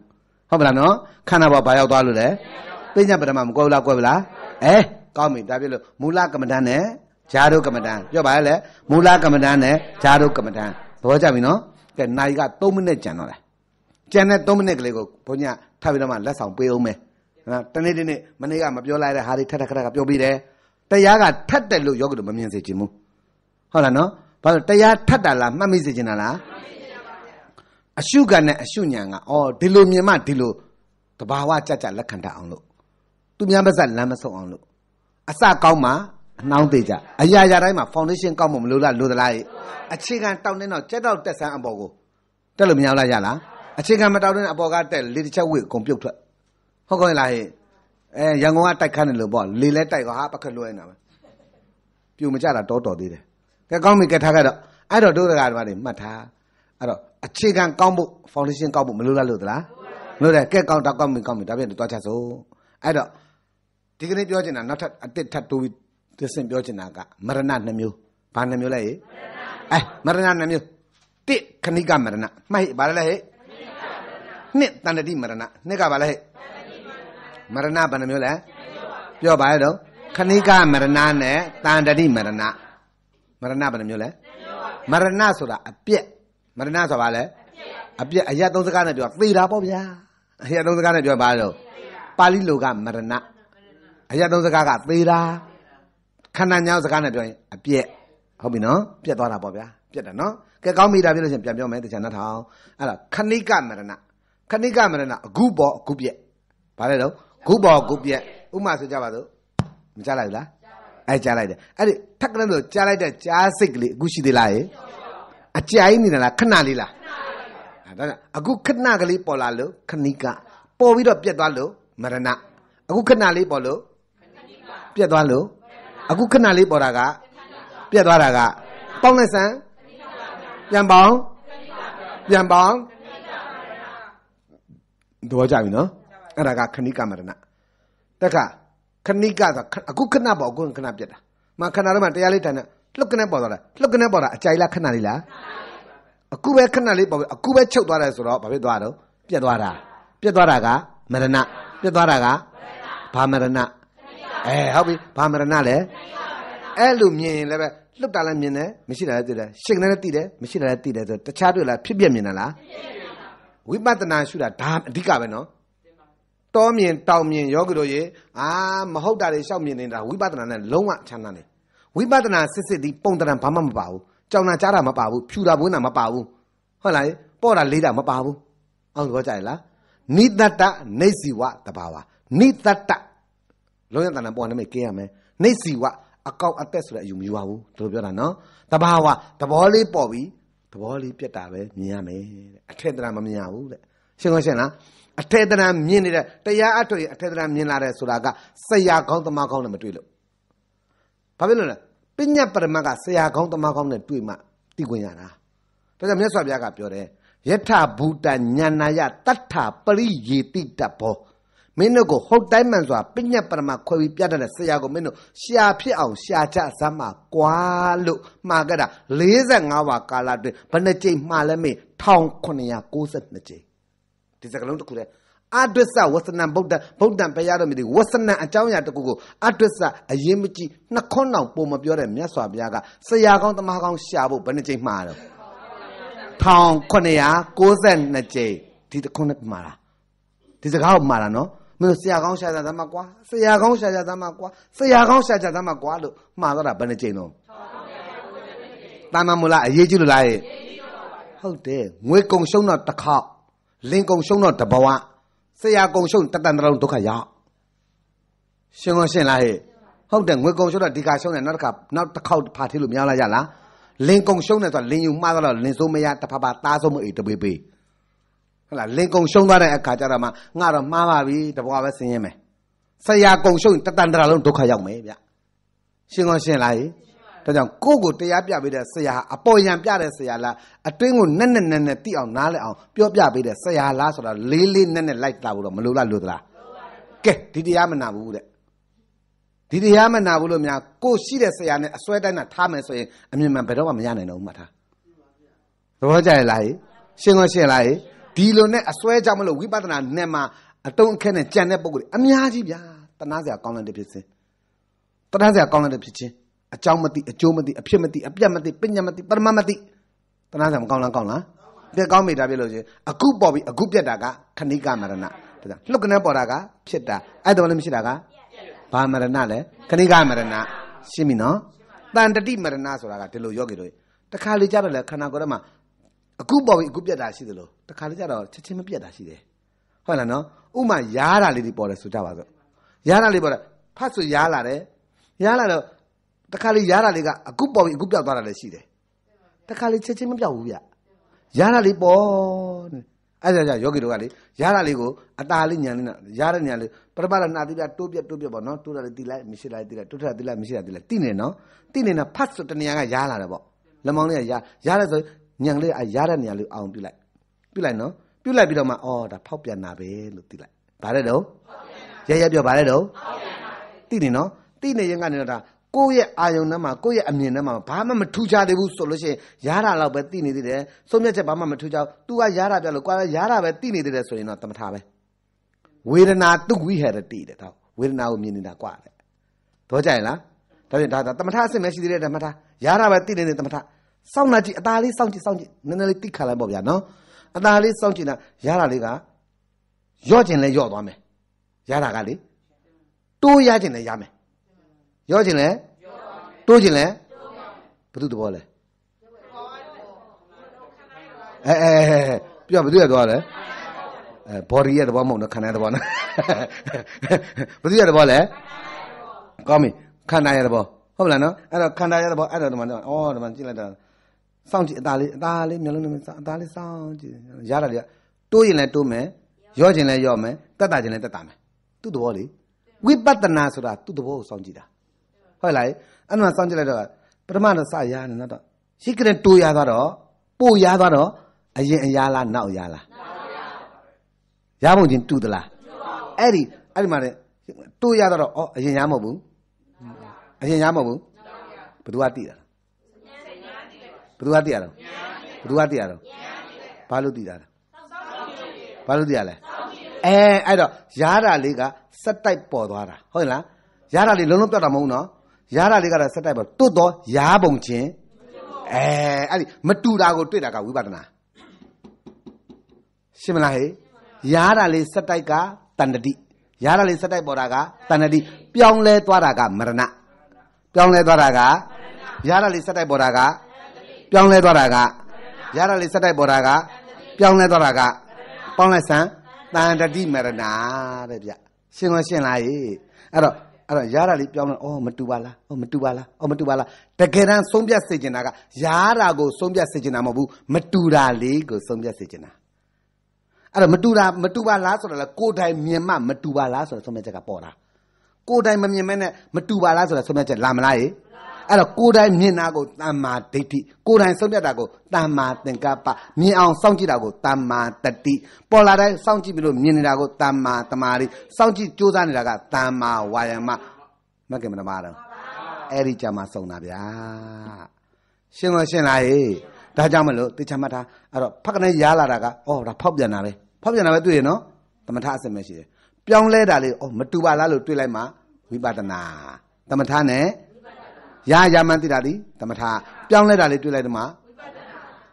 ဟုတ်ပါလားနော်ခန္ဓာဘောဘာရောက်သွားလို့လဲပညာပရမမကွယ်ဘူးလားကွယ်ဘူးလားအဲကောင်းပြီဒါပြလို့မူလကမ္မဋ္ဌာန်းနဲ့ဂျာတို့ကမ္မဋ္ဌာန်းပြောပါလေမူလကမ္မဋ္ဌာန်းနဲ့ဂျာတို့ကမ္မဋ္ဌာန်းသဘောကျပြီနော်ကဲနိုင်က3မိနစ်ကြံတော့လားကြံတဲ့3မိနစ်ကလေးကိုဘုညာထားပြီးတော့မှလက်ဆောင်ပေးအောင်မယ်တနေ့တနေ့မနေ့ကမပြောလိုက်တဲ့ဟာတွေထက်ထက်ခါကပြောပြီးတယ်တရားကထက်တယ်လို့ယောဂတို့မမြင်စေချင်ဘူးဟုတ်လားနော်ဘာလို့တရားထက်တာလားမှတ်မိစေချင်တာလားအရှုကနဲ့အရှုညာကအော်ဒီလိုမြင်မှဒီလိုတဘာဝကြကြလက်ခံတတ်အောင်လို့သူများပါဇက်လမ်းမဆုံးအောင်လို့အစကောင်းမှအနှောင်းသေးကြအရာရာတိုင်းမှာ foundation ကောက်မှမလို့လားလို့သလားအခြေခံတောင်းတဲ့တော့ကြက်တော့တက်ဆန်းအပေါ်ကိုတက်လို့မရလားရလားအခြေခံမတောင်းတဲ့အပေါ်ကတက်လေတစ်ချက်ဝေအကုန်ပြုတ်ထွက်ဟုတ်ကောလားဟဲ့အဲရန်ကုန်ကတိုက်ခန်းတယ်လို့ပေါ့လေလဲတိုက်တော့ဟာပကလွဲနေတာပဲပြိုမကြတာတောတော်သေးတယ်ကဲကောင်းပြီကဲထားခဲ့တော့အဲ့တော့တို့တကားတွေမှတ်ထားအဲ့တော့အခြေခံကောင်းဖို့ foundation ကောင်းဖို့မလိုလားလို့သလားမလိုတယ်ကဲကောင်းတော့ကောင်းပြီကောင်းပြီဒါပြန်တော့ချစို့အဲ့တော့ဒီကနေ့ပြောချင်တာနောက်ထပ်အတစ်ထပ်တိုးပြီးသစ်စင်ပြောချင်တာကမရဏနှမျိုးဘာနှမျိုးလဲဟဲ့အဲမရဏနှမျိုးတစ်ခဏိကမရဏမှတ်ဟဲ့ဘာလဲဟဲ့နှစ်တန်တတိမရဏနှစ်ကဘာလဲဟဲ့မရဏဘယ်နှမျိုးလဲပြောပါရတော့ခဏိကမရဏနဲ့တန်တတိမရဏမရဏဘယ်နှမျိုးလဲမရဏဆိုတာအပြက်မရဏဆိုတာဘာလဲအပြက်အရက်သုံးစကားနဲ့ပြောသေတာပေါ့ဗျာအရက်သုံးစကားနဲ့ပြောပါရတော့ပါဠိလိုကမရဏအရက်သုံးစကားကသေတာခန္ဓာညောင်းစကားနဲ့ပြောရင်အပြက်ဟုတ်ပြီနော်ပြက်သွားတာပေါ့ဗျာပြက်တယ်နော်ကဲကောင်းပြီဒါပြလို့ရှင်ပြန်ပြောမယ်တခြားနှထောင်အဲ့ဒါခဏိကမရဏခဏိကမရဏအခုပေါ်အခုပြက်ဘာလဲတော့ဂုဘောဂုပြက်ဥမာဆိုကြပါစို့မကြားလိုက်ဘူးလားအဲကြားလိုက်တယ်အဲ့ဒီထက်ကလေးလို့ကြားလိုက်တဲ့ကြားစိတ်ကလေးအခုရှိသေးလားရေအကြိုင်းနေလားခဏလေးလားခဏလေးပါဒါအခုခဏကလေးပေါ်လာလို့ခဏိကပေါ်ပြီးတော့ပြက်သွားလို့မရဏအခုခဏလေးပေါ်လို့ပြက်သွားလို့အခုခဏလေးပေါ်တာကပြက်သွားတာကပေါင်းလက်ဆန်းပြန်ပေါင်းပြန်ပေါင်းသဘောကျပြီနော်အဲ့ဒါကခဏိကမရဏတက္ခခဏိကဆိုအခုခဏပေါ့အခုခဏပြတ်တာမခဏတော့မှတရားလေးတန်တဲ့လှုပ်ကနေပေါ်သွားတာလှုပ်ကနေပေါ်တာအကြိုက်လားခဏလေးလားအခုပဲခဏလေးပေါ်ပြီအခုပဲချုပ်သွားတယ်ဆိုတော့ဘာဖြစ်သွားတော့ပြတ်သွားတာပြတ်သွားတာကမရဏပြတ်သွားတာကဘာမရဏအဲဟုတ်ပြီဘာမရဏလဲအဲ့လိုမြင်ရင်လည်းပဲလွတ်တာလည်းမြင်တယ်မရှိတာလည်းသိတယ်ရှင်းတယ်လည်းသိတယ်မရှိတာလည်းသိတယ်ဆိုတခြားတွေ့လားဖြစ်ပြမြင်တာလားဝိပဿနာရှုတာဒါအဓိကပဲနော်တောမြင်တောင်မြင်ယောဂီတို့ရဲ့အာမဟုတ်တာတွေရှောက်မြင်နေတာဝိပဿနာနဲ့လုံးဝချမ်းသာနေဝိပဿနာစစ်စစ်ဒီပုံတရံဘာမှမပါဘူးကြောင်နာကြားတာမပါဘူးဖြူတာပွင့်တာမပါဘူးဟုတ်လားပေါ်တာလေးတာမပါဘူးအောင်သဘောကျရလားနိတတနေစီဝတဘာဝနိတတလုံးရတဏပေါ်နေမယ်ကင်းရမယ်နေစီဝအကောက်အသက်ဆိုတဲ့အယူမယူပါဘူးတို့ပြောတာနော်တဘာဝသဘောလေးပေါ်ပြီသဘောလေးပြက်တာပဲမြင်ရမယ်တဲ့အထက်တရမမြင်ရဘူးတဲ့ရှင်းလို့ရှင်းလားအထေတရံမြင်နေတဲ့တရားအထုတ်ရင်အထေတရံမြင်လာတယ်ဆိုတာကဆရာကောင်းသမားကောင်းနဲ့မတွေ့လို့ဘာဖြစ်လို့လဲပညာပရမတ်ကဆရာကောင်းသမားကောင်းနဲ့တွေ့မှသိခွင့်ရတာဒါကြောင့်မြတ်စွာဘုရားကပြောတယ်ယထဘူတညာနာယတတ္ထပရိယေတိတဘောမင်းတို့ကိုဟုတ်တိုင်းမှန်စွာပညာပရမခွဲပြီးပြတတ်တဲ့ဆရာကိုမင်းတို့ရှာဖြစ်အောင်ရှာကြစမ်းပါကွာလို့မှားကြတာ45ဝါကာလအတွင်းဘယ်နှကြိမ်မှားလဲမေး1992ကြိမ်ဒီစကားလုံးတစ်ခုတည်းအဒွဆဝသနံဗုဒ္ဓဗုဒ္ဓံဘုရားတော်မြတ်ဝသနံအကြောင်းအရာတစ်ခုကိုအဒွဆအရင်မကြည့်နှခွန်းအောင်ပုံမပြောတဲ့မြတ်စွာဘုရားကဆရာကောင်းတမကောင်းရှာဖို့ဘယ်နှကြိမ်မှားတော့1992ကြိမ်ဒီတစ်ခွန်းနဲ့မှားတာဒီစကားကိုမှားတာနော်မင်းဆရာကောင်းရှာကြသားမှာကွာဆရာကောင်းရှာကြသားမှာကွာဆရာကောင်းရှာကြသားမှာကွာလို့မှားတော့တာဘယ်နှကြိမ်တော့1992တာမမလားအရေးကြီးလို့လားဟုတ်တယ်ငွေကုံရှုံးတော့တစ်ခေါက်လင်ကုံရှုံတော့တဘဝဆရာကုံရှုံတတန်တလုံးဒုက္ခရောက်ရှင်းလို့ရှင်းလားဟဲ့ဟုတ်တယ်ငွေကုံရှုံတော့ဒီကရှုံတယ်နောက်တစ်ခါနောက်တစ်ခေါက်ဖာထိလို့မရလားရလားလင်ကုံရှုံတယ်ဆိုတော့လင်ယူမှားတော့လင်စိုးမရတဖဖသားဆုံးမအေးတပေးပေးဟုတ်လားလင်ကုံရှုံသွားတဲ့အခါကျတော့မှငါတော့မှားပါပြီတဘဝပဲဆင်းရဲမယ်ဆရာကုံရှုံတတန်တလုံးဒုက္ခရောက်မယ်ဗျရှင်းလို့ရှင်းလားဟဲ့ဒါကြောင့်ကိုယ့်ကိုတရားပြပေးတဲ့ဆရာအပေါ်ယံပြတဲ့ဆရာလားအတွင်းကိုနက်နက်နက်နက်တိအောင်နားလည်အောင်ပြောပြပေးတဲ့ဆရာလားဆိုတာလေးလေးနက်နက်လိုက်တာဘူးတော့မလိုလားလိုသလားကဲဒီတရားမနာဘူးတဲ့ဒီတရားမနာဘူးလို့များကိုရှိတဲ့ဆရာနဲ့အစွဲတိုင်းတာထားမယ်ဆိုရင်အမြင်မှန်ဘယ်တော့မှမရနိုင်တော့ဘူးမှတ်ထားသဘောကျရလားဟိရှင်းကောရှင်းလားဟိဒီလိုနဲ့အစွဲကြောင့်မလို့ဝိပဿနာနဲ့မှာအတုံးအခက်နဲ့ကြံတဲ့ပုံကိုအများကြီးဗျာတနာစရာကောင်းတဲ့ဖြစ်စဉ်တနာစရာကောင်းတဲ့ဖြစ်ချင်းအကြောင်းမသိအကျိုးမသိအဖြစ်မသိအပြတ်မသိပညာမသိပရမမသိတဏှာဆံမကောင်းလားကောင်းလားပြက်ကောင်းမိတာပြလို့ချင်းအခုပေါ်ပြီးအခုပြက်တာကခဏိကမရဏဒါလှုပ်ကနေပေါ်တာကဖြစ်တာအဲ့တော့လည်းမရှိတာကဘာမရဏလဲခဏိကမရဏရှင်းပြီနော်တန်တတိမရဏဆိုတာကဒီလိုယောဂီတို့တခါလေကြတော့လေခန္ဓာကိုယ်ထဲမှာအခုပေါ်ပြီးအခုပြက်တာရှိသလိုတခါလေကြတော့ချက်ချင်းမပြက်တာရှိတယ်ဟုတ်လားနော်ဥမာရားတာလေးတွေပေါ်တယ်ဆိုကြပါစို့ရားတာလေးပေါ်တယ်ဖတ်ဆိုရားလာတယ်ရားလာတော့တခါလေရားတာလေးကအခုပေါ်ပြီးအခုပြောက်သွားတာလည်းရှိတယ်တခါလေချက်ချင်းမပြောက်ဘူးဗျရားတာလေးပေါ်အဲ့ဒါကြောင့်ယောဂီတို့ကလေရားတာလေးကိုအตาလေးညံလေးနဲ့ရားတဲ့ညံလေးပရမလာနာတိပြတိုးပြတိုးပြပေါ့နော်တိုးတာလေးတီလိုက်မရှိလိုက်တီလိုက်တိုးထတာတီလိုက်မရှိတာတီလိုက်တီနေနော်တီနေတာဖတ်ဆိုတနေရာကရားလာတယ်ပေါ့လမောင်းလေးကရားရားတဲ့ဆိုညံလေးကရားတဲ့ညံလေးအောင်ပြလိုက်ပြလိုက်နော်ပြလိုက်ပြီးတော့မှအော်ဒါဖောက်ပြန်တာပဲလို့တီလိုက်ဗါတဲ့တော့ရရပြောဗါတဲ့တော့တိနေနော်တိနေရင်ကနေတော့ဒါကိုယ့်ရဲ့အာယုံထဲမှာကိုယ့်ရဲ့အမြင်ထဲမှာဘာမှမထူးခြားသေးဘူးဆိုလို့ရှိရင်ရတာတော့ပဲသိနေသေးတယ်ဆုံးဖြတ်ချက်ဘာမှမထူးခြားဘူး။ तू ကရတာပြလို့ကိုယ်ကရတာပဲသိနေသေးတယ်ဆိုရင်တော့တမထာပဲ။ဝေဒနာတုဝိဟရတိတဲ့တော့ဝေဒနာကိုမြင်နေတာကွာတဲ့။တော့ကြရင်လား။ဒါပြန်ဒါတမထာအစစ်မရှိသေးတဲ့တမထာရတာပဲသိနေတဲ့တမထာစောင့်နေကြည့်အသားလေးစောင့်ကြည့်စောင့်ကြည့်နည်းနည်းလေးတိခါလိုက်ပေါ့ဗျာနော်။အသားလေးစောင့်ကြည့်တာရတာလေးကရော့ကျင်လဲရော့သွားမယ်။ရတာကလေတိုးရကျင်လဲရမယ်ရော့ခြင်းလဲတိုးခြင်းလဲဘုသူ့သဘောလဲအဲအဲပြောဘုသူ့ရဲ့သွားလဲအဲ body ရဲ့သဘောမဟုတ်နော်ခန္ဓာရဲ့သဘောနော်ဘုသူ့ရဲ့သဘောလဲကောင်းပြီခန္ဓာရဲ့သဘောဟုတ်လားနော်အဲ့တော့ခန္ဓာရဲ့သဘောအဲ့တော့ဒီမှာဩဒီမှာကြည့်လိုက်တာစောင့်ကြည့်အသားလေးအသားလေးမျိုးလုံးနဲ့အသားလေးစောင့်ကြည့်ရတာလေတိုးရင်လည်းတိုးမယ်ရော့ခြင်းလည်းရော့မယ်တက်တာခြင်းလည်းတက်တာမယ်သူ့သဘောလေဝိပဿနာဆိုတာသူ့သဘောကိုစောင့်ကြည့်တာဟုတ်လားအဲ့မှာစောင့်ကြည့်လိုက်တော့ပထမတော့စရနေတော့ရှိကတဲ့တူရသွားတော့ပို့ရသွားတော့အရင်အရာလားနောက်အရာလားရပုံချင်းတူသလားအဲ့ဒီအဲ့ဒီမှာလေတူရတော့ဩအရင်ရမဟုတ်ဘူးအရင်ရမဟုတ်ဘူးဘသူကတိတာဘသူကတိရတော့ဘသူကတိရတော့ဘာလို့တိတာလဲဘာလို့တိရလဲအဲအဲ့တော့ရားတာလေးကစက်တိုက်ပေါ်သွားတာဟုတ်လားရားတာလေးလုံးလုံးပြတ်တာမဟုတ်နော်ရားတာလေးကတော့ဆက်တိုက်ပါတွတ်တော့ရားပုံချင်းအဲအဲ့ဒီမတူတာကိုတွေ့တာကဝိပဿနာရှင်းမလားဟေ့ရားတာလေးဆက်တိုက်ကတဏ္ဍတိရားတာလေးဆက်တိုက်ပေါ်တာကတဏ္ဍတိပြောင်းလဲသွားတာကမရဏပြောင်းလဲသွားတာကရားတာလေးဆက်တိုက်ပေါ်တာကပြောင်းလဲသွားတာကရားတာလေးဆက်တိုက်ပေါ်တာကပြောင်းလဲသွားတာကပေါင်းလိုက်စမ်းတဏ္ဍတိမရဏတဲ့ဗျရှင်းလို့ရှင်းလားဟေ့အဲ့တော့အဲ့တော့ရတာလေးပြောင်းလဲအော်မတူပါလားအော်မတူပါလားအော်မတူပါလားတကယ်တမ်းဆုံးဖြတ်စေချင်တာကရတာကိုဆုံးဖြတ်စေချင်တာမဟုတ်ဘူးမတူတာလေးကိုဆုံးဖြတ်စေချင်တာအဲ့တော့မတူတာ မတူပါလားဆိုတာလေကိုယ်တိုင်မြင်မှ မတူပါလားဆိုတာဆုံးဖြတ်ချက်ကပေါ်တာကိုယ်တိုင်မမြင်မဲနဲ့မတူပါလားဆိုတာဆုံးဖြတ်ချက်လာမလားရေအဲ့တော့ကိုယ်တိုင်မြင်တာကိုတမ္မာဒိဋ္ဌိကိုယ်တိုင်ဆုံးဖြတ်တာကိုတမ္မာသင်္ကပ္ပမြင်အောင်စောင့်ကြည့်တာကိုတမ္မာ တတိပေါ်လာတိုင်းစောင့်ကြည့်ပြီးလို့မြင်နေတာကိုတမ္မာတမာရီစောင့်ကြည့်ကြိုးစားနေတာကတမ္မာဝါယမမကင်မတမာတော့အဲ့ဒီကြမှာစုံတာဗျာရှင်းလို့ရှင်းလားဟေးဒါကြောင့်မလို့တေချာမှတ်တာအဲ့တော့ဖက်ကနေရားလာတာကအော်ဒါဖောက်ပြန်တာပဲဖောက်ပြန်တာပဲတွေ့ရနော်သမထအစင်မရှိတယ်ပြောင်းလဲတာလေးအော်မတူပါလားလို့တွေ့လိုက်မှဝိပဿနာ သမထနဲ့ရာရာမှန်သိတာဒီသမထပြောင်းလဲတာလေးတွေ့လိုက်တမှာ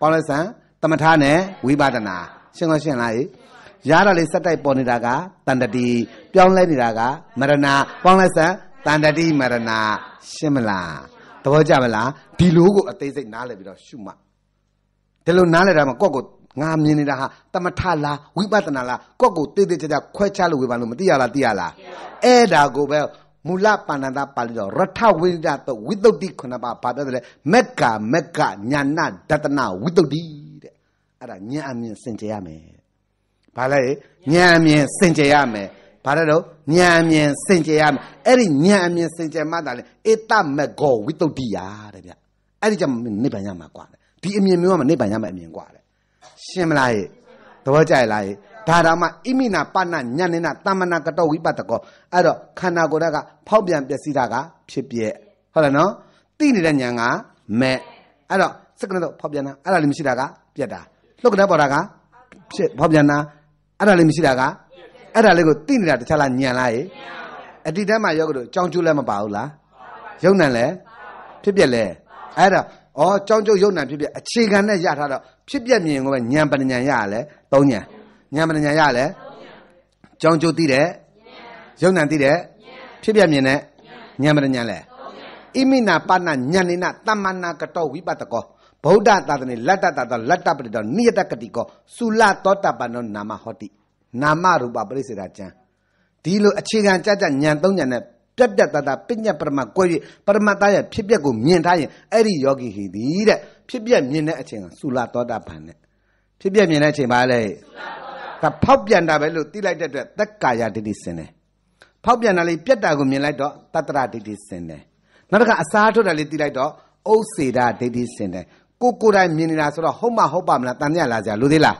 ပေါင်းလဲဆန်သမထနဲ့ဝိပါဒနာ ရှင်းလို့ရှင်းလားရာတာလေးစက်တိုက်ပေါ်နေတာကတန်တတိပြောင်းလဲနေတာကမရဏပေါင်းလဲဆန်တန်တတိမရဏရှင်းမလားသဘောကျမလားဒီလိုကိုအသေးစိတ်နားလည်ပြီးတော့ရှုမှဒီလိုနားလည်တာမှကိုယ့်ကိုငါမြင်နေတာဟာတမထလားဝိပဿနာလားကိုယ့်ကိုတည်တည်ကြကြခွဲခြားလို့ဝေဖန်လို့မသိရလားသိရလားအဲ့ဒါကိုပဲမူလပါဏာတပါဠိတော်ရထဝိဒတော့ဝိတုဒ္ဓိခုနပါဘာပြောတယ်လဲမက္ကာမက္ကညာဏဒတနာဝိတုဒ္ဓိတဲ့အဲ့ဒါဉာဏ်အမြင်စင်ကြရမယ်ဘာလဲဉာဏ်အမြင်စင်ကြရမယ်ဘာလဲတော့ဉာဏ်အမြင်စင်ကြရမယ်အဲ့ဒီဉာဏ်အမြင်စင်ကြမှသာလေဧတမဂောဝိတုဒ္ဓိယာတဲ့ဗျအဲ့ဒီကြောင့်နိဗ္ဗာန်ရမှာกว่าတယ်ဒီအမြင်မျိုးကမနိဗ္ဗာန်ရမှာအမြင်กว่าတယ်ရှင်းမလားဟဲ့သဘောကျလားဟဲ့ဒါဒါမှအိမိနာပဏညဏနာတမနာကတော့ဝိပတကောအဲ့တော့ခန္ဓာကိုယ်ကဖောက်ပြန်ပျက်စီးတာကဖြစ်ပြက်ဟုတ်လားနော်သိနေတဲ့ညာကမဲ့အဲ့တော့စက္ကနတော့ဖောက်ပြန်တာအဲ့ဒါလည်းမရှိတာကပြက်တာလှုပ်ကတဲ့ပေါ်တာကဖြစ်ဖောက်ပြန်တာအဲ့ဒါလည်းမရှိတာကအဲ့ဒါလေးကိုသိနေတာတခြားလားညံလားရေအတိတ္တမှာယောဂတို့ကြောင်ကျိုးလည်းမပါဘူးလားယုံနံလည်းဖြစ်ပြက်လဲအဲ့တော့ဩကြောင်ကျိုးယုံနံဖြစ်ပြက်အခြေခံနဲ့ရထားတော့ဖြစ်ပြက်မြင်ကိုပဲညံပညာရရလဲသုံးညံဉာဏ်မဉာဏ်ရလဲကြောင်းကျိုးသိတဲ့ရုပ်နာသိတဲ့ဖြစ်ပြမြင်တဲ့ဉာဏ်မဉာဏ်လဲဣမိနာပဏဉာဏိနတမနာကတောဝိပတကောဗုဒ္ဓသာသနေလတ္တသာသလတ္တပရိတောနိယတကတိကောသုလသောတပန်နောနာမဟောတိနာမရူပပရိစေတာကျမ်းဒီလိုအခြေခံကြကြဉာဏ်သုံးဉာဏ်နဲ့ပြတ်ပြတ်သားသားပညာပရမကွဲပြီးပရမတ္တရဲ့ဖြစ်ပျက်ကိုမြင်ထားရင်အဲ့ဒီယောဂီဟိသည်တဲ့ဖြစ်ပျက်မြင်တဲ့အချိန်ကသုလသောတာပန်နဲ့ဖြစ်ပျက်မြင်တဲ့အချိန်ပါလေသုလကဖောက်ပြန်တာပဲလို့သိလိုက်တဲ့အတွက်သက်ကာယဒိဋ္ဌိစင်တယ်ဖောက်ပြန်တာလေးပြက်တာကိုမြင်လိုက်တော့တတ္တရဒိဋ္ဌိစင်တယ်နောက်တစ်ခါအစားထုတ်တာလေးသိလိုက်တော့ဥစ္စေတာဒိဋ္ဌိစင်တယ်ကိုကိုယ်တိုင်မြင်နေတာဆိုတော့ဟုတ်မှဟုတ်ပါမလားတန်မြတ်လာကြလို့သေးလား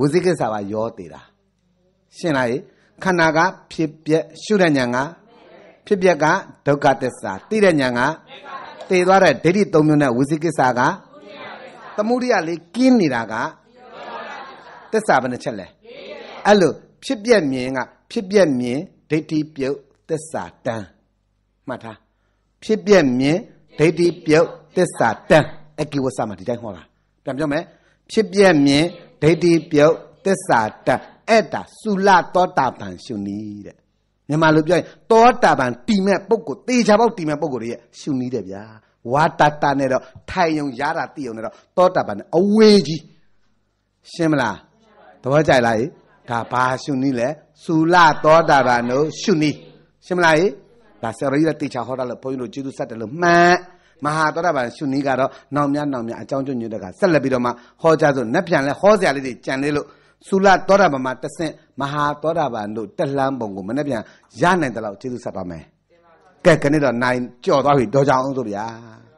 ဝိသိကိစ္စပါရောသေးတာရှင်းလားခန္ဓာကဖြစ်ပြက်ရှုတဲ့ညာကဖြစ်ပြက်ကဒုက္ခသစ္စာသိတဲ့ညာကသိသွားတဲ့ဒိဋ္ဌိ၃မျိုးနဲ့ဝိသိကိစ္စကသမုဒိယလေးကင်းနေတာကသစ္စာဘယ်နှချက်လဲအဲ့လိုဖြစ်ပြက်မြင်ကဖြစ်ပြက်မြင်ဒိဋ္ဌိပြုတ်သစ္စာတန်မှတ်ထားဖြစ်ပြက်မြင်ဒိဋ္ဌိပြုတ်သစ္စာတန်အကိဝဆာမှာဒီတိုင်းဟောတာပြန်ပြောမယ်ဖြစ်ပြက်မြင်ဒိဋ္ဌိပြုတ်သစ္စာတန်အဲ့ဒါသုလသောတာပန်ရှင်နီးတဲ့မြန်မာလိုပြောရင်သောတာပန်တိမဲ့ပုဂ္ဂိုလ်တေချာပေါက်တိမဲ့ပုဂ္ဂိုလ်တွေရဲ့ရှင်နီးတယ်ဗျာဝါတတာနဲ့တော့ထိုင်ုံရတာတိုံနဲ့တော့သောတာပန်အဝေးကြီးရှင်းမလားသဘောကြိုက်လားဒါဘာရှုနည်းလဲစူလသောတာပန်တို့ရှုနည်းရှင်းမလားဒါဆရာကြီးလည်းတေချာဟောတာလို့ဘုန်းကြီးတို့ကျေးဇူးဆက်တယ်လို့မှန်မဟာသောတာပန်ရှုနည်းကတော့နောင်များနောင်များအကြောင်းကျညွတ်တကဆက်လက်ပြီးတော့မှဟောကြဆိုနက်ပြန်လဲဟောစရာလေးတွေကြံလေးလို့စူလသောတာပန်မှာတဆင့်မဟာသောတာပန်တို့တက်လှမ်းပုံကိုမနေ့ပြန်ရနိုင်တယ်လို့ကျေးဇူးဆက်ပါမယ်။ကဲခဏတော့နိုင်ကြော်သွားပြီတော်ကြအောင်ဆိုဗျာ။